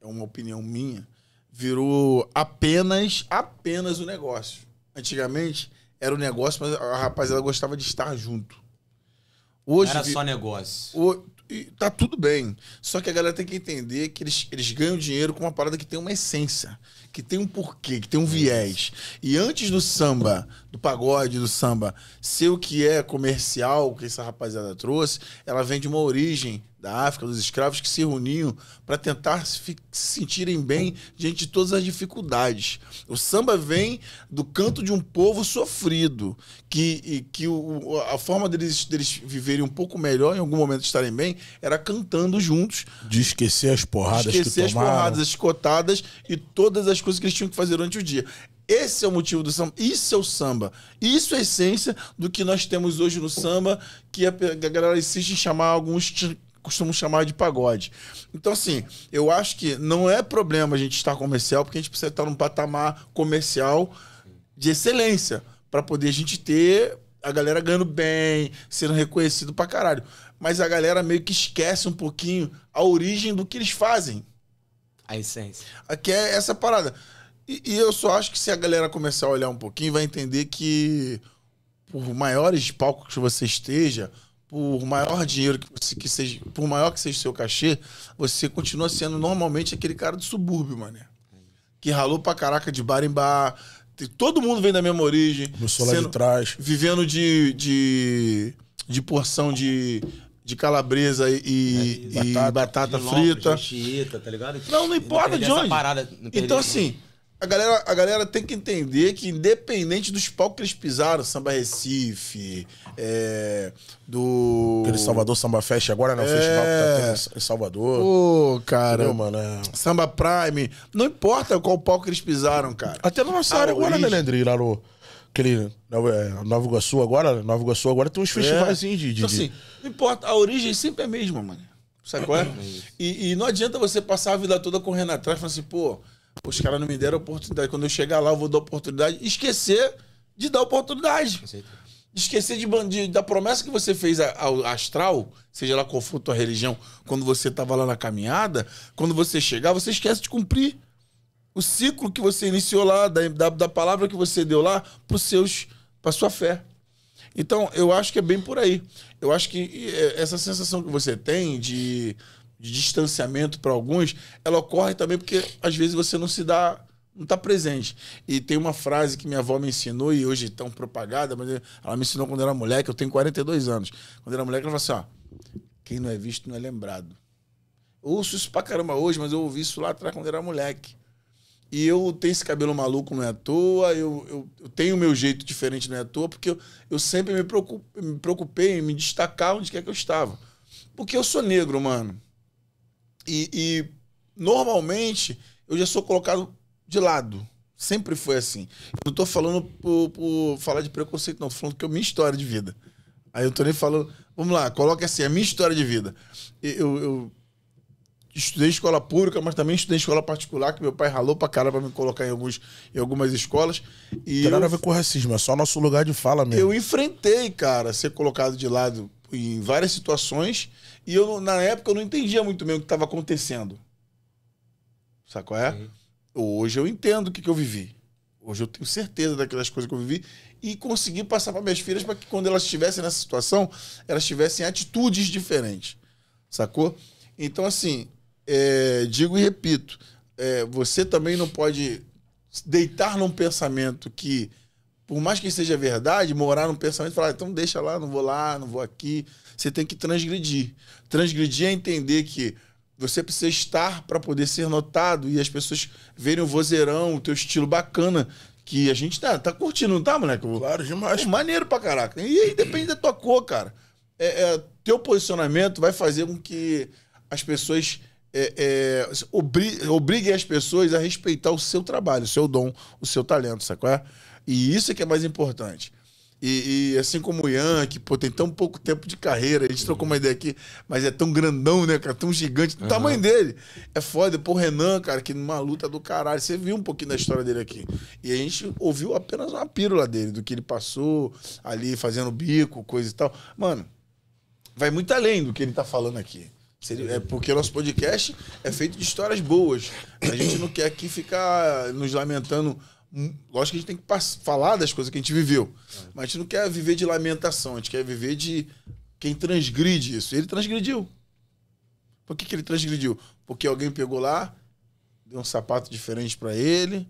é uma opinião minha, virou apenas, apenas o um negócio. Antigamente era o um negócio, mas a rapaziada gostava de estar junto. Hoje era só negócio. O, tá tudo bem. Só que a galera tem que entender que eles, eles ganham dinheiro com uma parada que tem uma essência que tem um porquê, que tem um viés. E antes do samba, do pagode, do samba, ser o que é comercial, que essa rapaziada trouxe, ela vem de uma origem da África, dos escravos que se reuniam para tentar se sentirem bem diante de todas as dificuldades. O samba vem do canto de um povo sofrido, que, que o, a forma deles, deles viverem um pouco melhor, em algum momento estarem bem, era cantando juntos. De esquecer as porradas esquecer as tomaram. porradas, as escotadas e todas as coisas que eles tinham que fazer durante o dia. Esse é o motivo do samba. Isso é o samba. Isso é a essência do que nós temos hoje no samba, que a galera insiste em chamar alguns costumo chamar de pagode. Então, assim, eu acho que não é problema a gente estar comercial, porque a gente precisa estar num patamar comercial de excelência, para poder a gente ter a galera ganhando bem, sendo reconhecido pra caralho. Mas a galera meio que esquece um pouquinho a origem do que eles fazem. A essência. Aqui é essa parada. E, e eu só acho que se a galera começar a olhar um pouquinho, vai entender que por maiores palcos que você esteja, por maior dinheiro que, você, que seja, por maior que seja o seu cachê, você continua sendo normalmente aquele cara do subúrbio, mané. Que ralou pra caraca de bar em bar. Todo mundo vem da mesma origem. Começou lá de trás. Vivendo de, de, de porção de, de calabresa e, é, e batata, e batata de frita. tá ligado? Não, não importa não de onde. Parada, não então, assim, a galera, a galera tem que entender que, independente dos palcos que eles pisaram, Samba Recife, é, do. Aquele Salvador Samba Fest, agora não, né? é... festival que tá tendo em Salvador. Pô, cara. mano? Samba Prime. Não importa qual palco que eles pisaram, cara. Até na nossa área origem... Ah, agora, né, Lá no. Aquele. É, Nova Iguaçu agora, Nova Iguaçu agora tem uns é. festivais de, de, então, assim, não importa, a origem sempre é a mesma, mano. Sabe qual é? é e, e não adianta você passar a vida toda correndo atrás e falar assim, pô. Os caras não me deram oportunidade. Quando eu chegar lá, eu vou dar oportunidade. Esquecer de dar oportunidade. Esquecer de, de, da promessa que você fez ao astral, seja lá qual for a tua religião, quando você estava lá na caminhada, quando você chegar, você esquece de cumprir o ciclo que você iniciou lá, da, da, da palavra que você deu lá, para sua fé. Então, eu acho que é bem por aí. Eu acho que essa sensação que você tem de de distanciamento para alguns, ela ocorre também porque às vezes você não se dá, não está presente. E tem uma frase que minha avó me ensinou e hoje é tão propagada, mas ela me ensinou quando era moleque, eu tenho 42 anos. Quando era moleque, ela falou assim: ó, quem não é visto não é lembrado. Eu ouço isso pra caramba hoje, mas eu ouvi isso lá atrás quando era moleque. E eu tenho esse cabelo maluco, não é à toa, eu, eu, eu tenho o meu jeito diferente, não é à toa, porque eu, eu sempre me preocupei, me preocupei em me destacar onde quer que eu estava. Porque eu sou negro, mano. E, e normalmente eu já sou colocado de lado. Sempre foi assim. Eu não tô falando por, por, falar de preconceito, não. Tô falando que é minha história de vida. Aí eu tô nem falando. Vamos lá, coloca assim, a minha história de vida. Eu, eu estudei escola pública, mas também estudei escola particular, que meu pai ralou pra cara pra me colocar em, alguns, em algumas escolas. E tem nada a ver com racismo, é só nosso lugar de fala mesmo. Eu enfrentei, cara, ser colocado de lado em várias situações e eu, na época, eu não entendia muito bem o que estava acontecendo. Sabe qual é? Hoje eu entendo o que, que eu vivi. Hoje eu tenho certeza daquelas coisas que eu vivi e consegui passar para minhas filhas para que quando elas estivessem nessa situação, elas tivessem atitudes diferentes. Sacou? Então, assim, é, digo e repito, é, você também não pode deitar num pensamento que, por mais que seja verdade, morar num pensamento e falar, ah, então deixa lá, não vou lá, não vou aqui você tem que transgredir. Transgredir é entender que você precisa estar para poder ser notado e as pessoas verem o vozeirão, o teu estilo bacana, que a gente tá, tá curtindo, não tá, moleque? Claro, demais. Pô, maneiro pra caraca. E aí depende da tua cor, cara. É, é, teu posicionamento vai fazer com que as pessoas é, é, obri obriguem as pessoas a respeitar o seu trabalho, o seu dom, o seu talento, sacou? É? E isso é que é mais importante. E, e, assim como o Ian, que pô, tem tão pouco tempo de carreira, a gente trocou uma ideia aqui, mas é tão grandão, né, cara? Tão gigante, do uhum. tamanho dele. É foda. Pô, Renan, cara, que numa luta do caralho. Você viu um pouquinho da história dele aqui. E a gente ouviu apenas uma pílula dele, do que ele passou ali fazendo bico, coisa e tal. Mano, vai muito além do que ele tá falando aqui. É porque nosso podcast é feito de histórias boas. A gente não quer aqui ficar nos lamentando Lógico que a gente tem que falar das coisas que a gente viveu. Mas a gente não quer viver de lamentação, a gente quer viver de quem transgride isso. Ele transgrediu. Por que, que ele transgrediu? Porque alguém pegou lá, deu um sapato diferente para ele,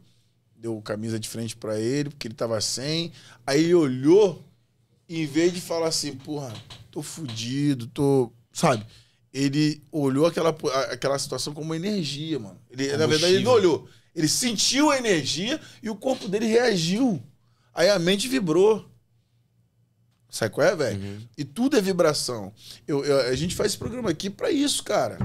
deu camisa diferente para ele, porque ele tava sem. Aí ele olhou, e em vez de falar assim, porra, tô fudido, tô. Sabe? Ele olhou aquela, aquela situação como energia, mano. Ele, na verdade, ele não olhou. Ele sentiu a energia e o corpo dele reagiu. Aí a mente vibrou. Sabe qual é, velho? Uhum. E tudo é vibração. Eu, eu, a gente faz esse programa aqui para isso, cara.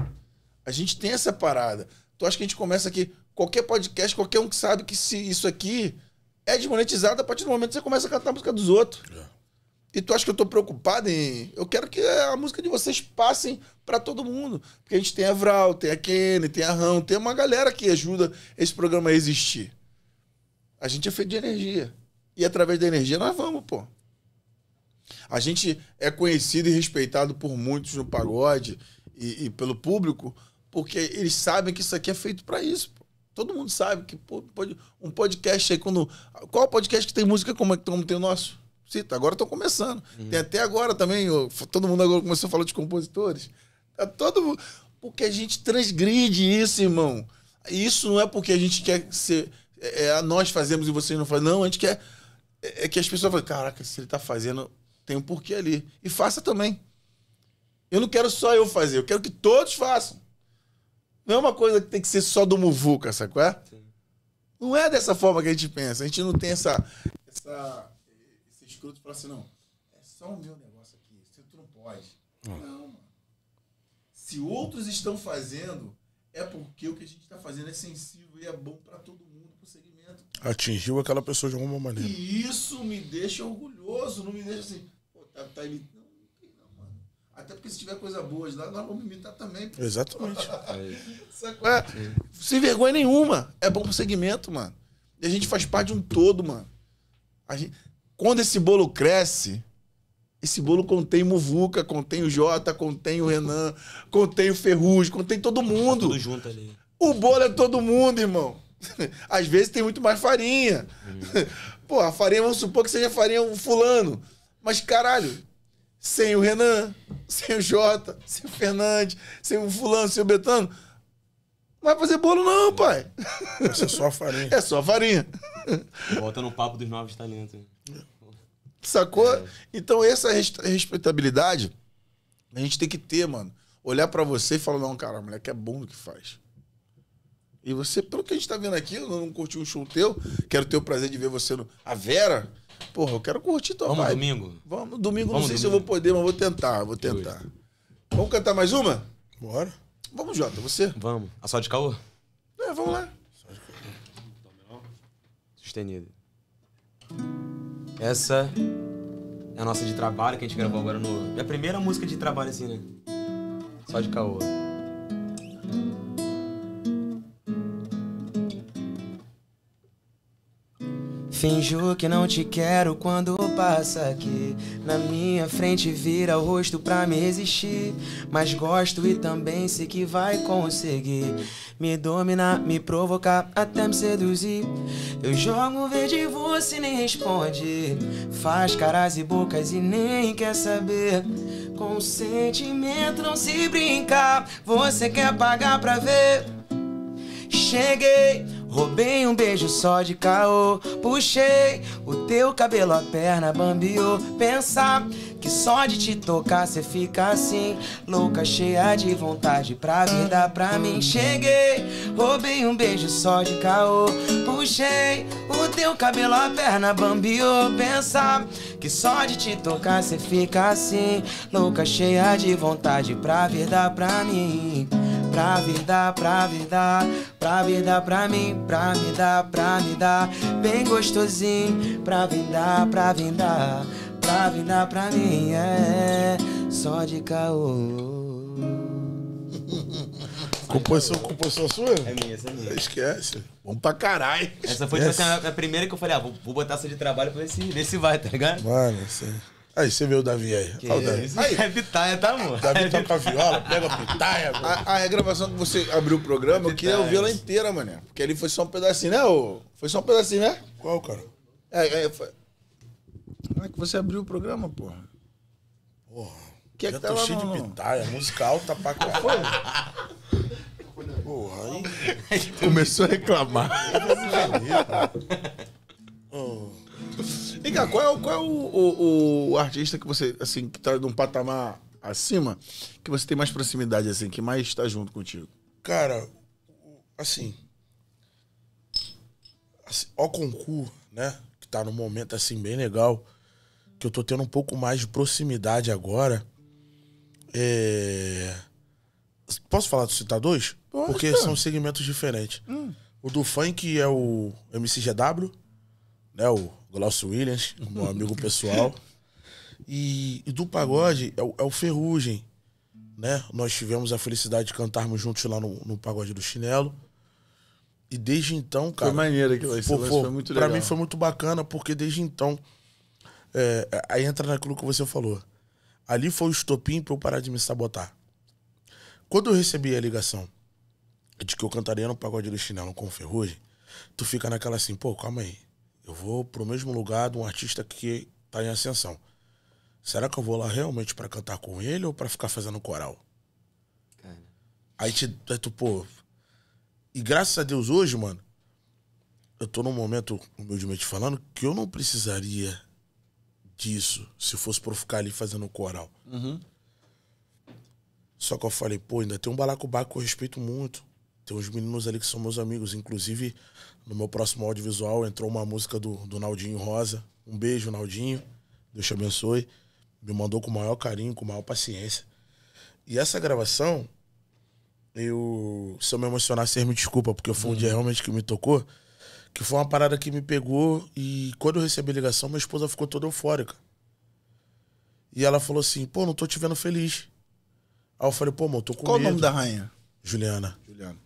A gente tem essa parada. Tu acha que a gente começa aqui? Qualquer podcast, qualquer um que sabe que se isso aqui é desmonetizado a partir do momento que você começa a cantar a música dos outros. É. E tu acha que eu tô preocupado em. Eu quero que a música de vocês passem para todo mundo. Porque a gente tem a Vral, tem a Kenny, tem a Rão, tem uma galera que ajuda esse programa a existir. A gente é feito de energia. E através da energia nós vamos, pô. A gente é conhecido e respeitado por muitos no pagode e, e pelo público, porque eles sabem que isso aqui é feito para isso. Pô. Todo mundo sabe que pô, um podcast aí, quando. Qual podcast que tem música como, é, como tem o nosso? agora estão começando. Uhum. Tem até agora também, todo mundo agora começou a falar de compositores. Tá todo Porque a gente transgride isso, irmão. Isso não é porque a gente quer ser. É, é nós fazemos e vocês não fazem. Não, a gente quer. É, é que as pessoas falam, caraca, se ele tá fazendo, tem um porquê ali. E faça também. Eu não quero só eu fazer, eu quero que todos façam. Não é uma coisa que tem que ser só do Muvuca, sacou? É? Não é dessa forma que a gente pensa. A gente não tem essa, essa escroto e falar assim, não, é só o meu negócio aqui, se tu não pode. Hum. Não, mano. Se outros estão fazendo, é porque o que a gente está fazendo é sensível e é bom para todo mundo, pro segmento. Atingiu aquela pessoa de alguma maneira. E isso me deixa orgulhoso, não me deixa assim, pô, tá, tá imitando. Até porque se tiver coisa boa de lá, nós vamos imitar também. Pô. Exatamente. (laughs) é, é? sem vergonha nenhuma. É bom pro segmento, mano. E a gente faz parte de um todo, mano. A gente, quando esse bolo cresce, esse bolo contém Muvuca, contém o Jota, contém o Renan, contém o Ferrugem, contém todo tá mundo. tudo junto ali. O bolo é todo mundo, irmão. (laughs) Às vezes tem muito mais farinha. Uhum. (laughs) Pô, a farinha, vamos supor que seja farinha um fulano. Mas, caralho, sem o Renan, sem o Jota, sem o Fernandes, sem o fulano, sem o Betano, não vai fazer bolo não, pai. Essa (laughs) é só farinha. É só farinha. Volta no papo dos novos talentos. Sacou? É. Então, essa respeitabilidade a gente tem que ter, mano. Olhar para você e falar, não, cara, moleque, mulher que é bom o que faz. E você, pelo que a gente tá vendo aqui, eu não curti um show teu, quero ter o prazer de ver você no. A Vera? Porra, eu quero curtir tua Vamos vibe. domingo? Vamos, domingo Vamos não sei domingo. se eu vou poder, mas vou tentar, vou tentar. Vamos cantar mais uma? Bora. Vamos, Jota, você? Vamos. A só de caô? É, vamos lá. Só de caô. Sustenido. Essa é a nossa de trabalho que a gente gravou agora no. É a primeira música de trabalho assim, né? Só de caô. Finjo que não te quero quando passa aqui na minha frente vira o rosto pra me resistir, mas gosto e também sei que vai conseguir me dominar, me provocar até me seduzir. Eu jogo verde e você nem responde, faz caras e bocas e nem quer saber. Com sentimento não se brincar, você quer pagar pra ver. Cheguei Roubei um beijo só de caô. Puxei o teu cabelo, a perna bambiou. Pensar que só de te tocar cê fica assim. Louca, cheia de vontade pra vida pra mim. Cheguei, roubei um beijo só de caô. Puxei o teu cabelo, a perna bambiou. Pensar que só de te tocar cê fica assim. Louca, cheia de vontade pra vida pra mim pra vida, pra vida, pra vida, pra mim, pra me dar, pra me dar, bem gostosinho, pra dar pra dar pra dar pra mim, é só de caô. (laughs) Composição, composição sua? É minha, essa é minha. Esquece. Vamos pra caralho. Essa foi a primeira que eu falei, ah, vou, vou botar essa de trabalho pra ver se, ver se vai, tá ligado? Mano, sim. Aí você vê o Davi aí. Que Olha o Davi. Aí, é pitaia, tá, amor? Davi toca a viola, pega a pitaia. a, a regravação que você abriu o programa, é eu queria é ouvir ela inteira, mané. Porque ali foi só um pedacinho, né, ô? Foi só um pedacinho, né? Qual, cara? É, é, foi... é que você abriu o programa, porra. Porra. Que é que tá lá, cheio não, de pitaia, música alta pra cá. Foi? Porra, aí... (laughs) Começou a reclamar. oh. (laughs) Vem cá, qual é, qual é o, o, o, artista que você, assim, que tá de um patamar acima, que você tem mais proximidade, assim, que mais está junto contigo? Cara, assim. assim ó concurso, né? Que tá num momento, assim, bem legal. Que eu tô tendo um pouco mais de proximidade agora. É. Posso falar dos dois? Pode, Porque são segmentos diferentes. Hum. O do funk é o MCGW, né? O Glaucio Williams, (laughs) meu amigo pessoal. E, e, do pagode é o, é o, Ferrugem, né? Nós tivemos a felicidade de cantarmos juntos lá no, no Pagode do Chinelo. E desde então, cara. Foi maneiro que esse foi muito legal. Pra mim foi muito bacana, porque desde então. É, aí entra naquilo que você falou. Ali foi o estopim pra eu parar de me sabotar. Quando eu recebi a ligação de que eu cantaria no Pagode do Chinelo com o Ferrugem, tu fica naquela assim, pô, calma aí. Eu vou para o mesmo lugar de um artista que tá em ascensão. Será que eu vou lá realmente para cantar com ele ou para ficar fazendo coral? Cara. Aí, te, aí tu, pô. E graças a Deus hoje, mano, eu tô num momento, humildemente falando, que eu não precisaria disso se fosse para ficar ali fazendo coral. Uhum. Só que eu falei, pô, ainda tem um balacobaco que eu respeito muito. Tem uns meninos ali que são meus amigos. Inclusive, no meu próximo audiovisual entrou uma música do, do Naldinho Rosa. Um beijo, Naldinho. Deus te abençoe. Me mandou com o maior carinho, com a maior paciência. E essa gravação, eu. Se eu me emocionar, vocês me desculpa, porque foi um uhum. dia realmente que me tocou. Que foi uma parada que me pegou e quando eu recebi a ligação, minha esposa ficou toda eufórica. E ela falou assim, pô, não tô te vendo feliz. Aí eu falei, pô, mano, tô com Qual medo. Qual o nome da rainha? Juliana. Juliana.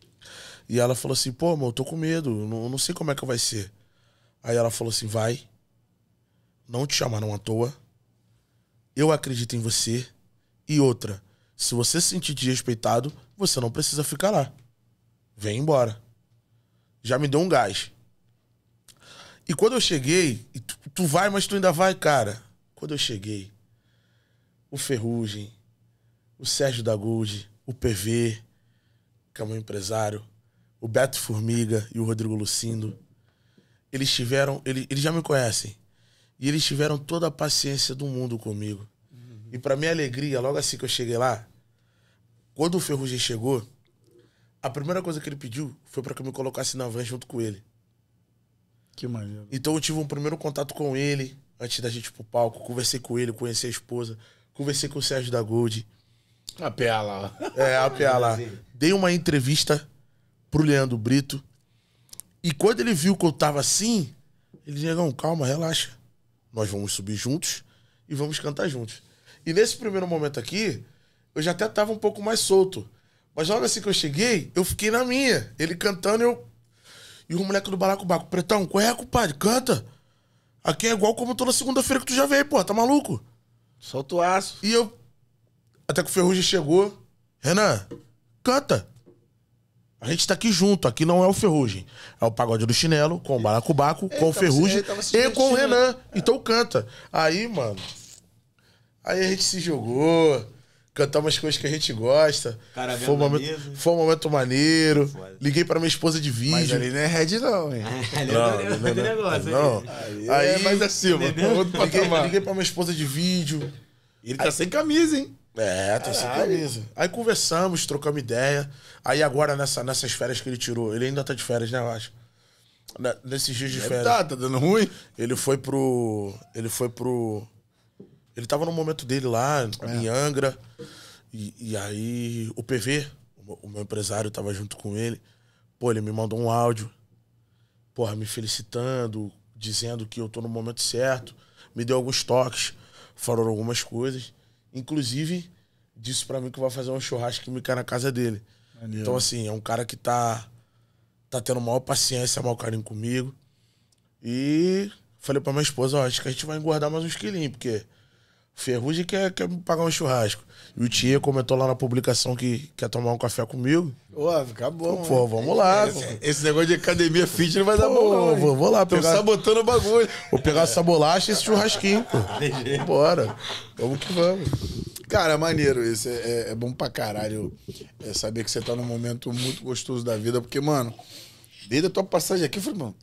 E ela falou assim, pô, amor, eu tô com medo, eu não, eu não sei como é que vai ser. Aí ela falou assim, vai. Não te chamaram à toa. Eu acredito em você. E outra, se você se sentir desrespeitado, você não precisa ficar lá. Vem embora. Já me deu um gás. E quando eu cheguei, tu, tu vai, mas tu ainda vai, cara. Quando eu cheguei, o Ferrugem, o Sérgio da Gold, o PV, que é meu empresário, o Beto Formiga e o Rodrigo Lucindo, eles tiveram, eles, eles já me conhecem, e eles tiveram toda a paciência do mundo comigo. Uhum. E para minha alegria, logo assim que eu cheguei lá, quando o Ferrugem chegou, a primeira coisa que ele pediu foi para que eu me colocasse na van junto com ele. Que maneiro. Então eu tive um primeiro contato com ele, antes da gente ir pro palco, conversei com ele, conheci a esposa, conversei com o Sérgio da Gold. A PA lá. É, a PA lá. Dei uma entrevista pro Leandro Brito. E quando ele viu que eu tava assim, ele disse: Negão, calma, relaxa. Nós vamos subir juntos e vamos cantar juntos. E nesse primeiro momento aqui, eu já até tava um pouco mais solto. Mas logo assim que eu cheguei, eu fiquei na minha. Ele cantando, eu. E o moleque do balacobaco, pretão, qual é, compadre? Canta. Aqui é igual como toda segunda-feira que tu já veio, pô, tá maluco? Solta o aço. E eu. Até que o Ferrugem chegou. Renan, canta. A gente tá aqui junto, aqui não é o Ferrugem. É o Pagode do Chinelo, com o Baracubaco, com o Ferrugem e com o né? Renan. Então canta. Aí, mano. Aí a gente se jogou cantar umas coisas que a gente gosta. Cara, foi, um momento, foi um momento maneiro. Liguei pra minha esposa de vídeo. Mas ali não é head, não, hein? É, não, é Não. É aí, aí é mais acima. Liguei, liguei pra minha esposa de vídeo. Ele tá aí, sem camisa, hein? É, tá sem camisa. Aí conversamos, trocamos ideia. Aí agora, nessa, nessas férias que ele tirou, ele ainda tá de férias, né, eu acho? Né, nesses dias de ele férias. Tá, tá dando ruim? Ele foi pro. Ele foi pro. Ele tava no momento dele lá, é. em Angra. E, e, aí, o PV, o meu empresário, tava junto com ele. Pô, ele me mandou um áudio, porra, me felicitando, dizendo que eu tô no momento certo. Me deu alguns toques, falou algumas coisas. Inclusive, disse para mim que vai fazer um churrasco que me cai na casa dele. Então, assim, é um cara que tá, tá tendo maior paciência, maior carinho comigo. E falei pra minha esposa, ó, acho que a gente vai engordar mais uns quilinhos, porque Ferrugem quer, quer me pagar um churrasco. E o Tia comentou lá na publicação que quer tomar um café comigo. Pô, acabou. bom. Pô, vamos lá. Esse, esse, negócio de academia fit não vai pô, dar bom, não. Vou, vou lá pegar. Tô sabotando o bagulho. Vou pegar essa bolacha e esse churrasquinho, pô. (laughs) Bora. Vamos que vamos. Cara, maneiro isso. É, é, é bom pra caralho é saber que você tá num momento muito gostoso da vida, porque, mano, desde a tua passagem aqui, eu falei, mano,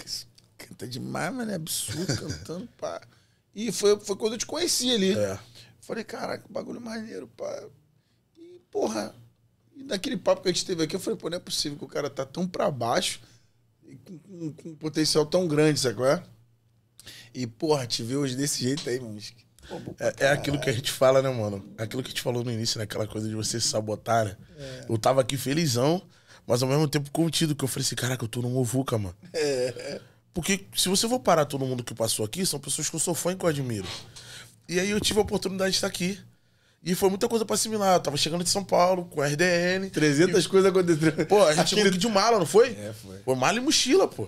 canta demais, mano, é absurdo cantando, pá. E foi, foi quando eu te conheci ali. É. Falei, caraca, que bagulho maneiro, pá. E, porra, e naquele papo que a gente teve aqui, eu falei, pô, não é possível que o cara tá tão pra baixo e com, com, com um potencial tão grande, sabe qual é? E, porra, te ver hoje desse jeito aí, mano. É, é, aquilo que a gente fala, né, mano? Aquilo que a gente falou no início, né? coisa de você sabotar, né? É. Eu tava aqui felizão, mas ao mesmo tempo contido, que eu falei assim, caraca, eu tô no Movuca, mano. É. Porque se você for parar todo mundo que passou aqui, são pessoas que eu sou fã e que eu admiro. E aí eu tive a oportunidade de estar aqui. E foi muita coisa pra assimilar. Eu tava chegando de São Paulo, com RDN. 300 e... coisas acontecendo. Pô, a gente Aquele... chegou aqui de mala, não foi? É, foi. Foi mala e mochila, pô.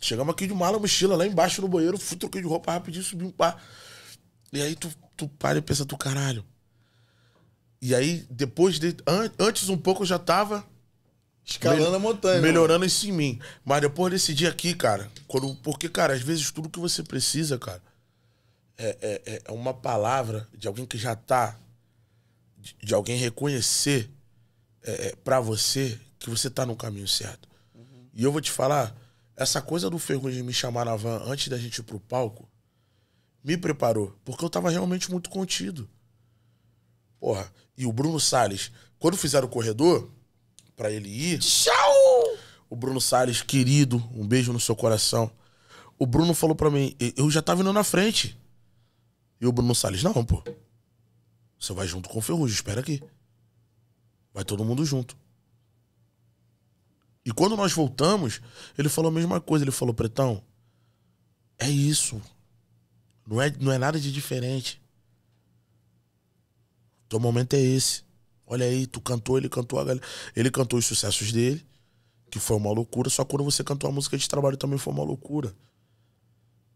Chegamos aqui de mala, e mochila, lá embaixo no banheiro, fui, troquei de roupa rapidinho, subi um pá E aí tu, tu para e pensa, tu caralho. E aí, depois de. An antes um pouco eu já tava. Escalando a montanha. Melhorando mano. Né? isso em mim. Mas depois desse dia aqui, cara. Quando, porque, cara, às vezes tudo que você precisa, cara é, é, é, é uma palavra de alguém que já tá, de, de alguém reconhecer é, é para você que você tá no caminho certo. Uhum. E eu vou te falar, essa coisa do Ferro me chamar na van antes da gente ir pro palco, me preparou, porque eu tava realmente muito contido. Porra, e o Bruno Salles, quando fizeram o corredor, para ele ir. Tchau! O Bruno Salles, querido, um beijo no seu coração. O Bruno falou para mim, eu já tava indo na frente. E o Bruno Salles, não, pô. Você vai junto com o Ferrugem, espera aqui. Vai todo mundo junto. E quando nós voltamos, ele falou a mesma coisa. Ele falou, Pretão, é isso. Não é, não é nada de diferente. O teu momento é esse. Olha aí, tu cantou, ele cantou a galera. Ele cantou os sucessos dele, que foi uma loucura. Só quando você cantou a música de trabalho também foi uma loucura.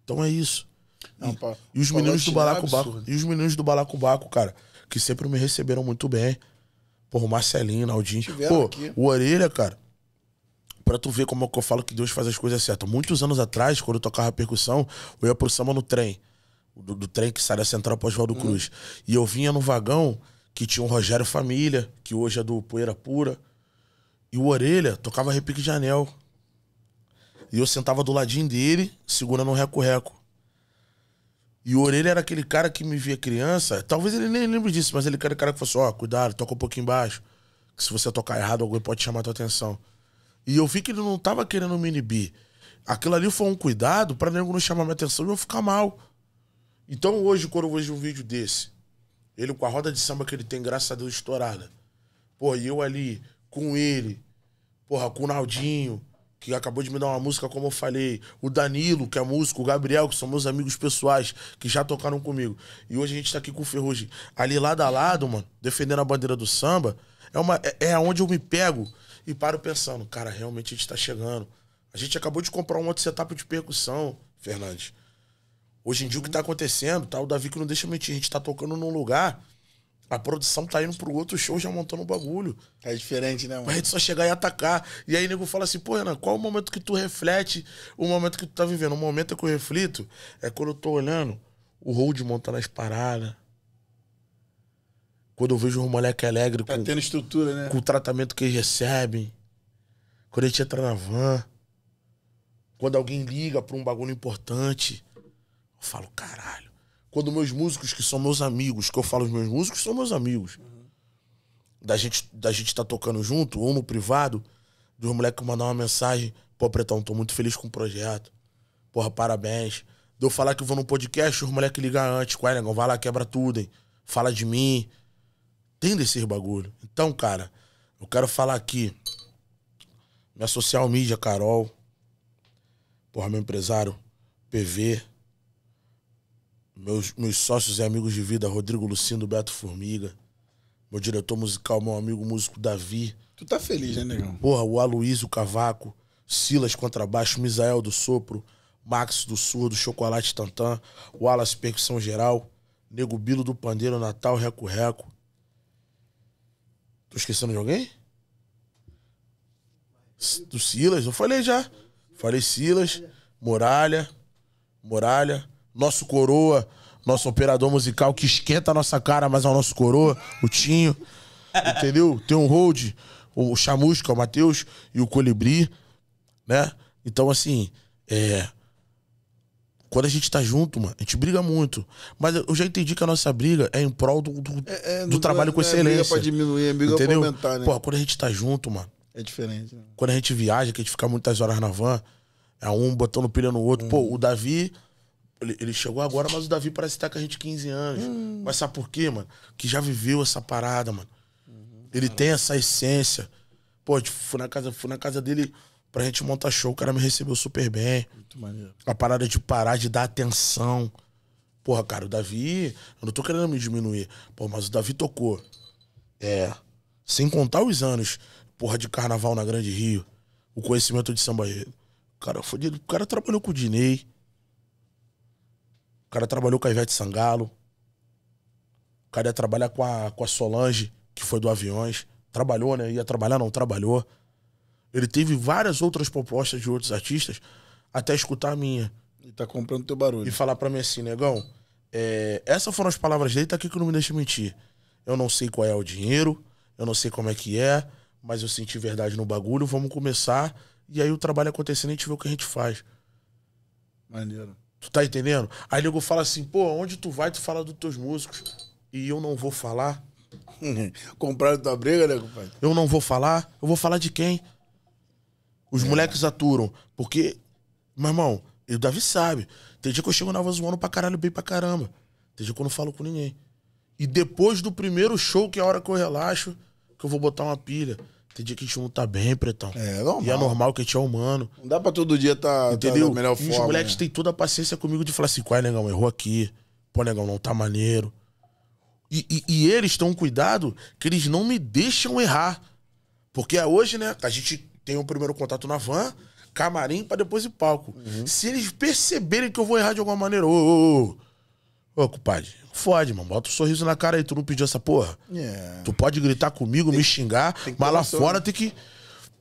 Então é isso. Não, e, pá, é e, os meninos do Balacobaco. É e os meninos do cara, que sempre me receberam muito bem. Porra, o Marcelinho, Naldinho. Pô, aqui. o Orelha, cara. Pra tu ver como é que eu falo que Deus faz as coisas certas. Muitos anos atrás, quando eu tocava percussão, eu ia pro samba no trem. Do, do trem que sai da central pós Oswaldo hum. Cruz. E eu vinha no vagão que tinha o Rogério Família, que hoje é do Poeira Pura. E o Orelha tocava repique de anel. E eu sentava do ladinho dele, segurando um reco-reco. E o Orelha era aquele cara que me via criança, talvez ele nem lembre disso, mas ele era aquele cara que falou assim, ó, oh, cuidado, toca um pouquinho embaixo, que se você tocar errado, alguém pode chamar a tua atenção. E eu vi que ele não tava querendo me inibir. Aquilo ali foi um cuidado para nego não chamar minha atenção e eu ficar mal. Então hoje, quando eu vejo um vídeo desse, ele com a roda de samba que ele tem, graças a Deus, estourada. Pô, e eu ali, com ele, porra, com o Naldinho, que acabou de me dar uma música, como eu falei, o Danilo, que é músico, o Gabriel, que são meus amigos pessoais, que já tocaram comigo. E hoje a gente tá aqui com o Ferrugem. Ali lado a lado, mano, defendendo a bandeira do samba, é, uma, é, é onde eu me pego e paro pensando, cara, realmente a gente tá chegando. A gente acabou de comprar um outro setup de percussão, Fernandes. Hoje em dia o que tá acontecendo, tá? O Davi que não deixa mentir, a gente tá tocando num lugar a produção tá indo pro outro show já montando o bagulho. É diferente, né, mano? Pra gente só chegar e atacar. E aí, nego fala assim, pô, Renan, qual o momento que tu reflete o momento que tu tá vivendo? O momento que eu reflito é quando eu tô olhando o hold montando as paradas. Quando eu vejo o moleque alegre tá com, tendo estrutura, né? com o tratamento que eles recebem. Quando a gente entra na van. Quando alguém liga pra um bagulho importante. Eu falo, caralho quando meus músicos, que são meus amigos, que eu falo os meus músicos, são meus amigos. Uhum. Da gente da gente tá tocando junto, ou no privado, de um moleque mandar uma mensagem, pô, Pretão, tô muito feliz com o projeto. Porra, parabéns. De eu falar que eu vou no podcast, os moleques ligam antes, qual é, Vai lá, quebra tudo, hein? Fala de mim. Tem desses bagulho. Então, cara, eu quero falar aqui. Minha social media, Carol. Porra, meu empresário, PV. Meus, meus sócios e amigos de vida, Rodrigo Lucindo, Beto Formiga. Meu diretor musical, meu amigo músico Davi. Tu tá feliz, né, negão? Porra, o Aloysio Cavaco, Silas Contrabaixo, Misael do Sopro, Max do do Chocolate Tantan, Wallace Percussão Geral, Nego Bilo do Pandeiro Natal, Reco Reco. Tô esquecendo de alguém? Do Silas? Eu falei já. Falei Silas, Muralha, Muralha nosso coroa, nosso operador musical que esquenta a nossa cara, mas é o nosso coroa, o Tinho. (laughs) entendeu? Tem um hold, o Chamusca, o Matheus e o Colibri, né? Então, assim, é. Quando a gente tá junto, mano, a gente briga muito. Mas eu já entendi que a nossa briga é em prol do, do, é, é, do trabalho é, com excelência. É briga pra diminuir, é briga entendeu? pra aumentar, né? Pô, quando a gente tá junto, mano. É diferente. Né? Quando a gente viaja, que a gente fica muitas horas na van, é um botando pilha no outro. Hum. Pô, uhum. o Davi ele, ele chegou agora, mas o Davi parece estar tá com a gente 15 anos. Hum. Mas sabe por quê, mano? Que já viveu essa parada, mano. Uhum, ele cara. tem essa essência. Pô, tipo, fui na casa, fui na casa dele pra gente montar show. O cara me recebeu super bem. Muito maneiro. A parada de parar, de dar atenção. Porra, cara, o Davi. Eu não tô querendo me diminuir. Pô, mas o Davi tocou. É. Sem contar os anos, porra, de carnaval na Grande Rio. O conhecimento de samba. Cara, fodido. O cara trabalhou com o Dinei. O cara trabalhou com a Ivete Sangalo. O cara ia trabalhar com a, com a Solange, que foi do Aviões. Trabalhou, né? Ia trabalhar, não trabalhou. Ele teve várias outras propostas de outros artistas, até escutar a minha. E tá comprando teu barulho. E falar para mim assim, negão, é, essas foram as palavras dele, tá aqui que não me deixa mentir. Eu não sei qual é o dinheiro, eu não sei como é que é, mas eu senti verdade no bagulho, vamos começar. E aí o trabalho acontecendo, a gente vê o que a gente faz. Maneiro. Tu tá entendendo? Aí nego fala assim, pô, onde tu vai, tu fala dos teus músicos. E eu não vou falar. (laughs) Compraram tua briga, né, compadre? Eu não vou falar. Eu vou falar de quem? Os é. moleques aturam. Porque, meu irmão, e o Davi sabe. Tem dia que eu chego na zoando pra caralho, bem pra caramba. Tem dia que eu não falo com ninguém. E depois do primeiro show, que é a hora que eu relaxo, que eu vou botar uma pilha. Tem dia que a gente não tá bem, pretão. É, é, normal. E é normal que a gente é humano. Não dá pra todo dia tá, tá Entendeu? tá da melhor forma. Entendeu? os moleques né? têm toda a paciência comigo de falar assim, qual é, negão, errou aqui. Pô, negão, não tá maneiro. E, e, e eles estão cuidado que eles não me deixam errar. Porque é hoje, né, a gente tem o um primeiro contato na van, camarim, pra depois ir palco. Uhum. Se eles perceberem que eu vou errar de alguma maneira, ô, ô, ô Ô, compadre, fode, mano. Bota um sorriso na cara aí. Tu não pediu essa porra? É. Tu pode gritar comigo, tem, me xingar, mas lá fora tem que.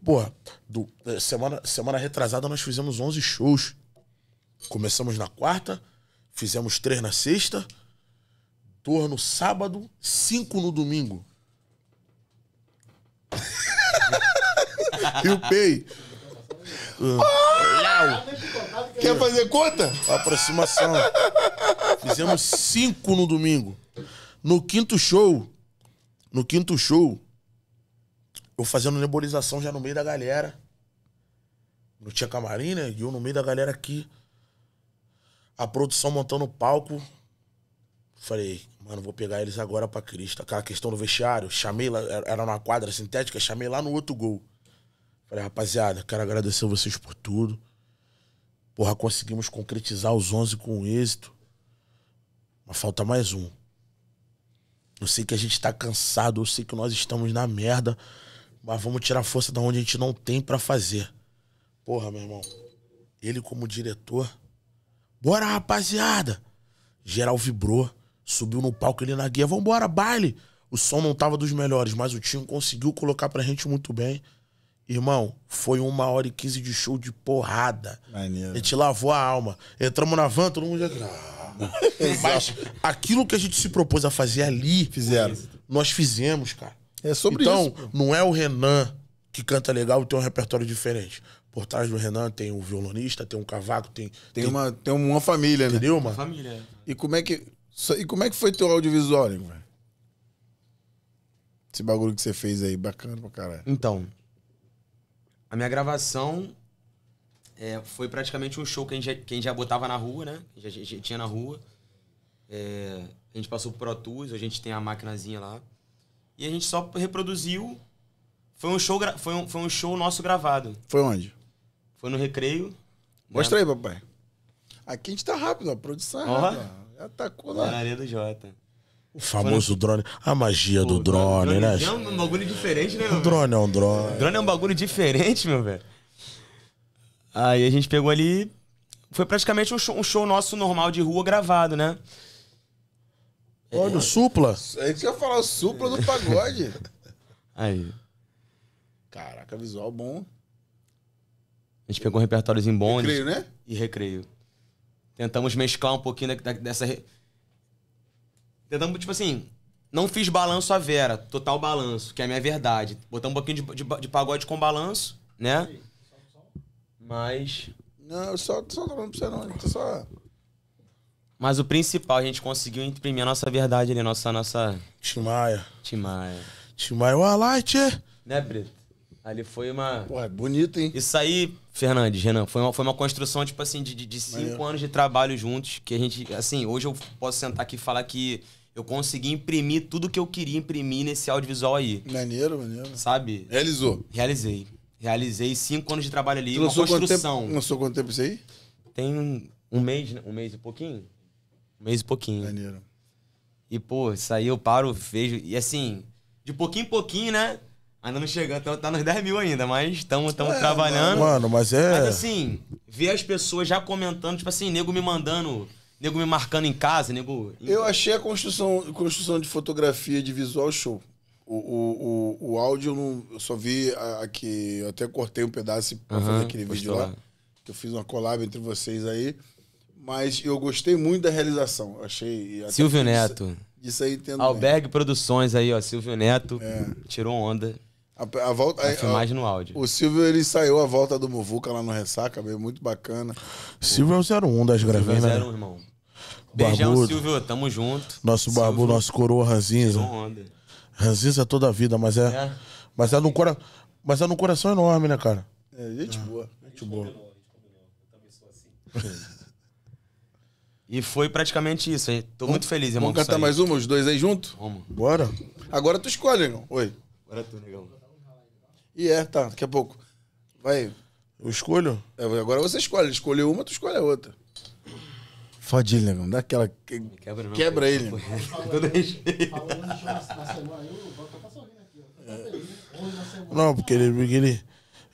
Porra, do, é, semana, semana retrasada nós fizemos 11 shows. Começamos na quarta, fizemos três na sexta, dois no sábado, cinco no domingo. (laughs) e o Pei. Ah! Quer fazer conta? Aproximação. Fizemos cinco no domingo. No quinto show, no quinto show, eu fazendo nebulização já no meio da galera. Não tinha camarim, né? E eu no meio da galera aqui. A produção montando o palco. Falei, mano, vou pegar eles agora pra Cristo. Aquela questão do vestiário, chamei lá, era numa quadra sintética, chamei lá no outro gol. Falei, rapaziada, quero agradecer vocês por tudo. Porra, conseguimos concretizar os 11 com êxito. Mas falta mais um. Eu sei que a gente tá cansado, eu sei que nós estamos na merda, mas vamos tirar força da onde a gente não tem para fazer. Porra, meu irmão. Ele como diretor. Bora, rapaziada! Geral vibrou, subiu no palco ele na guia, vambora, baile! O som não tava dos melhores, mas o time conseguiu colocar pra gente muito bem. Irmão, foi uma hora e quinze de show de porrada. Maneiro. A gente lavou a alma. Entramos na van, todo mundo já. (laughs) Mas aquilo que a gente se propôs a fazer ali, fizeram. Nós fizemos, cara. É sobre então, isso. Então, não é o Renan que canta legal e tem um repertório diferente. Por trás do Renan tem um violonista, tem um cavaco, tem. Tem, tem uma, tem uma família, né? Entendeu, mano? Família. E como é que. E como é que foi teu audiovisual, velho? Esse bagulho que você fez aí, bacana pra caralho. Então. A minha gravação é, foi praticamente um show que a gente, que a gente já botava na rua, né? A gente, a gente tinha na rua. É, a gente passou pro Pro Tools, a gente tem a maquinazinha lá. E a gente só reproduziu. Foi um show, foi um, foi um show nosso gravado. Foi onde? Foi no Recreio. Mostra né? aí, papai. Aqui a gente tá rápido, a produção é rápida. Já tacou lá. Na areia do Jota. O famoso drone. A magia Pô, do drone, drone, né? É um bagulho diferente, né? O drone é um drone. O drone é um bagulho diferente, meu velho. Aí a gente pegou ali. Foi praticamente um show, um show nosso normal de rua gravado, né? Olha, o Supla. A é gente ia falar o Supla do pagode. (laughs) Aí. Caraca, visual bom. A gente pegou um repertóriozinho bom. Recreio, né? E recreio. Tentamos mesclar um pouquinho da, da, dessa. Re... Tentamos, tipo assim, não fiz balanço a Vera, total balanço, que é a minha verdade. Botamos um pouquinho de, de, de pagode com balanço, né? Sim. Mas. Não, só, só tô falando pra você, não. Tô só. Mas o principal, a gente conseguiu imprimir a nossa verdade ali, nossa. nossa... Timaia. Timaia. Timaia, o Alight! É? Né, Brito? Ali foi uma. Ué, bonito, hein? Isso aí, Fernandes, Renan, foi uma, foi uma construção, tipo assim, de, de cinco anos de trabalho juntos. Que a gente, assim, hoje eu posso sentar aqui e falar que eu consegui imprimir tudo que eu queria imprimir nesse audiovisual aí. Maneiro, maneiro. Sabe? Realizou. Realizei. Realizei cinco anos de trabalho ali, tu uma construção. não sou lançou quanto tempo isso aí? Tem um, mês, né? um mês e pouquinho. Um mês e pouquinho. Maneiro. E, pô, isso aí eu paro, vejo. E assim, de pouquinho em pouquinho, né? Ainda não chegando, tá, tá nos 10 mil ainda, mas estamos é, trabalhando. Mano, mas é. Mas assim, ver as pessoas já comentando, tipo assim, nego me mandando, nego me marcando em casa, nego. Eu achei a construção, construção de fotografia de visual show. O, o, o, áudio eu, não, eu só vi aqui, eu até cortei um pedaço pra uhum, fazer aquele vídeo lá. Que eu fiz uma collab entre vocês aí. Mas eu gostei muito da realização. Achei. Silvio Neto. Isso aí tendo. Alberg Produções aí, ó. Silvio Neto é. tirou onda. A, a volta, a, filmagem no áudio. O Silvio ele saiu a volta do Muvuca lá no Ressaca, veio muito bacana. Silvio o... é o 01 das é gravinhas, né? 01, irmão. Beijão, Silvio, tamo junto. Nosso barbudo, nosso coroa ranzinza. Tirou onda. Ranziza toda a vida, mas é. é. Mas, é no cora... mas é no coração enorme, né, cara? É, gente é. boa. Gente boa. Assim. (laughs) e foi praticamente isso. Hein? Tô vamos, muito feliz, irmão. Vamos cantar mais uma, os dois aí junto? Vamos. Bora. Agora tu escolhe, irmão. Oi. Agora é tu, negão. E é, tá, daqui a pouco. Vai. Eu escolho? É, agora você escolhe. Escolheu uma, tu escolhe a outra. Fode ele, negão. Dá aquela. Que... Quebra, não, Quebra não, ele. Com todo respeito. Não, porque ele, porque ele,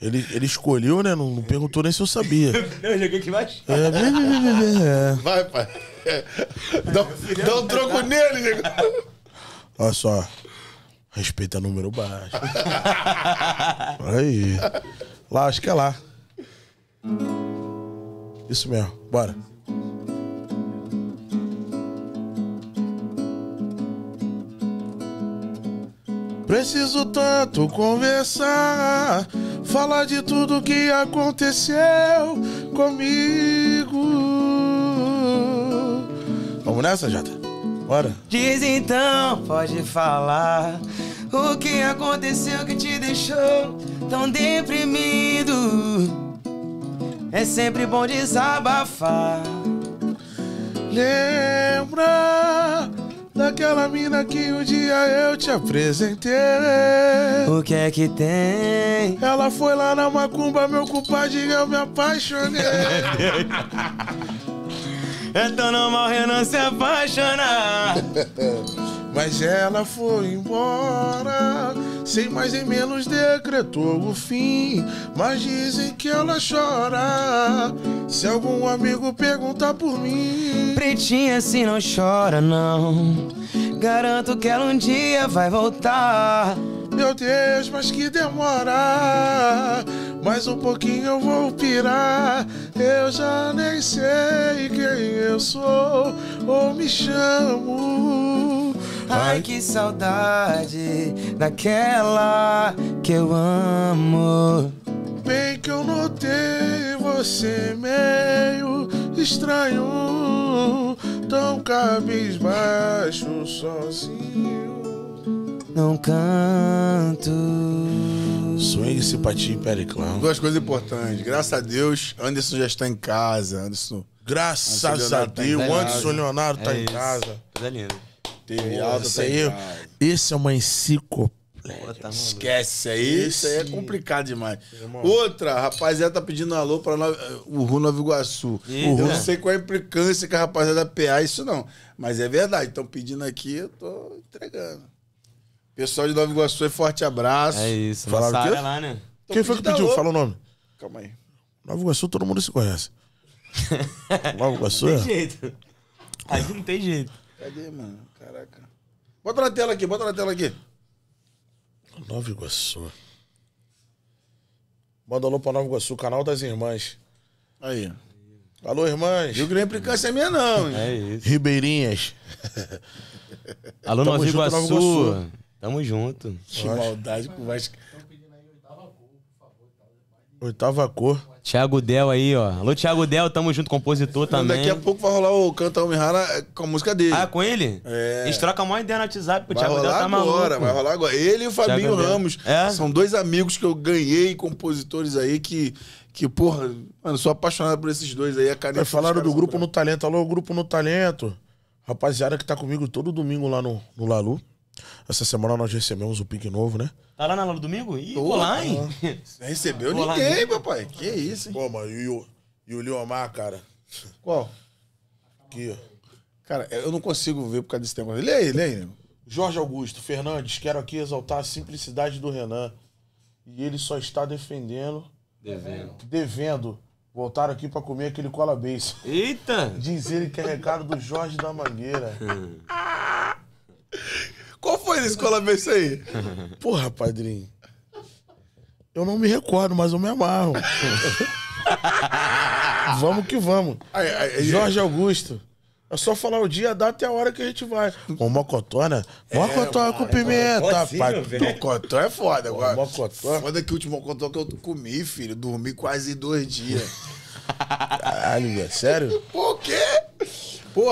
ele, ele escolheu, né? Não, não perguntou nem se eu sabia. não, joguei que embaixo. É, vem, vem. é. Vai, pai. Dá, dá um troco nele, negão. Olha só. Respeita número baixo. Aí. Lá, acho que é lá. Isso mesmo. Bora. Preciso tanto conversar, falar de tudo que aconteceu comigo. Vamos nessa, Jota? Bora. Diz então, pode falar o que aconteceu que te deixou tão deprimido. É sempre bom desabafar. Lembra Daquela mina que um dia eu te apresentei. O que é que tem? Ela foi lá na macumba, meu compadre, eu me apaixonei. (laughs) é tão normal não se apaixonar. (laughs) Mas ela foi embora, sem mais nem menos decretou o fim. Mas dizem que ela chora, se algum amigo perguntar por mim. Pretinha, se não chora, não. Garanto que ela um dia vai voltar. Meu Deus, mas que demora! Mais um pouquinho eu vou pirar. Eu já nem sei quem eu sou ou me chamo. Ai que saudade daquela que eu amo. Bem que eu notei você meio estranho, tão cabisbaixo, sozinho. Não canto. Swing, simpatia e periclão. Duas coisas importantes. Graças a Deus, Anderson já está em casa. Anderson. Graças Anderson a tá Deus, tá Anderson Leonardo está é em casa. Coisa linda. Teve alta, isso aí. esse é uma enciclopédia. Tá Esquece aí. Isso aí é complicado demais. Irmão. Outra, rapaziada tá pedindo alô pra eh, o Ru Nova Iguaçu. Eu não sei qual é a implicância que a rapaziada PA, isso não. Mas é verdade. Estão pedindo aqui, eu tô entregando. Pessoal de Nova Iguaçu, forte abraço. É isso, Falaram lá, né? Quem foi que pediu? Alô. Fala o nome. Calma aí. Nova Iguaçu, todo mundo se conhece. (laughs) Nova Iguaçu? Não tem é? jeito. Aí não tem jeito. Cadê, mano? Caraca. Bota na tela aqui, bota na tela aqui. Nova Iguaçu. Manda alô pra Nova Iguaçu, canal das irmãs. Aí. Alô, irmãs. Rio Grande implicância é minha, não. Hein? É isso. Ribeirinhas. alô, Nova Iguaçu. Nova Iguaçu. Tamo junto. Que maldade com o Vasco. Oitava cor. Thiago Del aí, ó. Alô, Thiago Del, tamo junto, compositor também. Daqui a pouco vai rolar o Canta Omihara é, com a música dele. Ah, é com ele? É. Eles trocam maior ideia no WhatsApp, o Thiago Del tá maluco. Vai rolar agora, vai rolar agora. Ele e o Fabinho Thiago Ramos. É? São dois amigos que eu ganhei, compositores aí que... Que, porra, mano, sou apaixonado por esses dois aí, a caneta. Falaram do Grupo no Talento. Alô, Grupo no Talento. Rapaziada que tá comigo todo domingo lá no, no Lalu. Essa semana nós recebemos o pique novo, né? Tá lá na aula do domingo? Ih, Tô, lá, hein? (laughs) Não Recebeu ninguém, lá. papai. Que isso, hein? Pô, mas e o, e o cara? Qual? Aqui, ó. Cara, eu não consigo ver por causa desse tempo. Lê aí, lê aí. Jorge Augusto Fernandes, quero aqui exaltar a simplicidade do Renan. E ele só está defendendo. Devendo. Devendo. Voltar aqui para comer aquele cola base. Eita! Diz ele que é recado do Jorge da Mangueira. (laughs) Qual foi a escola ver isso aí? (laughs) Porra, padrinho. Eu não me recordo, mas eu me amarro. (laughs) vamos que vamos. Ai, ai, Jorge é. Augusto. É só falar o dia, a data e a hora que a gente vai. É, com mocotona. né? é, com pimenta, é pai. é foda agora. Mocotona. Foda que o último mocotona que eu comi, filho. Dormi quase dois dias. (laughs) Caralho, velho. Sério? Por quê? Pô,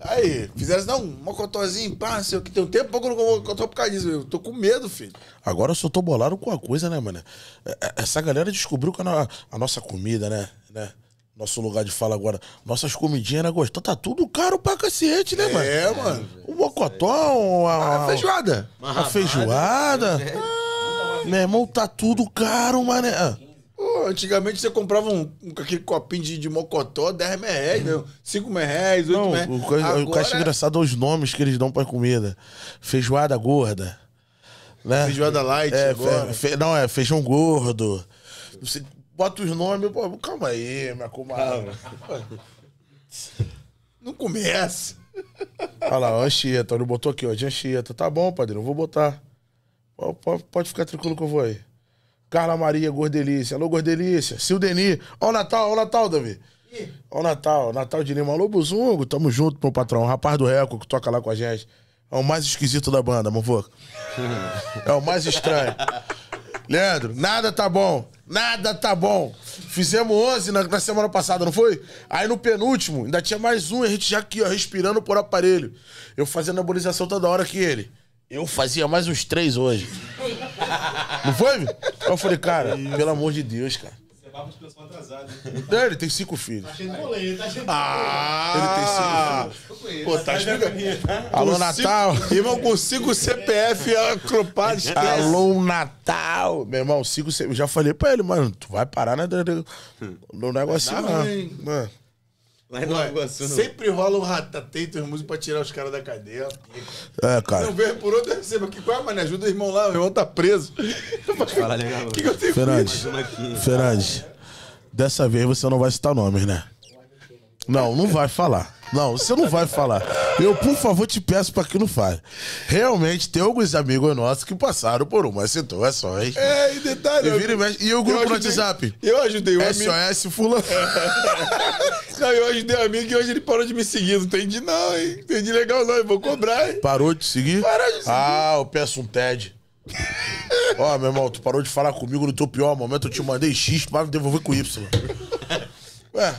Aí, fizeram assim, não, mocotózinho, pá, sei o que. Tem um tempo pouco que eu não mocotó por causa disso. Eu tô com medo, filho. Agora eu só tô bolado com uma coisa, né, mano? É, é, essa galera descobriu que a, nossa comida, né? né? Nosso lugar de fala agora. Nossas comidinhas, né, gostou? Então tá tudo caro pra cacete, né, mano? É, mano. O mocotó, a, a ah, feijoada. A feijoada. Ah, meu irmão, tá tudo caro, mano. Ah, antigamente você comprava um, um, aquele copinho de, de mocotó, 10 mil reais, 5 mil reais, 8 reais. O, que eu acho engraçado é os nomes que eles dão pra comida. Feijoada gorda. Né? Feijoada light é, agora. Fe, fe, não, é feijão gordo. Você bota os nomes, pô, calma aí, minha comadre. Não começa. Olha lá, Anchieta, ele botou aqui, ó, de Anchieta. Tá bom, padrinho, eu vou botar. Pode, pode ficar tranquilo que eu vou aí. Carla Maria, Gordelícia. Alô, Gordelícia. Sildeni. Ó o Natal, ó o Natal, Davi. Ó o Natal, Natal de Lima. Alô, Buzungo. Tamo junto, meu patrão. Rapaz do Reco que toca lá com a gente. É o mais esquisito da banda, Movoco. é o mais estranho. Leandro, nada tá bom. Nada tá bom. Fizemos 11 na, na, semana passada, não foi? Aí no penúltimo, ainda tinha mais um, a gente já aqui, ó, respirando por aparelho. Eu fazia anabolização toda hora que ele. Eu fazia mais uns três hoje. Não foi? Então eu falei, cara, pelo amor de Deus, cara. Você é papo de pessoa atrasada. Ele tem cinco filhos. Tá cheio de boleto, tá cheio de Ah! Ele tem cinco ah! filhos. Pô, tá explicando. Tá? Alô, Natal. Irmão, com cinco CPF acropado, (laughs) Alô, Natal. Meu irmão, cinco CPF. Eu já falei pra ele, mano, tu vai parar né, hum. no negocinho, não. Mano. É. Lá em Nova Iguaçu. Sempre rola um ratateito, os músicos pra tirar os caras da cadeia. É, cara. Não vejo por outro eu recebo aqui. Qual é, mano? Ajuda o irmão lá, o irmão tá preso. Fala legal. O que, que eu tenho Fernandes, Fernandes, dessa vez você não vai citar nomes, né? Não, não vai falar. Não, você não vai falar. Eu, por favor, te peço para que não fale. Realmente, tem alguns amigos nossos que passaram por umas situações. É, e detalhe. E, vira eu, e, mexe, e o grupo eu ajudei, no WhatsApp? Eu ajudei o amigo. SOS Fulano. (laughs) não, eu ajudei o um amigo e hoje ele parou de me seguir. Não entendi, não, hein? Entendi legal, não. Eu vou cobrar, hein? Parou de seguir? Parou de seguir. Ah, eu peço um TED. (laughs) Ó, oh, meu irmão, tu parou de falar comigo no teu pior momento, eu te mandei X pra me devolver com Y. (laughs) Ué.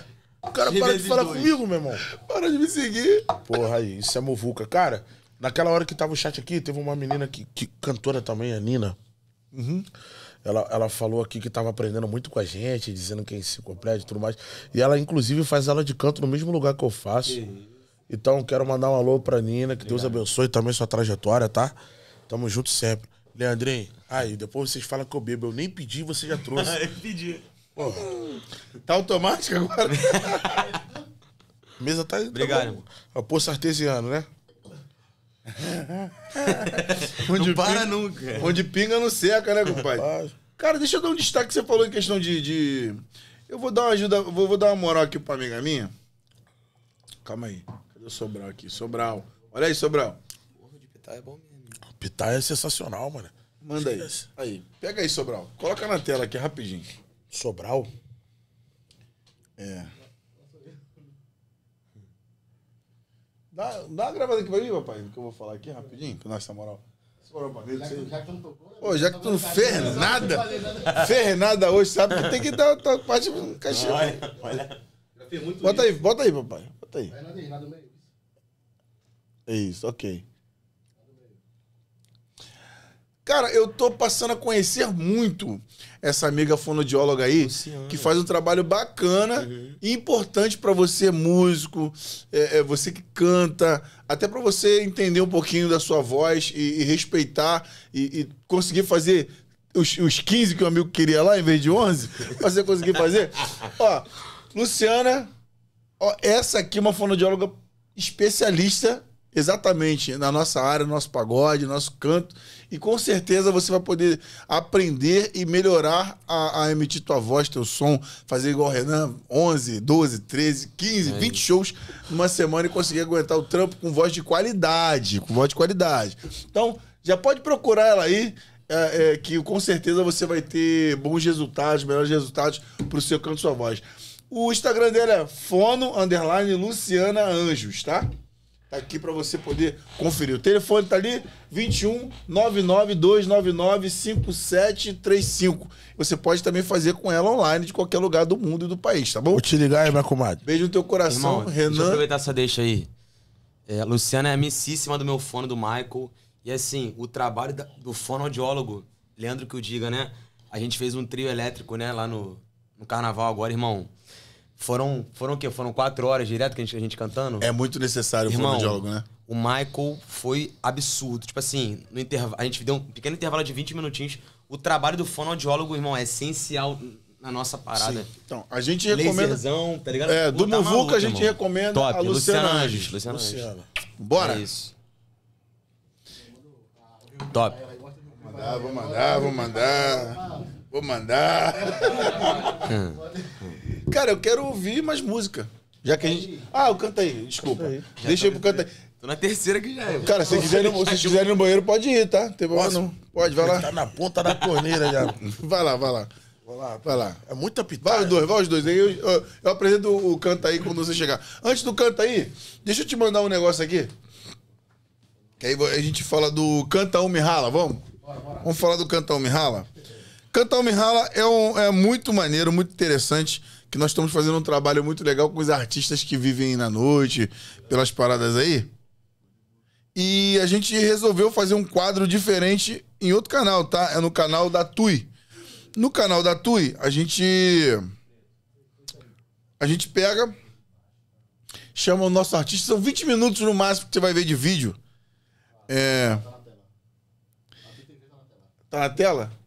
O cara para é de falar comigo, meu irmão. Para de me seguir. Porra, aí, isso é movuca. Cara, naquela hora que tava o chat aqui, teve uma menina que, que cantora também, a Nina. Uhum. Ela, ela falou aqui que tava aprendendo muito com a gente, dizendo que é enciclopédia e tudo mais. E ela, inclusive, faz aula de canto no mesmo lugar que eu faço. Então, quero mandar um alô pra Nina, que Obrigado. Deus abençoe também sua trajetória, tá? Tamo junto sempre. Leandrinho, aí, depois vocês falam que eu bebo. Eu nem pedi, você já trouxe. (laughs) eu pedi. Pô, tá automático agora? (laughs) Mesa tá. tá Obrigado. Tá artesiano, né? onde não para pinga, nunca. Onde pinga não seca, né, compadre? Cara, deixa eu dar um destaque que você falou em questão de. de... Eu vou dar uma ajuda, vou, vou, dar uma moral aqui pra amiga minha. Calma aí. Cadê o Sobral aqui? Sobral. Olha aí, Sobral. Porra, de pitar é bom mesmo. Pitar é sensacional, mano. Manda aí. Assim. Aí. Pega aí, Sobral. Coloca na tela aqui rapidinho. Sobral? É. Dá, dá uma gravada aqui pra mim, papai, que eu vou falar aqui rapidinho, com nossa moral. Dele, já, já que, Ô, já que tu não né? fez nada, (laughs) fez nada hoje, sabe que tem que dar a parte no cachê. Olha, olha. Bota aí, bota aí, papai. Bota aí. É isso, ok. Cara, eu tô passando a conhecer muito essa amiga fonodióloga aí, Luciana. que faz um trabalho bacana uhum. e importante para você, músico, é, é, você que canta, até para você entender um pouquinho da sua voz e, e respeitar e, e conseguir fazer os, os 15 que o amigo queria lá, em vez de 11, (laughs) você conseguir fazer. (laughs) Ó, Luciana, ó, essa aqui é uma fonoaudióloga especialista exatamente na nossa área, nosso pagode, nosso canto. E com certeza você vai poder aprender e melhorar a, a emitir tua voz, teu som, fazer igual o Renan, 11, 12, 13, 15, é. 20 shows numa semana e conseguir aguentar o trampo com voz de qualidade, com voz de qualidade. Então, já pode procurar ela aí. É, é, que com certeza você vai ter bons resultados, melhores resultados para o seu canto sua voz. O Instagram dela é fono, underline, Luciana Anjos, tá? Tá aqui para você poder conferir. O telefone tá ali, 21 99299 5735. Você pode também fazer com ela online de qualquer lugar do mundo e do país, tá bom? Vou te ligar aí, minha comadre. Beijo no teu coração, Irmão, Renan. Deixa eu aproveitar essa deixa aí. É, a Luciana é amicíssima do meu fone, do Michael. E assim, o trabalho do fonoaudiólogo, Leandro que o diga, né? A gente fez um trio elétrico, né, lá no, no carnaval agora, irmão. Foram, foram o quê? Foram quatro horas direto que a gente, a gente cantando? É muito necessário Irmão, o fonoaudiólogo, né? O Michael foi absurdo. Tipo assim, no intervalo, a gente deu um pequeno intervalo de 20 minutinhos. O trabalho do fonoaudiólogo, irmão, é essencial na nossa parada. Sim. Então, a gente recomenda. Laserzão, tá ligado? É, Pô, do tá Muvuca a gente irmão. recomenda Top. a Luciana, Luciana Anjos. Luciana, Luciana. Anjos. Bora! É isso. Top. Vou mandar, vou mandar, vou mandar. Vou mandar. (laughs) Hum. Cara, eu quero ouvir mais música. Já que a gente. Ah, eu canto aí, desculpa. Canta aí. Deixa tá eu pro canto aí. Tô na terceira que já é. Cara, se quiser, no, se quiser ir no banheiro, pode ir, tá? Tem problema não. Pode, vai lá. Tá na ponta da corneira já. (laughs) vai lá, vai lá. Vai lá, vai lá. É muita pitada. Vai os dois, vai os dois. Aí eu, eu, eu apresento o canto aí quando você chegar. Antes do canto aí, deixa eu te mandar um negócio aqui. Que aí a gente fala do Canta Um Me Rala, vamos? Bora, bora. Vamos falar do Canta Um Me Rala? Canta Um Me Rala é, um, é muito maneiro, muito interessante que nós estamos fazendo um trabalho muito legal com os artistas que vivem na noite, pelas paradas aí. E a gente resolveu fazer um quadro diferente em outro canal, tá? É no canal da Tui. No canal da Tui, a gente. A gente pega. Chama o nosso artista. São 20 minutos no máximo que você vai ver de vídeo. É. Tá na tela? Tá tá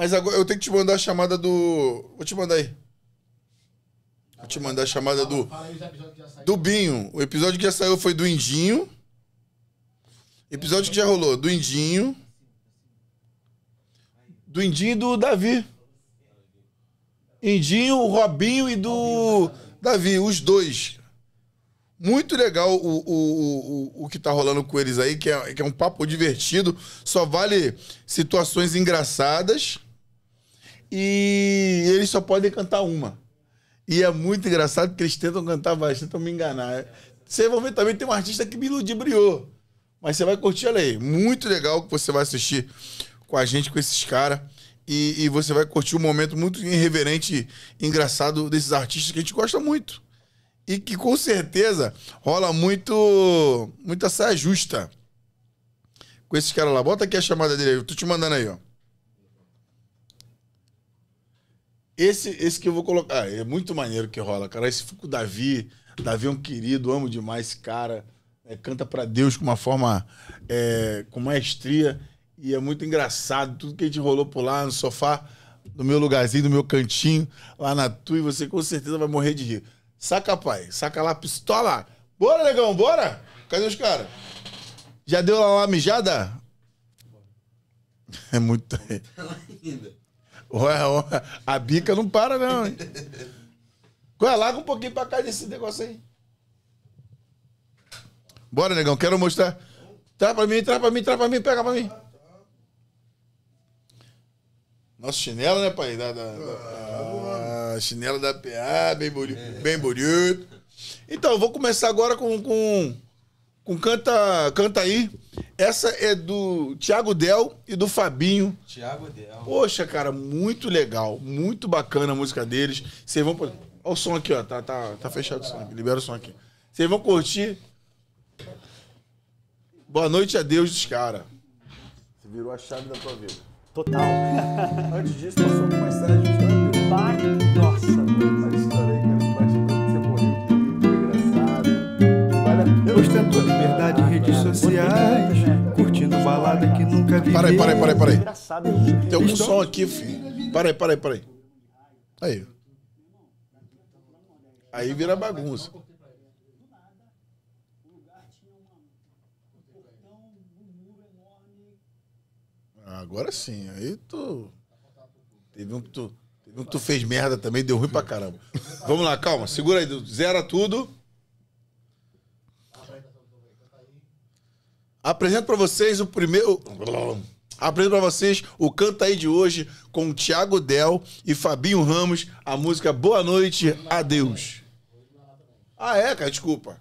mas agora eu tenho que te mandar a chamada do. Vou te mandar aí. Vou te mandar a chamada do. Do Binho. O episódio que já saiu foi do Indinho. Episódio que já rolou. Do Indinho. Do Indinho e do Davi. Indinho, o Robinho e do Davi, os dois. Muito legal o, o, o, o que tá rolando com eles aí, que é, que é um papo divertido. Só vale situações engraçadas e eles só podem cantar uma. E é muito engraçado que eles tentam cantar várias, tentam me enganar. Você vai ver também, tem um artista que me ludibriou. Mas você vai curtir, olha aí. Muito legal que você vai assistir com a gente, com esses caras. E, e, você vai curtir um momento muito irreverente, engraçado desses artistas que a gente gosta muito. E que com certeza rola muito. muita saia justa. Com esses caras lá. Bota aqui a chamada dele aí. Eu tô te mandando aí, ó. Esse, esse que eu vou colocar. Ah, é muito maneiro que rola, cara. Esse fico Davi. Davi é um querido, amo demais esse cara. É, canta para Deus com uma forma. É, com maestria. E é muito engraçado. Tudo que a gente rolou por lá no sofá, no meu lugarzinho, no meu cantinho, lá na tua, e você com certeza vai morrer de rir. Saca, pai. Saca lá, pistola. Bora, negão, bora! Cadê os caras? Já deu lá uma mijada? É muito. Tá lá ainda a bica não para, não, hein? Ué, larga um pouquinho pra cá desse negócio aí. Bora, negão, quero mostrar. Traz pra mim, traz pra mim, traz pra mim, pega pra mim. Nosso chinelo, né, pai? Da, da, da, ah, chinelo da PA, bem bonito. Bem bonito. Então, vou começar agora com, com, com canta, canta aí. Essa é do Thiago Del e do Fabinho. Thiago Del. Poxa, cara, muito legal. Muito bacana a música deles. Vocês vão. Olha o som aqui, ó. Tá, tá, tá fechado o som aqui. Libera o som aqui. Vocês vão curtir. Boa noite a Deus dos caras. Você virou a chave da tua vida. Total. (laughs) Antes disso, passou por uma história de Nossa, mano. a tua liberdade em redes sociais. Curtindo balada que nunca vi. Peraí, peraí, peraí, peraí. Tem algum som aqui, filho. Peraí, peraí, peraí. Aí. Aí vira bagunça. Agora sim, aí tu. Teve um que tu, teve um que tu fez merda também, deu ruim pra caramba. Vamos lá, calma, segura aí, zera tudo. Apresento para vocês o primeiro. Apresento para vocês o cantaí aí de hoje com Tiago Del e Fabinho Ramos, a música Boa Noite, Adeus. Ah, é, cara, desculpa.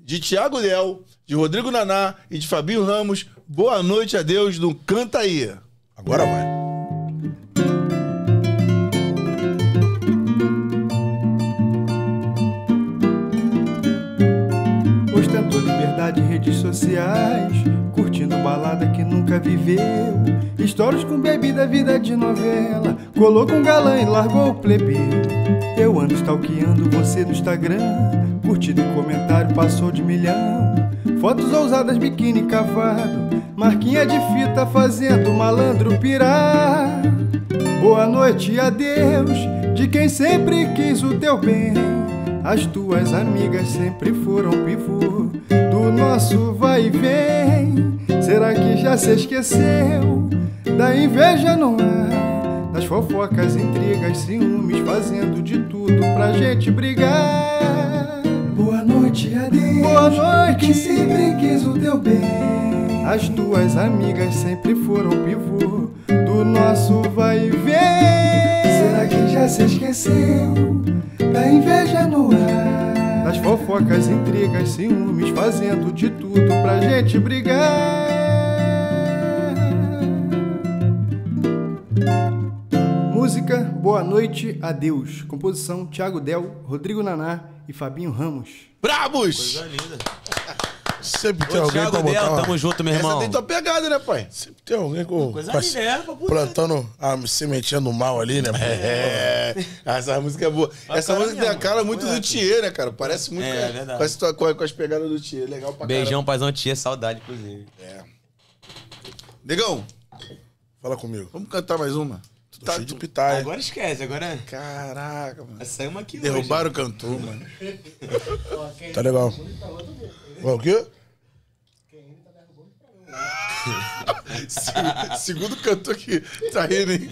De Tiago Del, de Rodrigo Naná e de Fabinho Ramos, Boa Noite, Adeus, do Canta aí. Agora vai. redes sociais, curtindo balada que nunca viveu. Histórias com bebida, vida de novela. Colou com galã e largou o plebeu. Eu ando stalkeando você no Instagram. Curtido e comentário passou de milhão. Fotos ousadas, biquíni cavado. Marquinha de fita fazendo malandro pirar. Boa noite, adeus, de quem sempre quis o teu bem. As tuas amigas sempre foram pivô do nosso vai e vem. Será que já se esqueceu da inveja no ar? É? Das fofocas, intrigas, ciúmes, fazendo de tudo pra gente brigar. Boa noite, adeus. Boa noite. Que sempre quis o teu bem. As tuas amigas sempre foram pivô do nosso vai e vem. Será que já se esqueceu da inveja no ar? É? As fofocas, intrigas, ciúmes, fazendo de tudo pra gente brigar. Música Boa Noite, Adeus. Composição Thiago Del, Rodrigo Naná e Fabinho Ramos. Brabos! Coisa linda. Sempre tem Ô, alguém com pra botar. Del, uma... tamo junto, meu irmão. Essa tem tua tá pegada, né, pai? Sempre tem alguém com... Coisa com ali, né? Plantando a ah, sementinha no mal ali, né? É. é. Essa música é boa. Essa música tem a cara muito do Thier, né, cara? Parece muito é, cara, é com, as, com, com as pegadas do Thier. Legal pra Beijão, paizão Thier. Saudade, inclusive. É. Negão, fala comigo. Vamos cantar mais uma? Tô tá, cheio de pitaia. Agora esquece, agora. É- Caraca, mano. Saiu uma aqui Derrubaram hoje, o cantor, mano. (laughs) tá legal. O quê? (laughs) Se, segundo cantor que tá rindo, hein?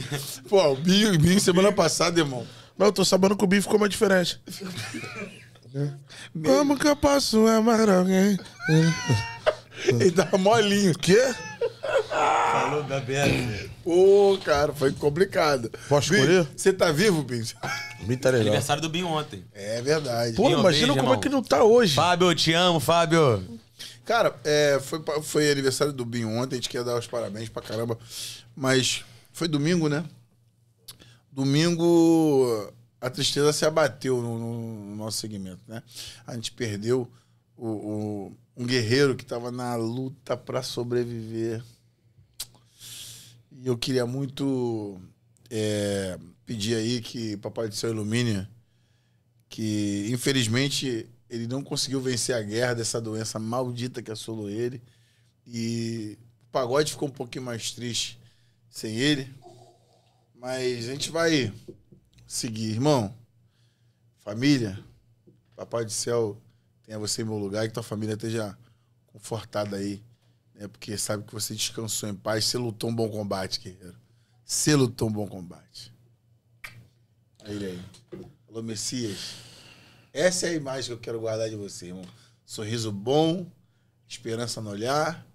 Pô, o Binho, Binho semana passada, irmão. Mas eu tô sabendo que o Binho ficou mais diferente. (laughs) Como que eu posso amar alguém? (laughs) Ele tava molinho. O quê? Falou da Bela. Ô, oh, cara, foi complicado. Posso escolher? Você tá vivo, Binho? Binho tá legal. Aniversário do Binho ontem. É verdade. Pô, Binho, imagina beijo, como irmão. é que não tá hoje. Fábio, eu te amo, Fábio. Cara, é, foi, foi aniversário do Binho ontem, a gente quer dar os parabéns pra caramba. Mas foi domingo, né? Domingo a tristeza se abateu no, no nosso segmento, né? A gente perdeu o, o um guerreiro que estava na luta para sobreviver. E eu queria muito é, pedir aí que Papai do Céu ilumine, que infelizmente ele não conseguiu vencer a guerra dessa doença maldita que assolou ele. E o pagode ficou um pouquinho mais triste sem ele. Mas a gente vai seguir, irmão. Família, Papai do Céu tenha você em meu lugar e que tua família esteja confortada aí. Né? Porque sabe que você descansou em paz. Você lutou um bom combate, guerreiro. Você lutou um bom combate. Aí, aí. Alô, Messias. Essa é a imagem que eu quero guardar de você, irmão. Sorriso bom, esperança no olhar.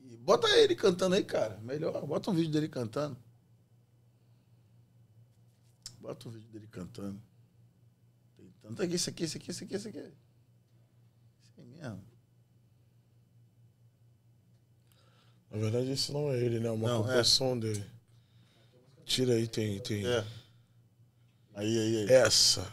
E bota ele cantando aí, cara. Melhor, bota um vídeo dele cantando. Bota um vídeo dele cantando. Tem tanto aqui, esse aqui, esse aqui, esse aqui, esse aqui. Isso aí mesmo. Na verdade, esse não é ele, né? É uma não, é. composição som dele. Tira aí, tem. tem... É. Aí, aí, aí. Essa.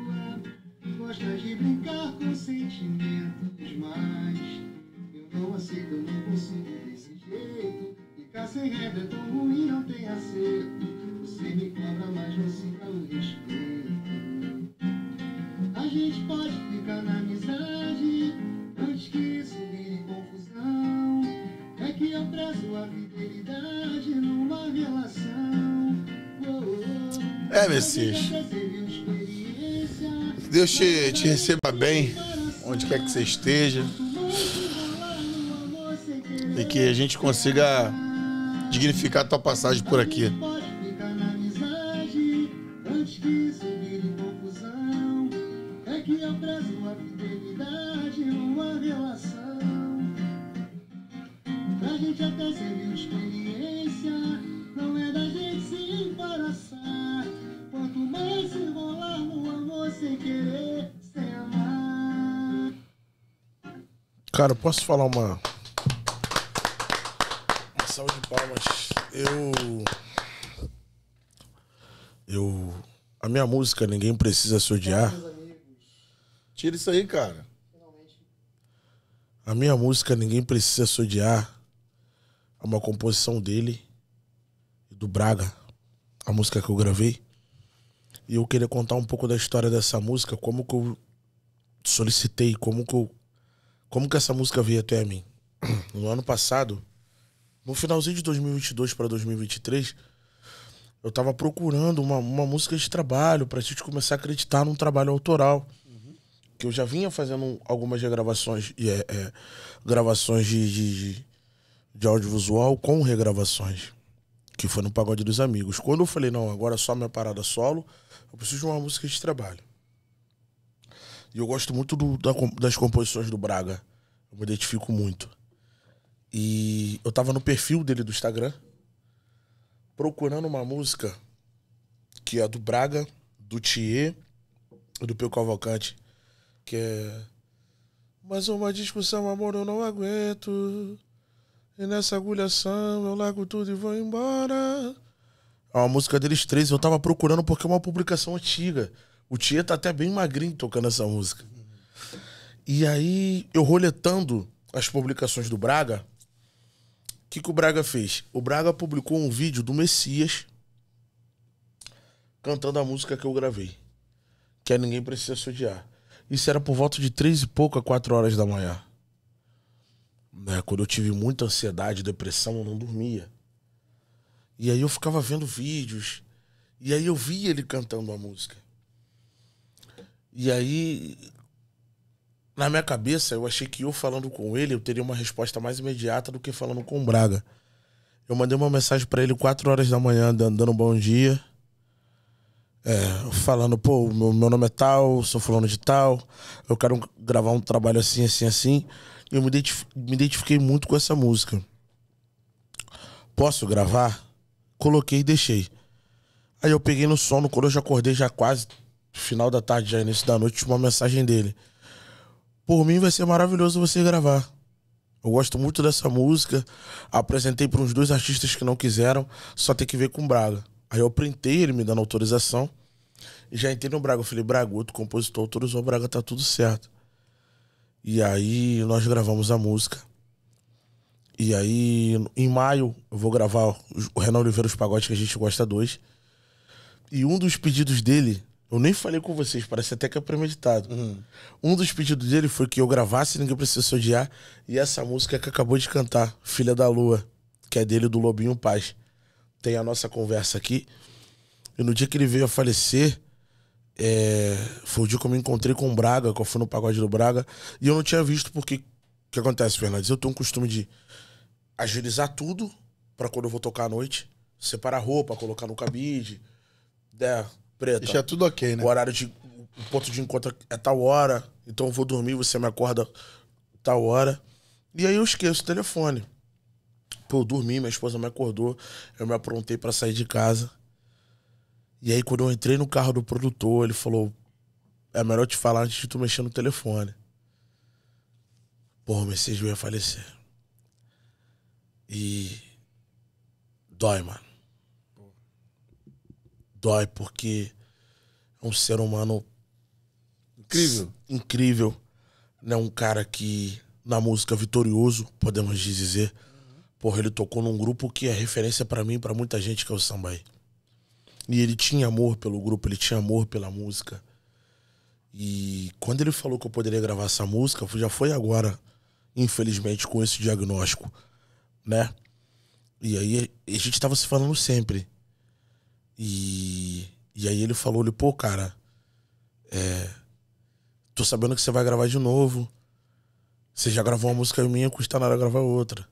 gosta de brincar com sentimentos, mas eu não aceito, eu não consigo desse jeito. Ficar sem regra é tão ruim, não tem acerto. Você me cobra, mas não sinta o respeito. A gente pode ficar na amizade antes que isso vire confusão. É que eu prezo a fidelidade numa relação. Oh, oh. É, Messias. Deus te, te receba bem, onde quer que você esteja. E que a gente consiga dignificar a tua passagem por aqui. Cara, posso falar uma. Uma salva de palmas. Eu. Eu. A minha música, ninguém precisa se odiar. Tira isso aí, cara. A minha música, ninguém precisa se odiar. É uma composição dele e do Braga, a música que eu gravei. E eu queria contar um pouco da história dessa música, como que eu solicitei, como que eu como que essa música veio até mim? (clears throat) No ano passado, no finalzinho de 2022 para 2023, eu estava procurando uma, uma música de trabalho para a gente começar a acreditar num trabalho autoral. Uhum. Que eu já vinha fazendo algumas regravações, é, é, gravações de, de, de, de audiovisual com regravações que foi no Pagode dos Amigos. Quando eu falei, não, agora é só minha parada solo, eu preciso de uma música de trabalho. E eu gosto muito do, da, das composições do Braga. Eu me identifico muito. E eu tava no perfil dele do Instagram, procurando uma música que é do Braga, do Thier e do Pio Cavalcante, que é. Mas uma discussão, amor, eu não aguento. E nessa agulhação eu largo tudo e vou embora. É uma música deles três, eu tava procurando porque é uma publicação antiga. O Tia tá até bem magrinho tocando essa música. E aí, eu roletando as publicações do Braga, o que, que o Braga fez? O Braga publicou um vídeo do Messias cantando a música que eu gravei. Que é Ninguém Precisa Se Odiar. Isso era por volta de três e pouco a quatro horas da manhã. Né? Quando eu tive muita ansiedade, depressão, eu não dormia. E aí eu ficava vendo vídeos. E aí eu via ele cantando a música. E aí, na minha cabeça, eu achei que eu falando com ele, eu teria uma resposta mais imediata do que falando com o Braga. Eu mandei uma mensagem para ele 4 horas da manhã, dando um bom dia. É, falando, pô, meu, meu nome é tal, sou fulano de tal, eu quero gravar um trabalho assim, assim, assim. E eu me, identif me identifiquei muito com essa música. Posso gravar? Coloquei e deixei. Aí eu peguei no sono, quando eu já acordei, já quase final da tarde, já início da noite, uma mensagem dele. Por mim vai ser maravilhoso você gravar. Eu gosto muito dessa música. Apresentei para uns dois artistas que não quiseram, só tem que ver com Braga. Aí eu printei ele me dando autorização. E já entrei no Braga. Eu falei, Braga, outro compositor autorizou, Braga tá tudo certo. E aí nós gravamos a música. E aí, em maio, eu vou gravar o Renan Oliveira Os Pagodes que a gente gosta dois. E um dos pedidos dele eu nem falei com vocês, parece até que é premeditado. Uhum. Um dos pedidos dele foi que eu gravasse Ninguém Precisa Se Odiar e essa música que acabou de cantar, Filha da Lua, que é dele do Lobinho Paz. Tem a nossa conversa aqui. E no dia que ele veio a falecer, é... foi o dia que eu me encontrei com o Braga, que eu fui no pagode do Braga, e eu não tinha visto porque. O que acontece, Fernandes? Eu tenho um costume de agilizar tudo para quando eu vou tocar à noite, separar roupa, colocar no cabide. É, preta. Deixa é tudo ok, né? O horário de. O ponto de encontro é tal hora, então eu vou dormir, você me acorda tal hora. E aí eu esqueço o telefone. Pô, eu dormi, minha esposa me acordou, eu me aprontei para sair de casa. E aí quando eu entrei no carro do produtor, ele falou: é melhor te falar antes de tu mexer no telefone. Porra, Mercedes ia falecer. E. Dói, mano dói, porque é um ser humano incrível. incrível né? Um cara que, na música, vitorioso, podemos dizer. Uhum. Porra, ele tocou num grupo que é referência para mim e pra muita gente, que é o Sambaí. E ele tinha amor pelo grupo, ele tinha amor pela música. E quando ele falou que eu poderia gravar essa música, já foi agora, infelizmente, com esse diagnóstico, né? E aí a gente tava se falando sempre. E, e aí ele falou, ele, pô, cara, é, tô sabendo que você vai gravar de novo. Você já gravou uma música minha, custa nada gravar outra.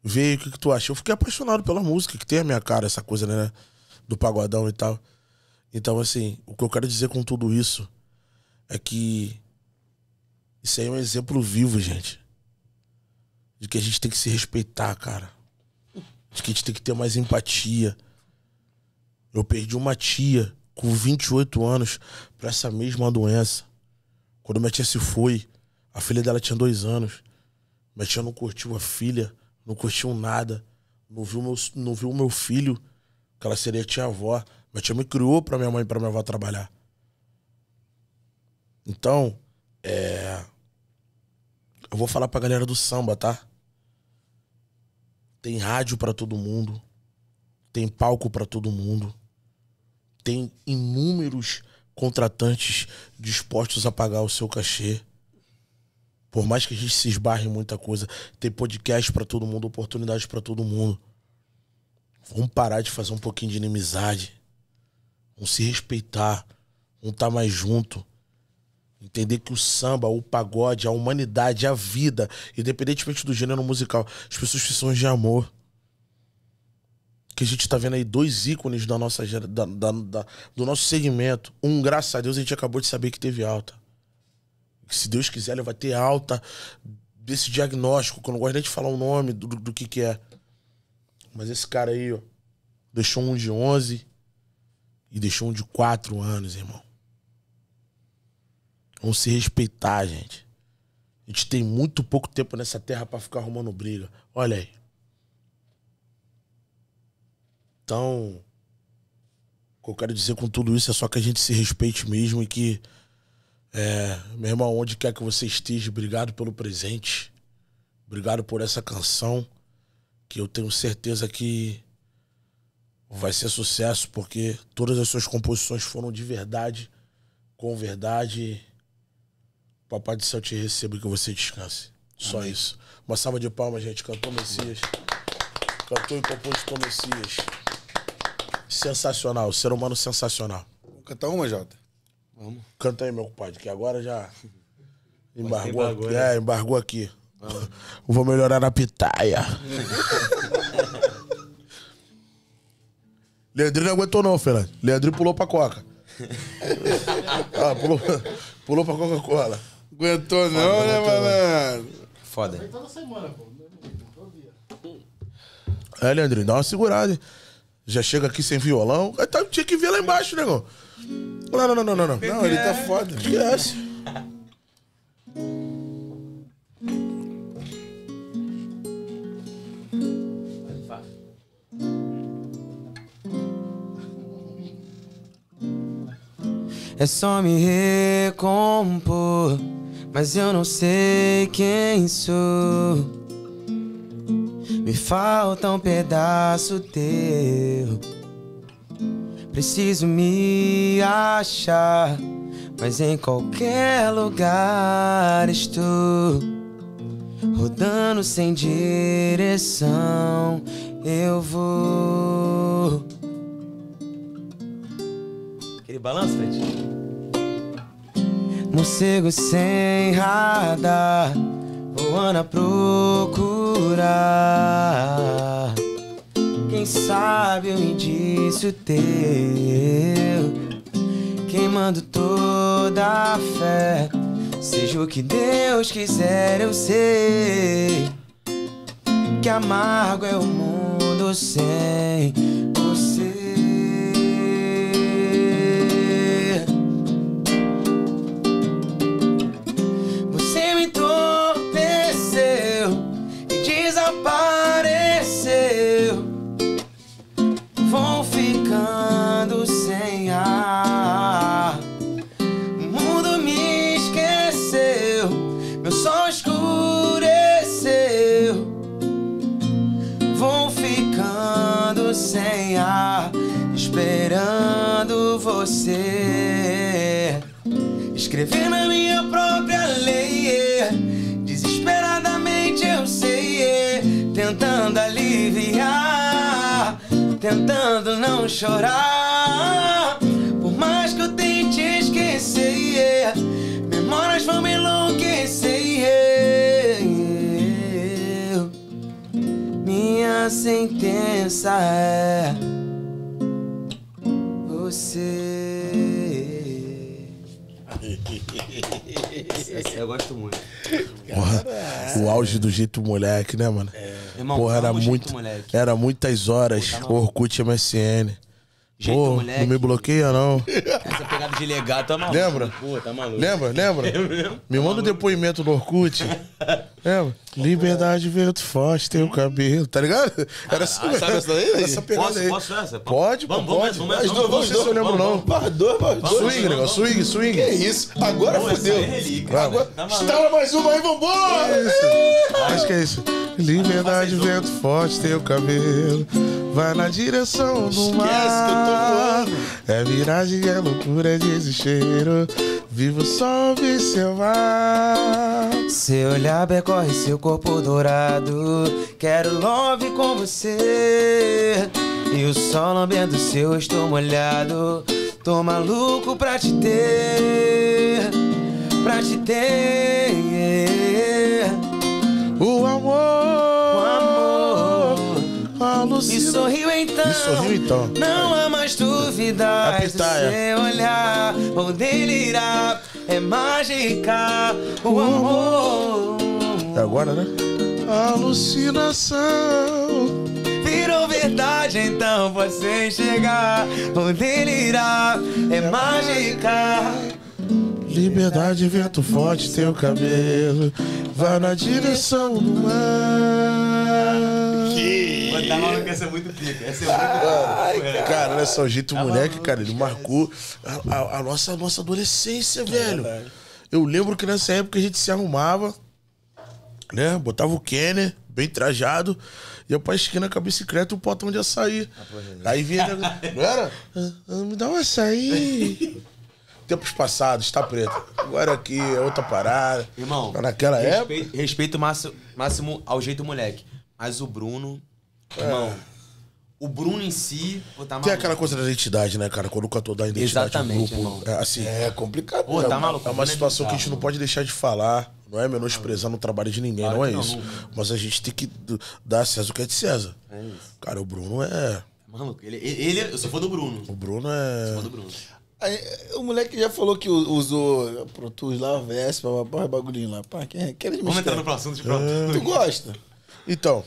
Veio, o que, que tu acha? Eu fiquei apaixonado pela música, que tem a minha cara, essa coisa, né? Do pagodão e tal. Então, assim, o que eu quero dizer com tudo isso é que isso aí é um exemplo vivo, gente. De que a gente tem que se respeitar, cara. De que a gente tem que ter mais empatia. Eu perdi uma tia com 28 anos para essa mesma doença. Quando minha tia se foi, a filha dela tinha dois anos. Minha tia não curtiu a filha, não curtiu nada, não viu meu, não viu meu filho, que ela seria tia-avó. Minha tia me criou para minha mãe e para minha avó trabalhar. Então, é... eu vou falar pra galera do samba, tá? Tem rádio para todo mundo, tem palco para todo mundo tem inúmeros contratantes dispostos a pagar o seu cachê. Por mais que a gente se esbarre em muita coisa, tem podcast para todo mundo, oportunidades para todo mundo. Vamos parar de fazer um pouquinho de inimizade. Vamos se respeitar. Vamos estar tá mais junto. Entender que o samba, o pagode, a humanidade, a vida, independentemente do gênero musical, as pessoas precisam de amor que a gente tá vendo aí dois ícones da nossa da, da, da, do nosso segmento. Um, graças a Deus, a gente acabou de saber que teve alta. Que, se Deus quiser, ele vai ter alta desse diagnóstico, que eu não gosto nem de falar o nome do, do que que é. Mas esse cara aí, ó, deixou um de 11 e deixou um de 4 anos, irmão. Vamos se respeitar, gente. A gente tem muito pouco tempo nessa terra para ficar arrumando briga. Olha aí. Então, o que eu quero dizer com tudo isso é só que a gente se respeite mesmo e que, é, meu irmão, onde quer que você esteja, obrigado pelo presente, obrigado por essa canção, que eu tenho certeza que vai ser sucesso, porque todas as suas composições foram de verdade, com verdade. Papai do céu te receba e que você descanse. Só Amém. isso. Uma salva de palmas, gente. cantou Messias. cantou e compositor Messias. Sensacional, ser humano sensacional. Vamos cantar uma, Jota? Vamos. Canta aí, meu compadre, que agora já embargou, embargou né? É, embargou aqui. Vamos. Ah. Vou melhorar na pitaia. (laughs) Leandrinho não aguentou não, Fernando. Leandrinho pulou pra coca. (laughs) ah, pulou, pulou pra Coca-Cola. Aguentou não, né, malandro? Foda. Toda semana, pô. É, é, Leandrinho, dá uma segurada, hein? Já chega aqui sem violão. Aí tá, tinha que ver lá embaixo, negão. Não, não, não, não, não. Não, não ele tá foda. Esquece. É só me recompor, mas eu não sei quem sou. Me falta um pedaço teu. Preciso me achar, mas em qualquer lugar estou rodando sem direção. Eu vou. Aquele balanço, Fred? Morcego sem radar Ana procurar. Quem sabe o indício teu, queimando toda a fé. Seja o que Deus quiser, eu sei que amargo é o mundo sem escrevendo a minha própria lei. Desesperadamente eu sei, tentando aliviar, tentando não chorar. Por mais que eu tente esquecer, memórias vão me enlouquecer. Minha sentença é você. Essa é, eu gosto muito. Porra, o auge do jeito moleque, né, mano? É. Irmão, Porra, era, muito, moleque. era muitas horas. Pô, tá Orkut MSN. Jeito Pô, moleque. não me bloqueia, não. Essa pegada de legado tá maluco. Lembra? Pô, tá maluco. Lembra, lembra? (laughs) É me tá manda o um depoimento no Orkut. (laughs) lembra? Liberdade vento forte, tem o hum. cabelo, tá ligado? Era ah, sabe essa daí? Essa pegada posso, aí. Posso essa? Pode, vamos, pode. Vamos, vamos, vamos, não sei se eu lembro não. vamos, vamos, Swing, vamos, swing, swing. Que isso? Agora vamos, Agora... vamos, tá tá mais uma aí, vambora! vamos, é é. Acho que é isso. Liberdade, vento forte, vamos, cabelo Vai na direção do mar É miragem, é loucura, é desespero Vivo só observar Seu olhar percorre seu corpo dourado. Quero love com você. E o sol lambendo seu rosto molhado. Tô maluco pra te ter. Pra te ter. O amor. O amor. E sorriu então. E sorriu então. Não há mais dúvidas. Do seu olhar. Vou delirar. É mágica. O amor. É agora, né? Alucinação. Virou verdade, então você chegar Vou delirar, é, mágica. Liberdade, vento forte, teu cabelo. Vai na direção do mar. Que... Botar maluco, tá essa é muito pica. Essa é muito pica. É. Cara, olha só, o jeito tá moleque, cara, é ele marcou a, a, a nossa, a nossa adolescência, é velho. Eu lembro que nessa época a gente se arrumava né? Botava o Kenner, bem trajado, ia pra esquina com a bicicleta e o potão de açaí. Ah, Aí vinha. (laughs) não era? Ah, me dá um açaí. Tempos passados, tá preto. Agora aqui é outra parada. Irmão, Mas naquela época. Respeito máximo, máximo ao jeito moleque. Mas o Bruno. É. Irmão. O Bruno em si. Pô, tá Tem aquela coisa da identidade, né, cara? Quando o cantor dá identidade Exatamente, grupo. Irmão. É, assim, é complicado. Pô, é né? tá é, é uma é situação é que a gente não pode deixar de falar. Não é menosprezando o trabalho de ninguém, claro não é não, isso. Não. Mas a gente tem que dar César o que é de César. É isso. Cara, o Bruno é. Mano, ele, ele, eu sou fã do Bruno. O Bruno é. Eu sou fã do Bruno. Aí, o moleque já falou que usou Pro Tools lá, Vespa, papapá, bagulhinho lá. Pá, quem é? Vamos entrar no próximo de pronto. Ah. Tu gosta? Então,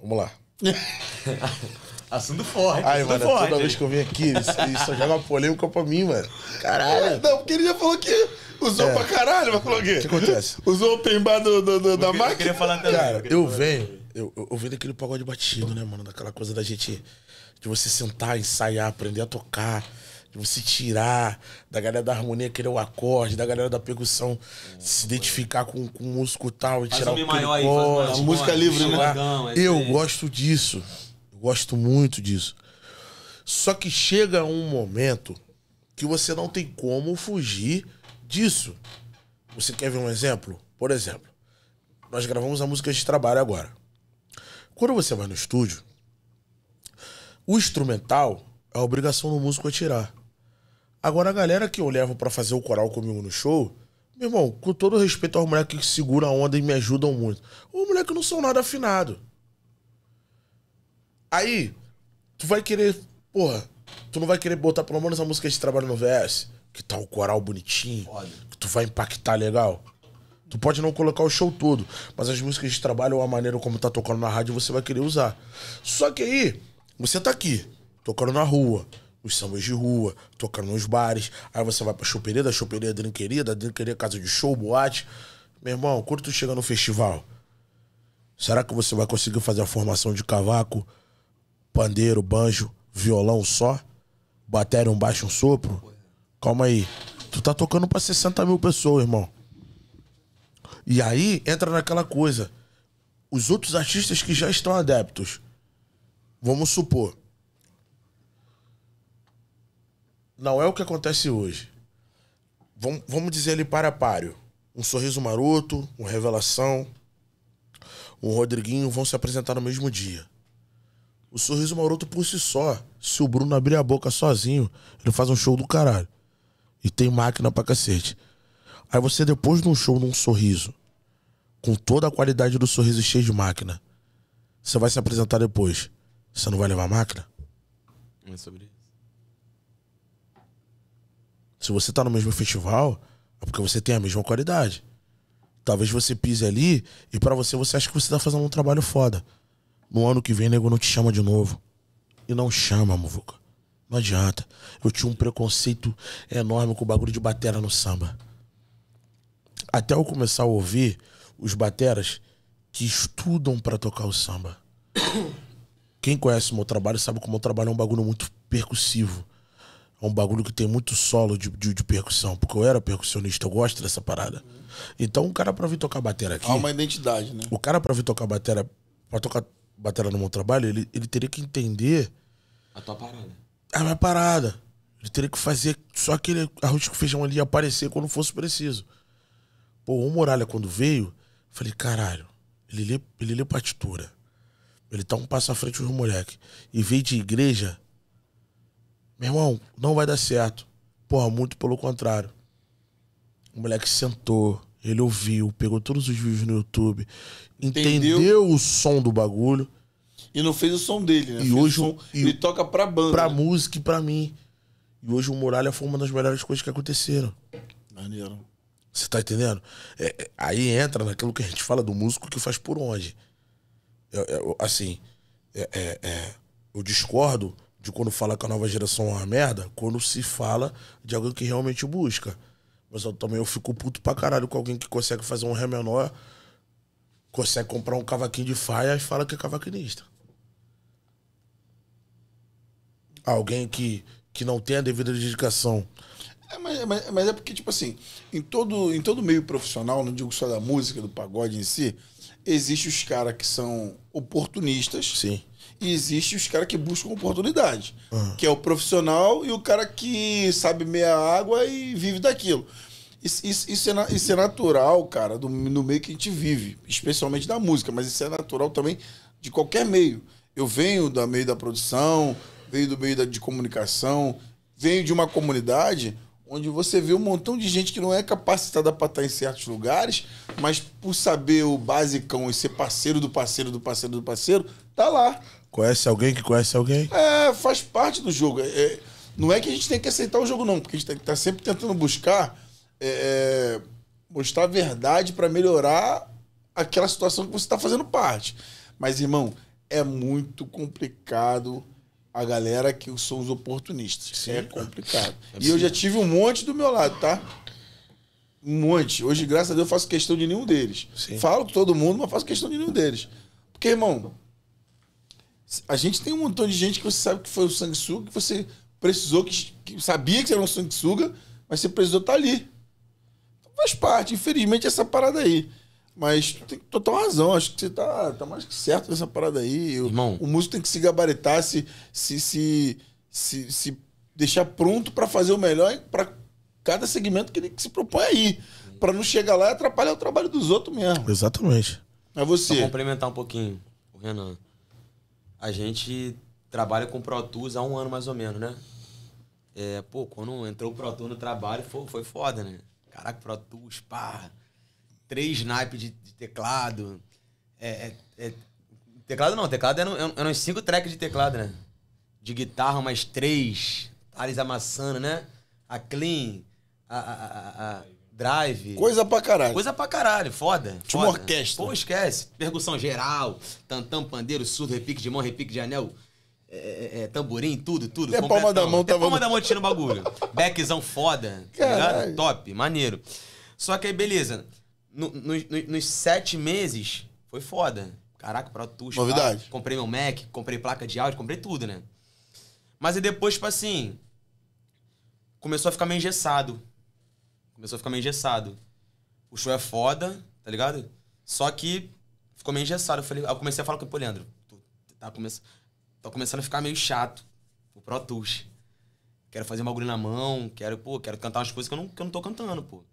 vamos lá. (laughs) Assunto forte. assunto mano, forte. toda vez que eu venho aqui, isso, só joga é polêmica pra mim, mano. Caralho. É, não, porque ele já falou que usou é. pra caralho, mas falou o quê? O que acontece? Usou o pembá do, do, do, da máquina. Eu queria falar também. Cara, eu, eu venho, eu, eu venho daquele pagode batido, né, mano? Daquela coisa da gente. De você sentar, ensaiar, aprender a tocar de você tirar da galera da harmonia querer o acorde, da galera da percussão se identificar com, com o músico tal e faz tirar o maior aí, cor, a música livre, né? É eu gosto disso. Gosto muito disso. Só que chega um momento que você não tem como fugir disso. Você quer ver um exemplo? Por exemplo, nós gravamos a música de trabalho agora. Quando você vai no estúdio, o instrumental é a obrigação do músico atirar tirar. Agora, a galera que eu levo para fazer o coral comigo no show, meu irmão, com todo respeito aos moleques que seguram a onda e me ajudam muito. Os moleques não são nada afinado. Aí, tu vai querer. Porra, tu não vai querer botar pelo menos a música de trabalho no VS. Que tá o coral bonitinho. Que tu vai impactar legal. Tu pode não colocar o show todo, mas as músicas de trabalho ou a maneira como tá tocando na rádio você vai querer usar. Só que aí, você tá aqui, tocando na rua, os sambas de rua, tocando nos bares, aí você vai pra choperia, da choperia drinqueria, da drinqueria casa de show, boate. Meu irmão, quando tu chega no festival, será que você vai conseguir fazer a formação de cavaco? pandeiro, banjo, violão só, bateria, um baixo, um sopro. Calma aí. Tu tá tocando pra 60 mil pessoas, irmão. E aí entra naquela coisa. Os outros artistas que já estão adeptos. Vamos supor. Não é o que acontece hoje. Vom, vamos dizer ele para páreo. Um sorriso maroto, um revelação, um Rodriguinho vão se apresentar no mesmo dia. O sorriso maroto por si só. Se o Bruno abrir a boca sozinho, ele faz um show do caralho. E tem máquina pra cacete. Aí você, depois de um show, num sorriso, com toda a qualidade do sorriso cheio de máquina, você vai se apresentar depois. Você não vai levar máquina? É sobre isso. Se você tá no mesmo festival, é porque você tem a mesma qualidade. Talvez você pise ali e para você você acha que você tá fazendo um trabalho foda. No ano que vem, nego não te chama de novo. E não chama, Muvuca. Não adianta. Eu tinha um preconceito enorme com o bagulho de batera no samba. Até eu começar a ouvir os bateras que estudam para tocar o samba. (coughs) Quem conhece o meu trabalho sabe que o meu trabalho é um bagulho muito percussivo. É um bagulho que tem muito solo de, de, de percussão, porque eu era percussionista, eu gosto dessa parada. Então, o cara pra vir tocar batera aqui. Há uma identidade, né? O cara pra vir tocar batera, pra tocar batalha no meu trabalho, ele, ele teria que entender. A tua parada. A minha parada. Ele teria que fazer só aquele arroz com feijão ali aparecer quando fosse preciso. Pô, o Muralha, quando veio, falei, caralho, ele lê, ele lê partitura. Ele tá um passo à frente dos moleque. E veio de igreja. Meu irmão, não vai dar certo. Porra, muito pelo contrário. O moleque sentou, ele ouviu, pegou todos os vídeos no YouTube, entendeu, entendeu o som do bagulho. E não fez o som dele, né? E fez hoje som, e ele toca pra banda. Pra né? música e pra mim. E hoje o Muralha foi uma das melhores coisas que aconteceram. Maneiro. Você tá entendendo? É, é, aí entra naquilo que a gente fala do músico que faz por onde. É, é, assim, é, é, eu discordo de quando fala que a nova geração é uma merda, quando se fala de algo que realmente busca. Mas eu também eu fico puto pra caralho com alguém que consegue fazer um ré menor, consegue comprar um cavaquinho de faia e fala que é cavaquinista. Alguém que, que não tem a devida dedicação. É, mas, mas, mas, é porque, tipo assim, em todo, em todo meio profissional, não digo só da música, do pagode em si, existe os caras que são oportunistas. Sim existe os caras que buscam oportunidade, uhum. que é o profissional e o cara que sabe meia água e vive daquilo. Isso, isso, isso, é, isso é, natural, cara, do, no meio que a gente vive, especialmente da música, mas isso é natural também de qualquer meio. Eu venho do meio da produção, venho do meio da, de comunicação, venho de uma comunidade onde você vê um montão de gente que não é capacitada para estar em certos lugares, mas por saber o basicão e ser parceiro do parceiro do parceiro do parceiro, tá lá. Conhece alguém que conhece alguém? É, faz parte do jogo. É, é, não é que a gente tem que aceitar o jogo, não, porque a gente tem que estar sempre tentando buscar é, é mostrar a verdade para melhorar aquela situação que você está fazendo parte. Mas, irmão, é muito complicado a galera que são os oportunistas. Sim, é complicado. É e eu já tive um monte do meu lado, tá? Um monte. Hoje, graças a Deus, eu faço questão de nenhum deles. Sim. Falo com todo mundo, mas faço questão de nenhum deles. Porque, irmão, a gente tem um montão de gente que você sabe que foi o sanguessuga, que você precisou, que, que sabia que era um sanguessuga, mas você precisou estar tá ali. Então, faz parte, infelizmente, essa parada aí. Mas tem total razão, acho que você tá, tá mais que certo nessa parada aí. O, Irmão. o músico tem que se gabaritar, se, se, se, se, se deixar pronto para fazer o melhor para cada segmento que ele se propõe aí. para não chegar lá e atrapalhar o trabalho dos outros mesmo. Exatamente. É você. Vou complementar um pouquinho o Renan a gente trabalha com Pro Tools há um ano mais ou menos, né? É, pô, quando entrou o Pro Tools no trabalho, foi, foi foda, né? Caraca, Pro Tools, pá, três naipes de, de, teclado. É, é, é teclado não, teclado eram, eram uns cinco tracks de teclado, né? De guitarra, mais três, Thales amassando, né? A Clean, a, a, a, a drive. Coisa pra caralho. Coisa pra caralho, foda. Tipo uma orquestra. Pô, esquece. Percussão geral, tantão, pandeiro, surdo, repique de mão, repique de anel. É, é, é tamborim, tudo, tudo. é palma da mão é tava... palma da mão tirando bagulho. (laughs) Backzão foda, tá Top, maneiro. Só que aí, beleza. No, no, no, nos sete meses, foi foda. Caraca, Pro Tools. Novidade. Cara. Tá? Comprei meu Mac, comprei placa de áudio, comprei tudo, né? Mas aí depois, tipo assim... Começou a ficar meio engessado começou a ficar meio engessado. O show é foda, tá ligado? Só que ficou meio engessado. Eu, falei, eu comecei a falar com o Leandro, tu, tá come... tô tá começando a ficar meio chato. O Pro Tools. Quero fazer um bagulho na mão, quero, pô, quero cantar umas coisas que eu não, que eu não tô cantando, pô.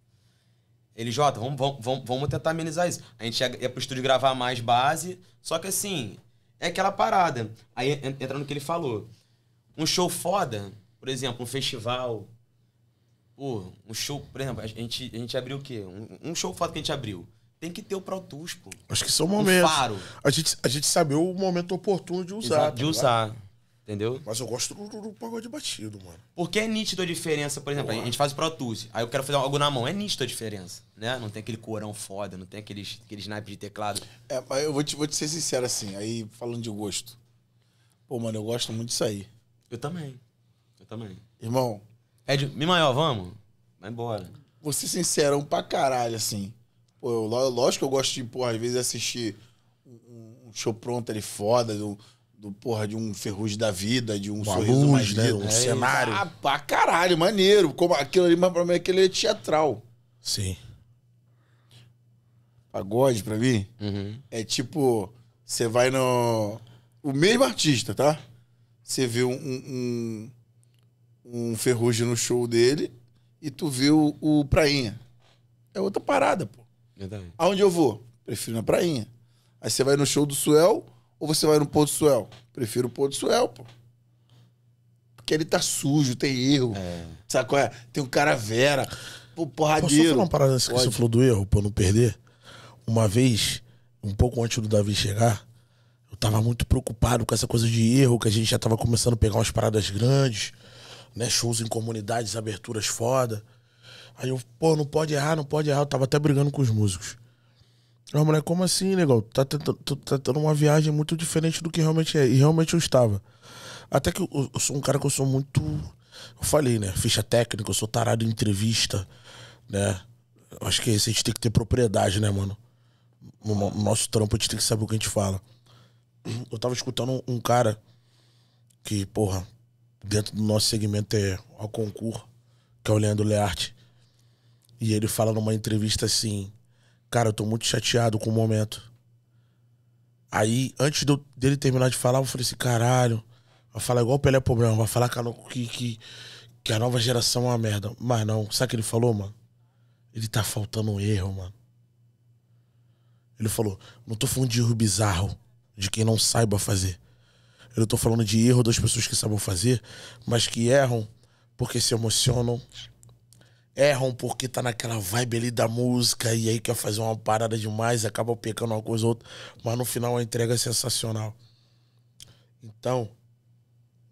Ele, Jota, vamos, vamos, vamos tentar amenizar isso. A gente ia, ia pro estúdio gravar mais base, só que assim, é aquela parada. Aí entra no que ele falou. Um show foda, por exemplo, um festival, Pô, um show, por exemplo, a gente, a gente abriu o quê? Um, um show fato que a gente abriu. Tem que ter o Pro Tools, pô. Acho que são momentos. Um faro. A gente, a gente sabe o momento oportuno de usar. Exato, de tá usar. Lá? Entendeu? Mas eu gosto do, do, do pagode batido, mano. Porque é nítido a diferença, por exemplo, a gente faz o Pro Tools, aí eu quero fazer algo na mão, é nítido a diferença, né? Não tem aquele corão foda, não tem aqueles, aqueles naipes de teclado. É, mas eu vou te, vou te ser sincero assim, aí falando de gosto. Pô, mano, eu gosto muito disso aí. Eu também. Eu também. Irmão, é Ed, me maior, vamos? Vai embora. Vou ser sincerão pra caralho, assim. Pô, eu, lógico que eu gosto de, porra, às vezes assistir um, um show pronto ali foda, do, do, porra, de um ferrugem da vida, de um Uma sorriso luz, mais né? Um é cenário. Ah, pra caralho, maneiro. Como aquilo ali, mas pra mim aquele é teatral. Sim. Pagode, pra mim, uhum. é tipo, você vai no... O mesmo artista, tá? Você vê um, um um Ferrugem no show dele e tu viu o Prainha. É outra parada, pô. Verdade. Aonde eu vou? Prefiro na Prainha. Aí você vai no show do Suel ou você vai no do Suel? Prefiro o do Suel, pô. Porque ele tá sujo, tem erro. É. Sabe qual é? Tem um cara vera. Pô, porradinho Posso falar uma parada que você falou do erro, pra não perder? Uma vez, um pouco antes do Davi chegar, eu tava muito preocupado com essa coisa de erro, que a gente já tava começando a pegar umas paradas grandes né? Shows em comunidades, aberturas foda. Aí eu, pô, não pode errar, não pode errar. Eu tava até brigando com os músicos. Não, ah, moleque, como assim, legal? Tá tentando, tá tendo uma viagem muito diferente do que realmente é. E realmente eu estava. Até que eu, eu sou um cara que eu sou muito. Eu falei, né? Ficha técnica, eu sou tarado em entrevista, né? Eu acho que a gente tem que ter propriedade, né, mano? No, no nosso trampo a gente tem que saber o que a gente fala. Eu tava escutando um, um cara que, porra, dentro do nosso segmento é o concurso, que é o Leandro Learte. E ele fala numa entrevista assim: Cara, eu tô muito chateado com o momento. Aí, antes do, dele terminar de falar, eu falei assim: Caralho, vai falar igual o Pelé Problema, vai falar que, que, que a nova geração é uma merda. Mas não, sabe o que ele falou, mano? Ele tá faltando um erro, mano. Ele falou: Não tô falando de erro bizarro, de quem não saiba fazer. Eu não tô falando de erro das pessoas que sabem fazer, mas que erram porque se emocionam. Erram porque tá naquela vibe ali da música e aí quer fazer uma parada demais, acaba pecando uma coisa ou outra, mas no final a entrega é sensacional. Então,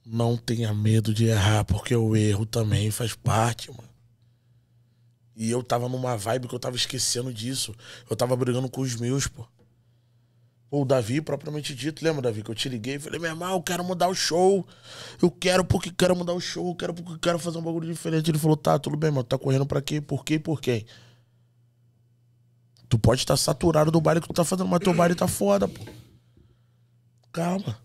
não tenha medo de errar, porque o erro também faz parte, mano. E eu tava numa vibe que eu tava esquecendo disso. Eu tava brigando com os meus, pô o Davi, propriamente dito, lembra, Davi, que eu te liguei e falei, meu irmão, eu quero mudar o show. Eu quero porque quero mudar o show, eu quero porque quero fazer um bagulho diferente. Ele falou, tá, tudo bem, mano, tá correndo pra quê, por quê por quem? Tu pode estar tá saturado do baile que tu tá fazendo, mas teu baile tá foda, pô. Calma.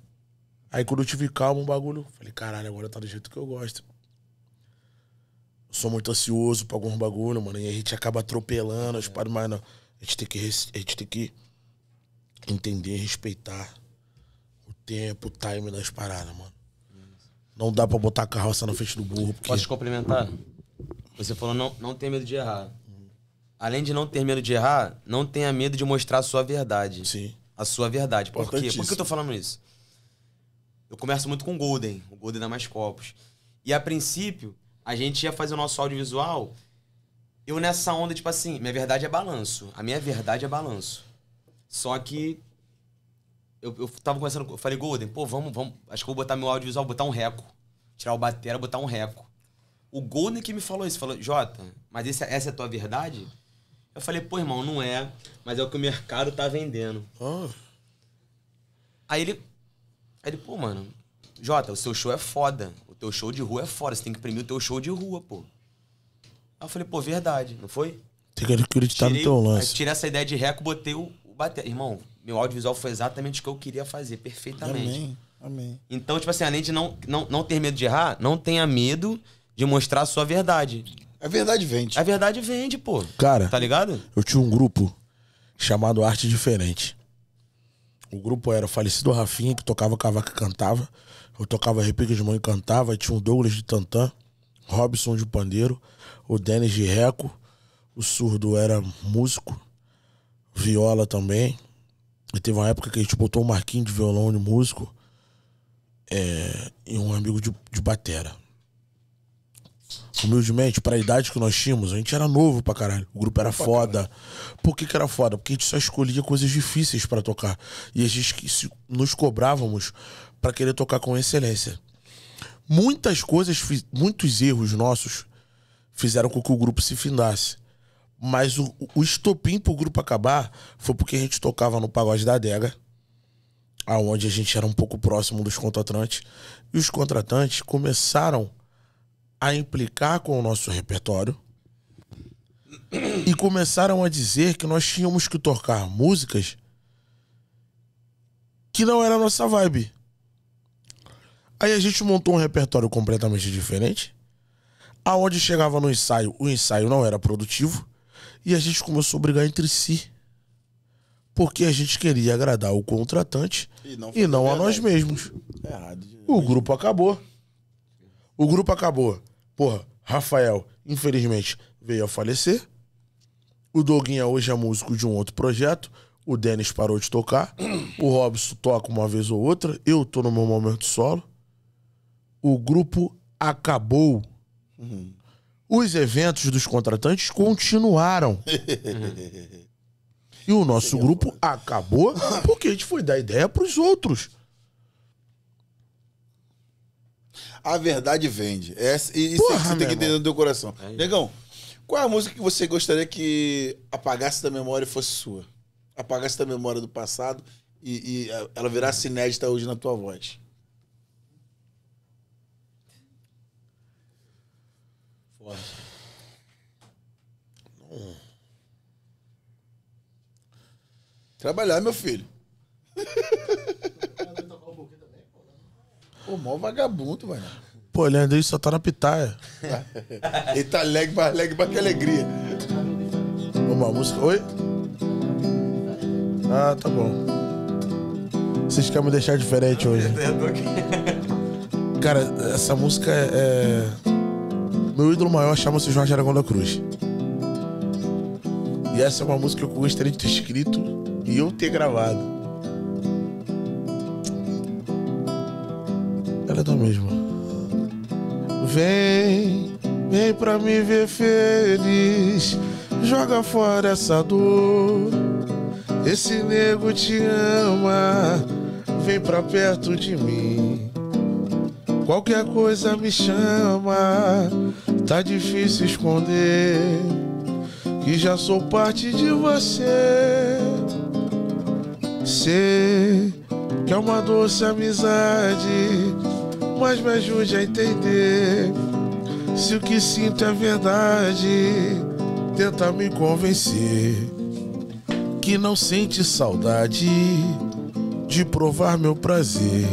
Aí quando eu tive calma, um bagulho, falei, caralho, agora tá do jeito que eu gosto. Eu sou muito ansioso pra algum bagulho, mano, e a gente acaba atropelando as é. paradas, mas não, a gente tem que, a gente tem que entender, respeitar o tempo, o time das paradas, mano. Não dá pra botar a carroça na frente do burro. Porque... Posso te complementar? Você falou não, não ter medo de errar. Além de não ter medo de errar, não tenha medo de mostrar a sua verdade. Sim. A sua verdade. Por quê? Por que eu tô falando isso? Eu começo muito com o Golden. O Golden dá mais copos. E a princípio, a gente ia fazer o nosso audiovisual. Eu nessa onda, tipo assim, minha verdade é balanço. A minha verdade é balanço. Só que eu, eu tava conversando, eu falei, Golden, pô, vamos, vamos. Acho que eu vou botar meu audiovisual, botar um reco. Tirar o batera, botar um reco. O Golden que me falou isso, falou, Jota, mas esse, essa é a tua verdade? Eu falei, pô, irmão, não é, mas é o que o mercado tá vendendo. Oh. Aí ele. Aí ele, pô, mano, Jota, o seu show é foda. O teu show de rua é foda. Você tem que imprimir o teu show de rua, pô. Aí eu falei, pô, verdade, não foi? Tem que acreditar Tirei, no teu lance. Tirei essa ideia de reco, botei o, bater. Irmão, meu audiovisual foi exatamente o que eu queria fazer, perfeitamente. Amém. Amém. Então, tipo assim, além de não, não, não ter medo de errar, não tenha medo de mostrar a sua verdade. A verdade vende. A verdade vende, pô. Cara. Tá ligado? Eu tinha um grupo chamado Arte Diferente. O grupo era o falecido Rafinha, que tocava cavaca e cantava. Eu tocava repique de mão e cantava. E tinha o Douglas de Tantã, Robson de Pandeiro, o Denis de Reco. O surdo era músico viola também. E teve uma época que a gente botou um marquinho de violão de músico é, e um amigo de, de batera. Humildemente, para a idade que nós tínhamos, a gente era novo pra caralho. O grupo era foda. Por que, que era foda? Porque a gente só escolhia coisas difíceis para tocar. E a gente se, nos cobrávamos para querer tocar com excelência. Muitas coisas, muitos erros nossos fizeram com que o grupo se findasse. Mas o, o estopim pro grupo acabar foi porque a gente tocava no pagode da adega, aonde a gente era um pouco próximo dos contratantes. E os contratantes começaram a implicar com o nosso repertório e começaram a dizer que nós tínhamos que tocar músicas que não era a nossa vibe. Aí a gente montou um repertório completamente diferente. Aonde chegava no ensaio, o ensaio não era produtivo. E a gente começou a brigar entre si. Porque a gente queria agradar o contratante e não, e não a nós mesmos. É errado. O grupo acabou. O grupo acabou. Porra, Rafael, infelizmente, veio a falecer. O Doguinha hoje é músico de um outro projeto. O Denis parou de tocar. O Robson toca uma vez ou outra. Eu tô no meu momento solo. O grupo acabou. Uhum os eventos dos contratantes continuaram. e o nosso grupo acabou porque a gente foi dar ideia para os outros. A verdade vende. e é, é Porra, isso você tem que entender no teu coração. É. Negão, qual é a música que você gostaria que apagasse da memória e fosse sua? Apagasse da memória do passado e, e eh, ela virasse inédita hoje na tua voz? Foda. Não. Trabalhar, meu filho. (laughs) Né? Pô, mó vagabundo, mano. Pô, Leandro, isso só tá na pitaia. Ele tá leg mais leg mais que alegria. Uma música. Oi? Ah, tá bom. Vocês querem me deixar diferente hoje. (laughs) Cara, essa música é. é- meu ídolo maior chama-se Jorge Aragão da Cruz. E essa é uma música que eu gostaria de ter escrito e eu ter gravado. Ela é da mesma. Vem, vem pra me ver feliz. Joga fora essa dor. Esse nego te ama. Vem pra perto de mim. Qualquer coisa me chama, tá difícil esconder que já sou parte de você. Sei que é uma doce amizade, mas me ajude a entender se o que sinto é verdade. Tenta me convencer que não sente saudade de provar meu prazer.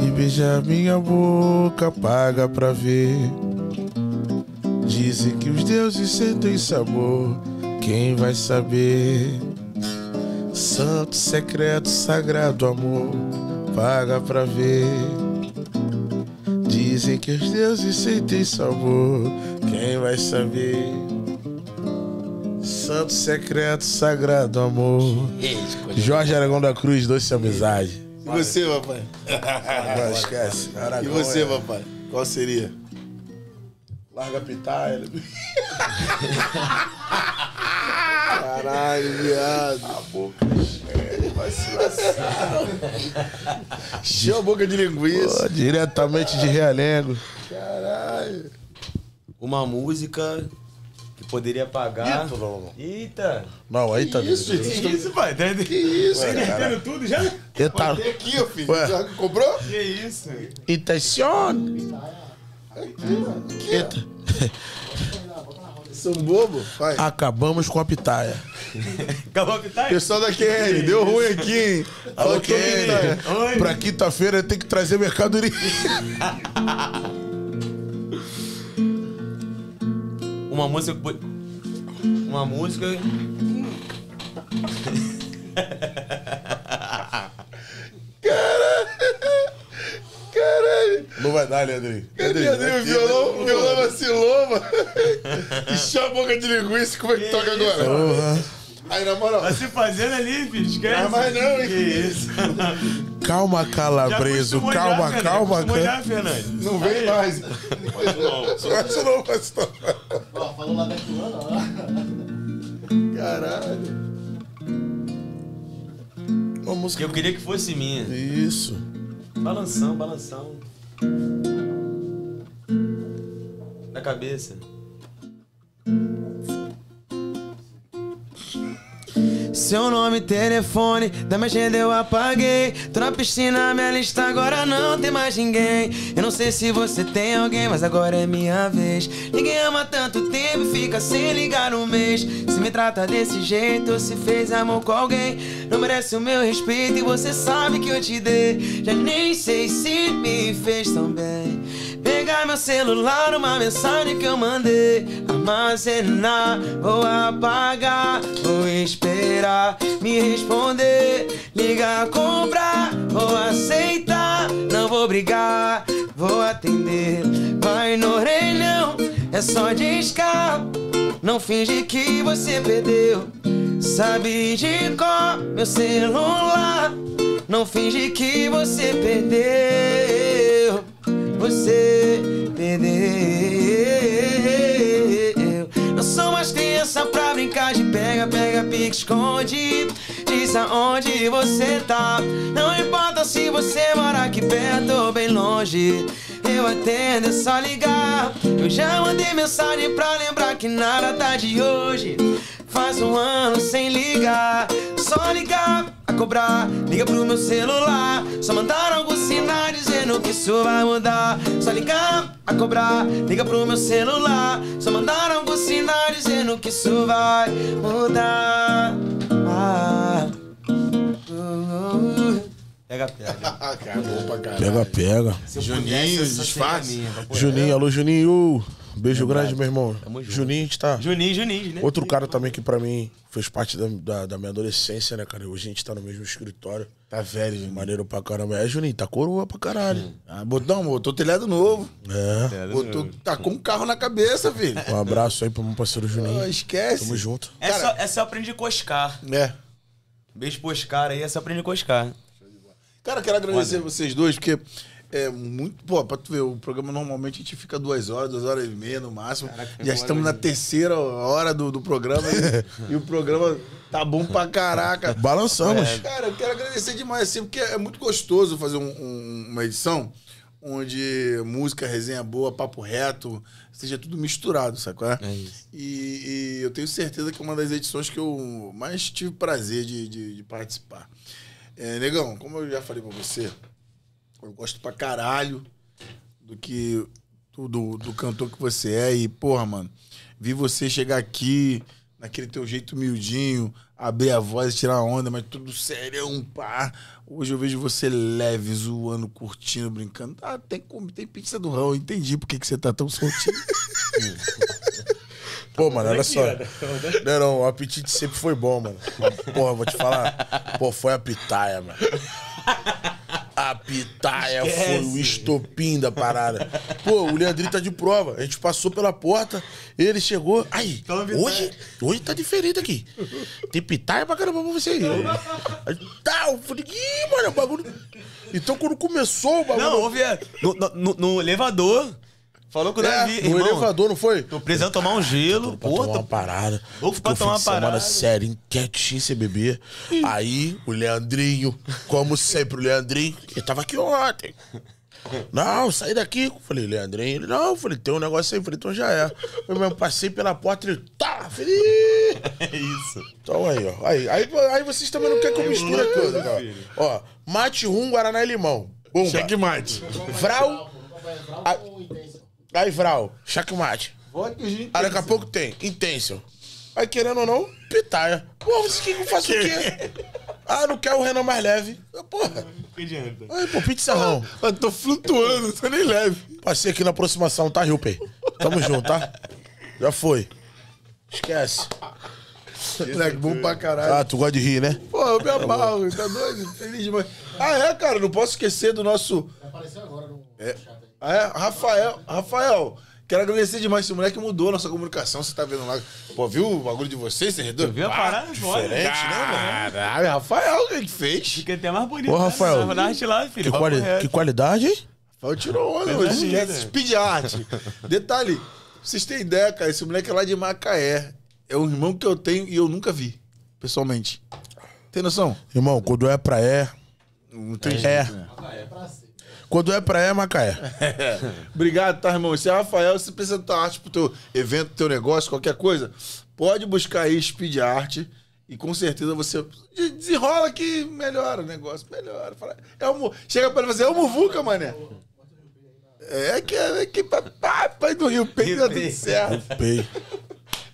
E beija minha boca, paga pra ver. Dizem que os deuses sentem sabor, quem vai saber? Santo, secreto, sagrado amor, paga pra ver. Dizem que os deuses sentem sabor, quem vai saber? Santo, secreto, sagrado amor. Jorge Aragão da Cruz, doce amizade. E você, papai? Não, esquece. Aragão, e você, é... papai? Qual seria? Larga pitar, ele. Caralho, viado. A boca é cheia, Cheia a boca de linguiça. Pô, diretamente de Realengo. Caralho. Uma música poderia pagar. Eita! Não, aí tá. Isso, que isso, isso, tá pai. Que isso, Ué, tudo já? Eu tá... aqui, ó, filho. Ué. Já comprou? Que isso. Intencione. Aqui, Eita. (laughs) Sou bobo. Vai. Acabamos com a pitaia. Acabou a pitaia? Pessoal da QR, deu ruim aqui, hein? Alô, QR. Pra quinta-feira tem que trazer mercadoria. (laughs) uma música. Uma música. Caralho! Não vai dar, Leandrinho. Cadê, Leandrinho? O violão, violão vacilou, mano. (laughs) Encheu a boca de linguiça, como é que, que toca isso? agora? Uhum. Aí, na moral. Tá se fazendo ali, bicho. Esquece. Não, mas não, hein? Que isso. (laughs) Calma, calabreso. Calma, já, calma. calma. Já, Fernandes. Não vem Aí. mais. Pois não. Só essa não, pastor. Ó, falou lá da fulana, ó. Caralho. Uma música. Eu queria que fosse minha. Isso. Balanção, balanção. Na cabeça. Seu nome, telefone, da minha agenda eu apaguei. Tô na piscina, minha lista agora não tem mais ninguém. Eu não sei se você tem alguém, mas agora é minha vez. Ninguém ama tanto tempo e fica sem ligar um mês. Se me trata desse jeito, se fez amor com alguém. Não merece o meu respeito e você sabe que eu te dei. Já nem sei se me fez tão bem. Pegar meu celular, uma mensagem que eu mandei. Armazenar, vou apagar, vou esperar esperar me responder. Liga, compra, vou aceitar, não vou brigar, vou atender. Vai no orelhão, é só descar. Não finge que você perdeu. Sabe de cor meu celular. Não finge que você perdeu. Você perdeu são mais criança pra brincar de pega, pega, pique, esconde. Diz aonde você tá. Não importa se você mora aqui perto ou bem longe. Eu atendo, é só ligar. Eu já mandei mensagem pra lembrar que nada tá de hoje. Faz um ano sem ligar. Só ligar a cobrar. Liga pro meu celular. Só mandar alguns sinais sabendo que isso vai mudar. Só ligar a cobrar, liga pro meu celular. Só mandaram por sinal dizendo que isso vai mudar. Ah, uh, uh. Pega, pega. (laughs) pega, pega. Juninho, desfaz. Juninho, alô, Juninho. Beijo grande, meu irmão. Juninho, a gente tá. Juninho, Juninho, né? Outro cara também que pra mim fez parte da, da, da minha adolescência, né, cara? Hoje a gente tá no mesmo escritório. Tá velho, Juninho. Maneiro pra caramba. É, Juninho, tá coroa pra caralho. Ah, botou, botou telhado novo. É. Telhado botou, novo. Tá com um carro na cabeça, filho. Um abraço aí pro meu parceiro Juninho. Não, esquece. Tamo junto. É, Cara, só, é só aprender a coscar. É. Beijo pro Oscar aí, é só aprender a coscar. Cara, quero agradecer Valeu. vocês dois, porque é muito. Pô, pra tu ver, o programa normalmente a gente fica duas horas, duas horas e meia no máximo. Caraca, já estamos na terceira hora do, do programa e, (laughs) e, o programa tá bom pra caraca. Balançamos. É. Cara, eu quero agradecer demais, assim, porque é muito gostoso fazer um, um, uma edição onde música, resenha boa, papo reto, seja tudo misturado, sacou? É isso. E, e, eu tenho certeza que é uma das edições que eu mais tive prazer de, de, de participar. É, negão, como eu já falei pra você, eu gosto pra caralho do que. Do, do cantor que você é. E, porra, mano, vi você chegar aqui, naquele teu jeito miudinho, abrir a voz, tirar onda, mas tudo sério, um pá. Hoje eu vejo você leve, zoando, curtindo, brincando. Ah, tem, tem pizza do rão, entendi por que, que você tá tão soltinho. (laughs) Pô, mano, olha tá só. Né? Tá né? Não, não, o apetite sempre foi bom, mano. Porra, vou te falar. Pô, foi a pitaia, mano. A pitaia é, Esquece. foi o estopim da parada. Pô, o Leandrinho tá de prova. A gente passou pela porta, ele chegou. Aí, então, hoje, hoje tá diferente aqui. Tem pitaia é pra caramba pra você aí. Tá, eu falei, ih, mano, o é bagulho. Então quando começou o bagulho. Não, houve. No, no, no elevador. Falou com o é, Davi. No elevador, não foi? Tô precisando tomar um gelo. Pô, tomar uma parada. Louco pra tomar uma parada. Sério, quietinho sem beber. Aí, o Leandrinho, como sempre, o Leandrinho, ele tava aqui ontem. Não, saí daqui. Falei, Leandrinho. Ele, não, falei, tem um negócio aí. Falei, então já é. Eu mesmo passei pela porta e ele, tá, falei... (laughs) É isso. Então aí, ó. Aí, aí, aí vocês também não querem que eu é, misture é tudo, cara. Ó, mate, rum, guaraná e limão. Bumba. mate. Vral... A... Aí, Vral, checkmate. Aí daqui a pouco tem, intenso. Aí, querendo ou não, pitaia. Pô, você que eu faço o quê? (laughs) Ah, não quer o Renan mais leve. Porra. Que adianta? Ai, pô, pizzarrão. Ah, tô flutuando, tô nem leve. Passei aqui na aproximação, tá, Rilpey? Tamo junto, tá? Já foi. Esquece. Moleque, bom pra caralho. Ah, tu gosta de rir, né? Pô, eu me amarro, tá doido? Feliz demais. Ah, é, cara, não posso esquecer do nosso. aparecer agora no é. chat. Ah, é, Rafael, Rafael, quero agradecer demais. Esse moleque mudou a nossa comunicação. Você tá vendo lá. Pô, viu o bagulho de vocês, redor. Viu a parada diferente, né, mano? Caralho, Rafael, o que fez? Fica até mais bonito. Ô, né? Rafael. Né? Lá, filho, que, quali que qualidade, hein? Rafael tirou onda, mano. Speed art. Detalhe, vocês têm ideia, cara. Esse moleque é lá de Macaé. É um irmão que eu tenho e eu nunca vi, pessoalmente. Tem noção? Irmão, quando é pra é. Não tem é. jeito. Né? É. Quando é praia, é Macaé. (laughs) Obrigado, tá, irmão? Se é Rafael, se precisa da arte pro teu evento, teu negócio, qualquer coisa, pode buscar aí Speed Art e com certeza você desenrola que melhora o negócio, melhora. Fala, é um, chega pra ele e fala assim, é o Muvuca, mané. É que, é, é que pai do Rio Pei deu tudo certo.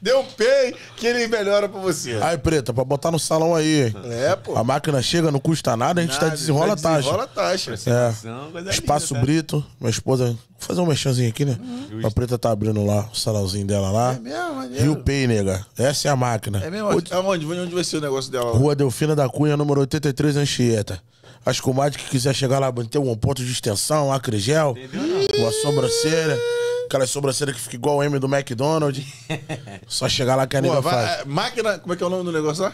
Dê um pay que ele melhora pra você. Aí, preta, pra botar no salão aí. hein? É, pô. A máquina chega, não custa nada, a gente tá desenrola a tá taxa. Desenrola a taxa. É. Espaço né? Brito, minha esposa. Vou fazer um mexãozinho aqui, né? Uhum. A preta tá abrindo lá o salãozinho dela lá. É mesmo, Rio Pay, nega. Essa é a máquina. É mesmo? Aonde? Onde vai ser o negócio dela? lá? Rua Delfina da Cunha, número 83, Anchieta. As comadres que quiser chegar lá, tem um ponto de extensão, acregel, uma sobrancelha aquela sobrancelha que fica igual o M do McDonald's. (laughs) Só chegar lá que a nega faz. É, máquina, como é que é o nome do negócio lá?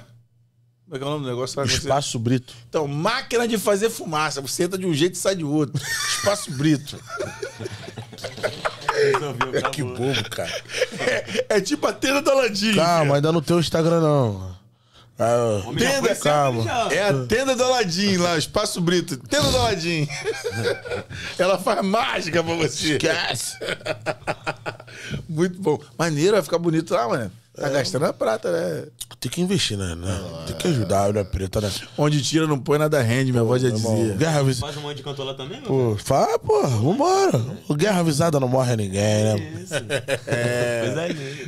Como é que é o nome do negócio? Lá, Espaço você... Brito. Então, máquina de fazer fumaça. Você entra de um jeito e sai de outro. Espaço Brito. Resolveu, (laughs) é que bobo, cara. É, é tipo a tenda da tá Calma, ainda não tem o Instagram, não. Ah, tenda, é, calma. É a tenda do Aladim lá, Espaço Brito. Tenda do Aladim. (laughs) Ela faz mágica pra você. Esquece. (laughs) Muito bom. Maneiro, vai ficar bonito lá, mano. Tá gastando a prata, né? Tem que investir, né? né? Tem que ajudar a olha preta, né? Onde tira, não põe nada rende, minha avó já dizia. Guerra avisada. Faz um monte de cantor lá também, meu? Pô, fala, pô, vambora. Guerra avisada não morre ninguém, né? Isso. É. é.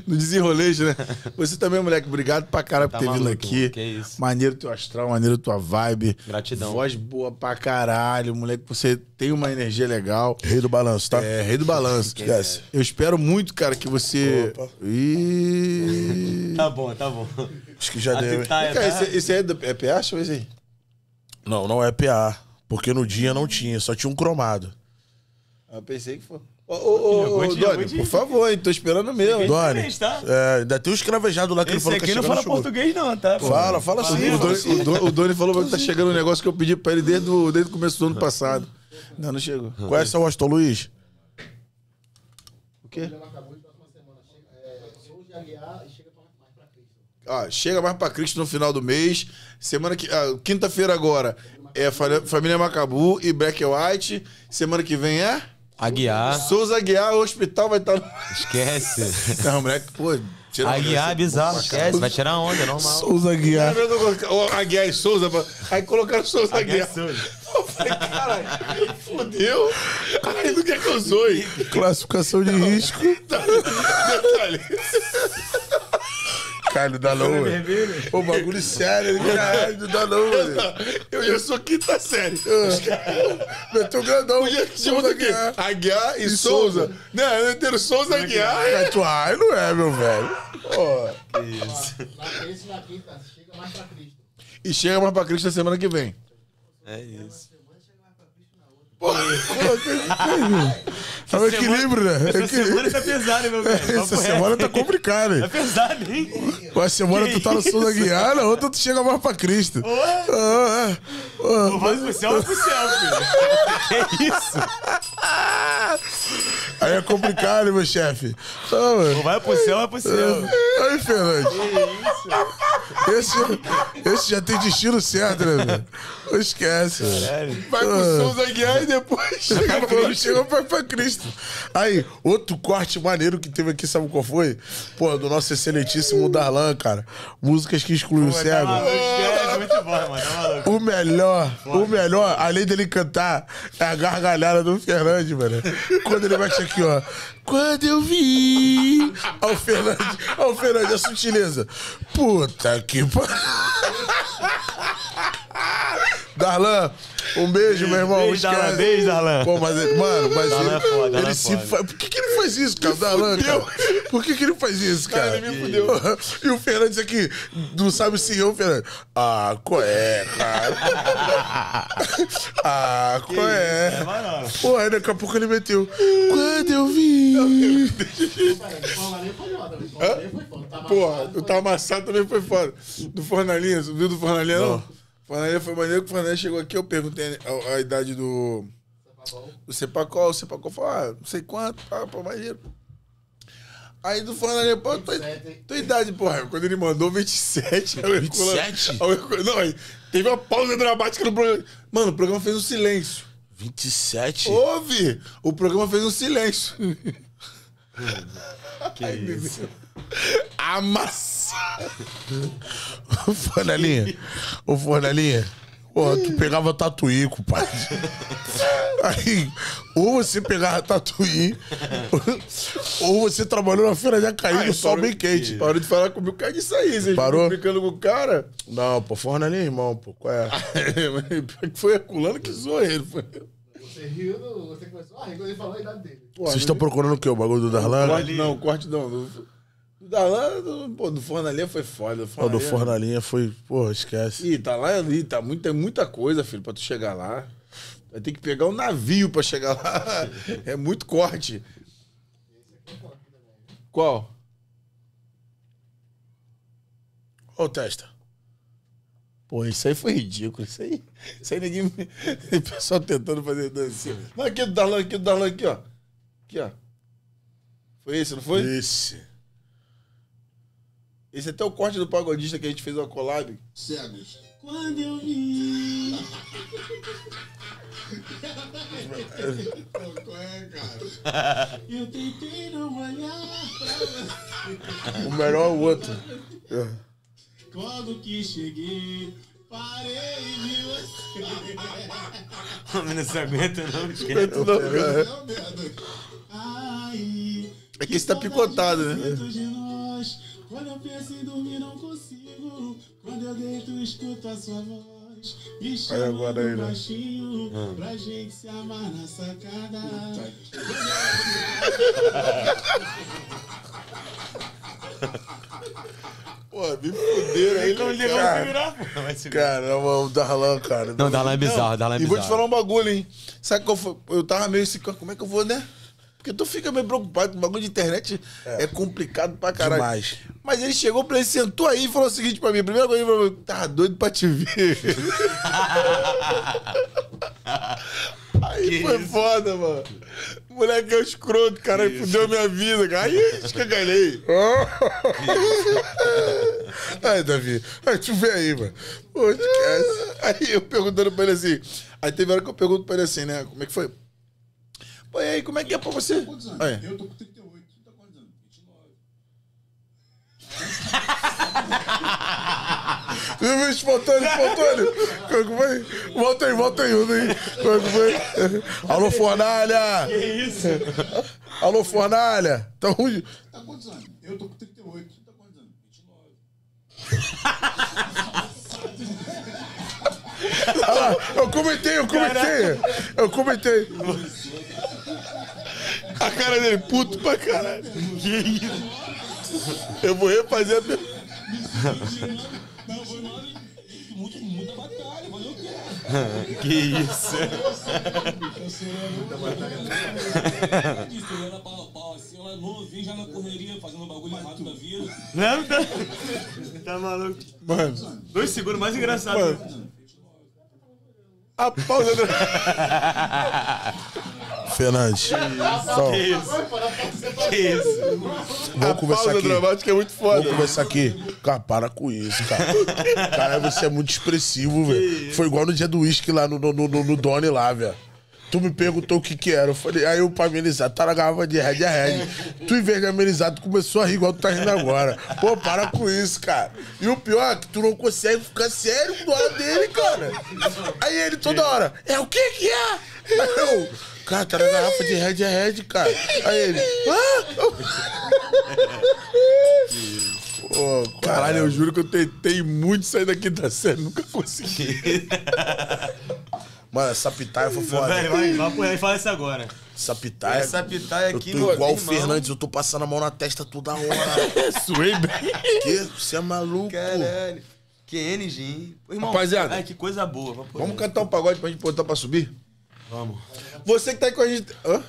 No né? desenrolejo, né? Você também, moleque, obrigado pra caralho tá por ter maluco, vindo aqui. Que isso. Maneiro teu astral, maneiro tua vibe. Gratidão. Voz boa pra caralho, moleque. Você tem uma energia legal. Rei do balanço, tá? É, rei do balanço. Yes. Eu espero muito, cara, que você. Opa. Ih. (laughs) tá bom, tá bom. Acho que já deve deu. Esse, tá, é, PA? É é deixa eu ver Não, não é PA. Porque no dia não tinha, só tinha um cromado. Ah, eu pensei que foi. Ô, ô, ô, Doni, por favor, hein? Tô esperando mesmo. Doni, tá? é, ainda tem um escravejado lá que Esse ele falou que aqui não fala português não, tá? Fala, fala, assim, fala sim. O Doni, assim. o Doni, o Doni falou que tá chegando um negócio que eu pedi pra ele desde o, desde o começo do ano passado. Não, não chegou. Conhece o Astor Luiz? O quê? Ah, chega mais para Cristo no final do mês. Semana que. Ah, Quinta-feira agora é Família Macabu e Black White. Semana que vem é? Aguiar. Souza Aguiar, o hospital vai estar. Tá... Esquece. (laughs) Não, moleque, pô. Tira Aguiar, é é bizarro, esquece. Vai tirar onda, é normal. Souza Aguiar. Aguiar e Souza. Aí colocaram Souza Aguiar. Souza. (laughs) Eu falei, caralho, fodeu. Aí do que é que eu sou? Classificação de risco. (laughs) Detalhe. Carlos dá não, velho. bagulho sério, caralho, não dá não, velho. Eu já sou quinta série. Eu ah. tô é grandão. Eu já chamo daqui. Aguiar e, e Souza. Souza. Não, é inteiro Souza é Aguiar. Catuai, não é, meu velho. Ó, isso. Na quinta, chega mais pra Cristo. E chega mais pra Cristo na semana que vem. É isso. Né? (laughs) É o equilíbrio, né? Essa semana tá pesada, meu velho. Essa semana tá complicada, hein? Tá pesada, hein? Uma semana que tu tá no sul da Guiana, outra tu chega mais pra Cristo. Ô, ah, ah, ah. vai pro céu, vai pro céu, filho. (laughs) que isso? Aí é complicado, meu chefe. Ah, vai pro céu, vai pro céu. É. Aí, Fernandes. Que isso? Esse, esse já tem destino certo, né, velho? Esquece. Caralho. Vai pro ah. sul da Guiana depois chegou, chegou pra, pra Cristo. Aí, outro corte maneiro que teve aqui, sabe qual foi? Pô, do nosso excelentíssimo Darlan, cara. Músicas que excluem o tá cego. É tá o melhor, o melhor, além dele cantar, é a gargalhada do Fernandes, mano. Quando ele bate aqui, ó. Quando eu vi. Ó, o Fernandes, ó, o Fernandes, a sutileza. Puta que pariu. (laughs) Darlan, um beijo, meu irmão. Beijo, Darlan. Beijo, Darlan. Pô, mas, ele, mano, mas Darlan é ele, é foda, ele é se fa... Por que, que ele faz isso, cara? Darlan, cara? Por que, que ele faz isso, cara? cara ele me fudeu. (laughs) E o Fernandes aqui, não sabe se eu, Fernandes. Ah, (laughs) ah qual é, cara? ah, qual que é? Pô, aí daqui a pouco ele meteu. Quando eu vi. Porra, o tá amassado também foi foda. Do Fornalinha, viu do Fornalinha? Não. não? Fananeira foi maneiro que o Fananeira chegou aqui, eu perguntei a, a idade do. O sepacol, o Sepacol falou, ah, não sei quanto, pá, pô, maneiro. Aí do Fananeira, pô, tua, é, tua é idade, porra. Quando ele mandou 27, eu 27? não, aí, teve uma pausa dramática no programa. Mano, o programa fez um silêncio. 27? Houve! O programa fez um silêncio. (laughs) Que isso? (laughs) Amassado! o Fornalinha, Ô, Fornalinha, Porra, tu pegava tatuí, compadre. Aí, ou você pegava tatuí, ou você trabalhou na feira já caindo no sol bem quente. Parou de falar comigo cai causa disso aí. Vocês Parou? brincando com o cara? Não, pô, Fornalinha, é irmão, pô. Qual é? (laughs) foi Herculano que zoou ele. Foi... Você riu, você começou a rir quando ele falou a idade dele. Vocês estão procurando o quê? O bagulho do Darlan? Não, corte não. Da lá, do, pô, do Fornalinha foi foda. Do Fornalinha, pô, do Fornalinha é foi, pô, esquece. Ih, tá lá, ali tá muito, tem muita coisa, filho, pra tu chegar lá. Vai ter que pegar um navio pra chegar lá. (laughs) É muito corte. Qual? Ô, testa. Pô, isso aí foi ridículo. Isso aí. Isso aí ninguém. O (laughs) pessoal tentando fazer dancinha. Não, aqui do Darlan, aqui do Darlan, aqui, ó. Aqui, ó. Foi esse, não foi? Esse. Esse é até o corte do pagodista que a gente fez uma collab. Cegos. É Quando eu vi. Qual é, cara? Eu tentei não olhar pra você. O melhor é o outro. É. Quando que cheguei, parei de você. O menino se aguenta, não, esquece. Não, não, não. Ai, é que esse tá picotado, né? Quando eu penso em dormir, não consigo. Quando eu deito, escuto a sua voz. Me chama aí, né? baixinho né? pra gente se amar na sacada. (laughs) Pô, me fuderam aí. Não liga, vai segurar. Vai segurar. Caramba, o Darlan, cara. Não, Darlan é bizarro, Darlan é bizarro. E vou te falar um bagulho, hein. Sabe que eu, eu tava meio assim, como é que eu vou, né? Porque tu fica meio preocupado com o bagulho de internet. É, é complicado pra caralho. Demais. Mas ele chegou pra ele, sentou aí e falou o seguinte pra mim. Primeiro coisa, ele falou, tava tá doido pra te ver. (laughs) aí que foi isso? foda, mano. Moleque é um escroto, cara. Fudeu minha vida, cara. Aí que eu ganhei. aí, (laughs) Davi. Aí, tu vê aí, mano. Aí eu perguntando pra ele assim. Aí teve hora que eu pergunto pra ele assim, né? Como é que foi? Pô, e aí, como é que é pra você? Eu tô com 38. Tu tá quantos anos? 29. (laughs) Viu, viu, espontâneo, espontâneo? Como é foi? Volta aí, volta aí, volta Como é foi? Alô, fornalha! Que isso? Alô, fornalha! ruim? Tá quantos anos? Eu tô com 38. Tu tá quantos 29. eu comentei, eu comentei. Eu comentei. A cara dele, puto pra caralho. Que isso? Eu vou refazer a pergunta. Não, foi mal. Que isso? já na correria, fazendo um bagulho da vida. Não, tá. Tá maluco. Mano. Dois segundos mais engraçados. A pausa do. (laughs) Fernandes. Então, que isso? Que isso? Vamos a conversar pausa aqui. dramática é muito foda. Vamos conversar aqui. Cara, para com isso, cara. cara, você é muito expressivo, velho. Foi igual no dia do uísque lá no, no, no, no Doni lá, velho. Tu me perguntou o que que era. Eu falei, aí eu pra amenizar, tá na garrafa de Red a Red. Tu, em vez de amenizar, tu começou a rir igual tu tá rindo agora. Pô, para com isso, cara. E o pior é que tu não consegue ficar sério do lado dele, cara. Aí ele toda hora, é o que que é? Aí eu, cara, tá na garrafa de Red a Red, cara. Aí ele, ah! Pô, caralho, eu juro que eu tentei muito sair daqui da série, nunca consegui. (laughs) Mano, essa pitaia foi foda. Vai, vai, vai por aí, fala isso agora. Essa pitaia. Essa pitaia aqui, Eu tô igual o Fernandes, eu tô passando a mão na testa toda hora. (laughs) Suei bem. Que? Você é maluco? Caralho. Que NG, hein? Irmão, Rapaziada. Ai, que coisa boa. Vamos, vamos cantar um pagode pra gente botar pra subir? Vamos. Você que tá aí com a gente. Hã?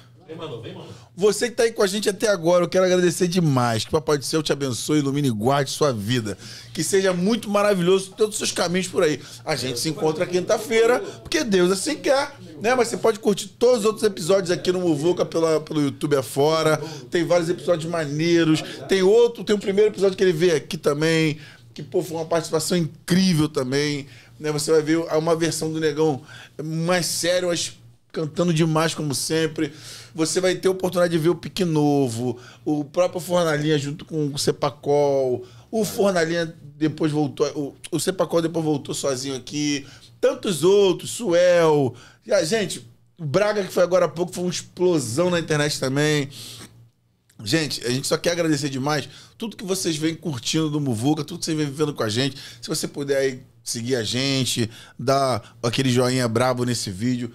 Você que está aí com a gente até agora, eu quero agradecer demais. Que o Papai do Céu te abençoe, ilumine e guarde sua vida. Que seja muito maravilhoso todos os seus caminhos por aí. A gente se encontra quinta-feira, porque Deus assim quer. Né? Mas você pode curtir todos os outros episódios aqui no Muvuca pela, pelo YouTube afora. Tem vários episódios maneiros. Tem outro, tem o primeiro episódio que ele veio aqui também. Que, pô, foi uma participação incrível também. Né? Você vai ver uma versão do Negão mais sério, mas cantando demais, como sempre você vai ter a oportunidade de ver o Pique Novo, o próprio Fornalinha junto com o Sepacol, o Fornalinha depois voltou, o, o depois voltou sozinho aqui, tantos outros, Suel. a gente, Braga, que foi agora há pouco, foi uma explosão na internet também. Gente, a gente só quer agradecer demais tudo que vocês vêm curtindo do Muvuca, tudo que vocês vêm vivendo com a gente. Se você puder aí seguir a gente, dar aquele joinha brabo nesse vídeo,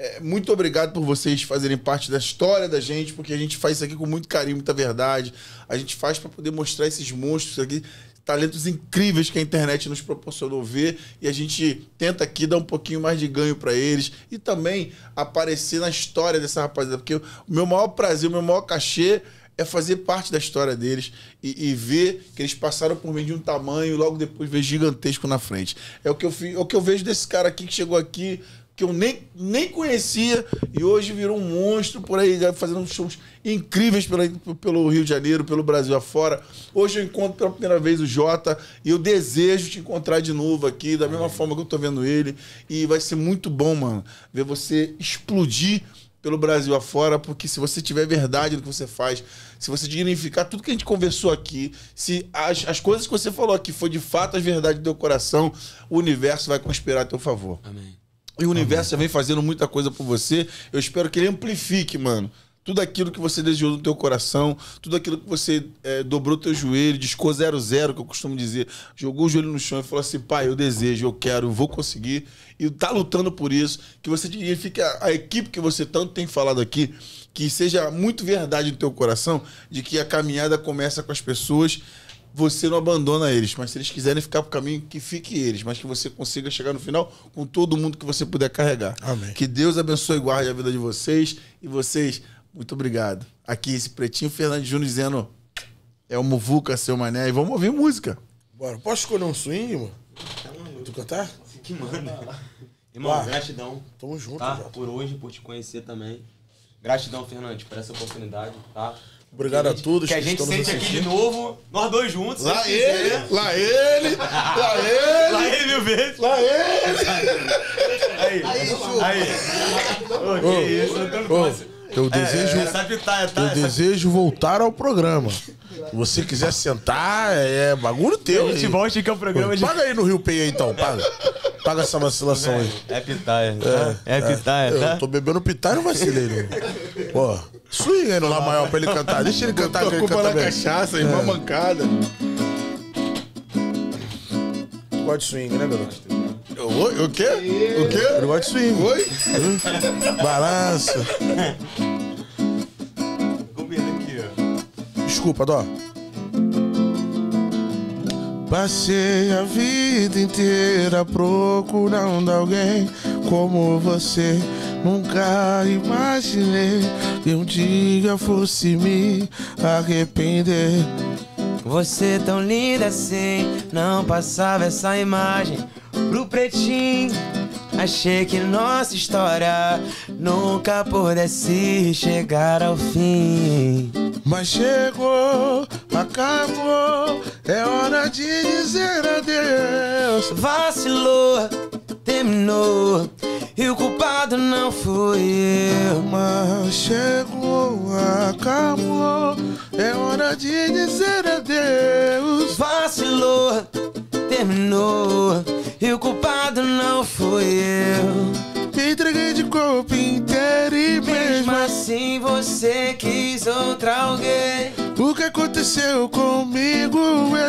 é, muito obrigado por vocês fazerem parte da história da gente, porque a gente faz isso aqui com muito carinho, muita verdade. A gente faz para poder mostrar esses monstros aqui, talentos incríveis que a internet nos proporcionou ver e a gente tenta aqui dar um pouquinho mais de ganho para eles e também aparecer na história dessa rapaziada, porque o meu maior prazer, o meu maior cachê é fazer parte da história deles e, e, ver que eles passaram por mim de um tamanho e logo depois ver gigantesco na frente. É o que eu, é o que eu vejo desse cara aqui que chegou aqui, que eu nem, nem conhecia e hoje virou um monstro por aí, fazendo shows incríveis pela, pelo Rio de Janeiro, pelo Brasil afora. Hoje eu encontro pela primeira vez o Jota e eu desejo te encontrar de novo aqui, da mesma forma que eu tô vendo ele. E vai ser muito bom, mano, ver você explodir pelo Brasil afora, porque se você tiver verdade no que você faz, se você dignificar tudo que a gente conversou aqui, se as, as coisas que você falou aqui foi de fato as verdades do teu coração, o universo vai conspirar a teu favor. Amém. E o universo já vem fazendo muita coisa por você. Eu espero que ele amplifique, mano. Tudo aquilo que você desejou no teu coração, tudo aquilo que você é, dobrou teu joelho, discou zero zero, que eu costumo dizer, jogou o joelho no chão e falou assim, pai, eu desejo, eu quero, eu vou conseguir. E tá lutando por isso, que você fique a, a equipe que você tanto tem falado aqui, que seja muito verdade no teu coração, de que a caminhada começa com as pessoas você não abandona eles. Mas se eles quiserem ficar pro caminho, que fique eles. Mas que você consiga chegar no final com todo mundo que você puder carregar. Amém. Que Deus abençoe e guarde a vida de vocês. E vocês, muito obrigado. Aqui esse Pretinho Fernandes Júnior dizendo é o Muvuca, seu mané. E vamos ouvir música. Bora. Posso escolher um swing, mano? Tu cantar? Que manda. Irmão, Uá, gratidão. Tamo junto, tá? Por hoje, por te conhecer também. Gratidão, Fernandes, por essa oportunidade, tá? Obrigado a, gente, a, todos. Que a gente sente aqui de novo, nós dois juntos. Lá ele, lá ele, lá (laughs) ele. lá ele mil vezes. Lá ele. Aí, aí. aí. aí. Oh, que oh, isso, oh, oh. Eu é, desejo, é, é, tá, eu desejo voltar ao programa. Se você quiser sentar, é bagulho teu. A gente volta que é o programa de. Paga aí no Rio Pay então, paga. Paga essa vacilação aí. É, é pitaia, tá? é, é, é pitaia, tá? Eu tô bebendo pitaia e não vacilei, Pô, swing aí no Lá Maior pra ele cantar. Deixa ele cantar aqui. Culpa na cachaça, irmã mancada. Gosto de swing, né, garoto? Oi? O quê? O quê? Eu gosto de swing. Oi? Hum? Balança. aqui, ó. Desculpa, Dó. Passei a vida inteira procurando alguém como você. Nunca imaginei que um dia fosse me arrepender. Você é tão linda assim, não passava essa imagem pro pretinho Achei que nossa história nunca pudesse chegar ao fim. Mas chegou, acabou, é hora de dizer adeus. Vacilou, terminou. E o culpado não fui eu. Mas chegou, acabou. É hora de dizer adeus. Vacilou terminou e o culpado não fui eu. Me entreguei de corpo inteiro e mesmo, mesmo assim você quis outra alguém. O que aconteceu comigo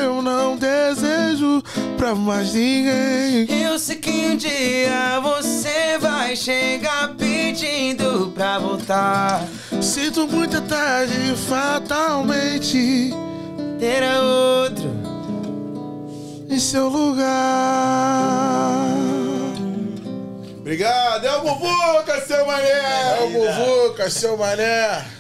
eu não desejo pra mais ninguém. Eu sei que um dia você vai chegar pedindo pra voltar. Sinto muita tarde, fatalmente terá outro em seu lugar. Obrigado, é o Buvuca, seu mané! É o Buvuca, seu mané!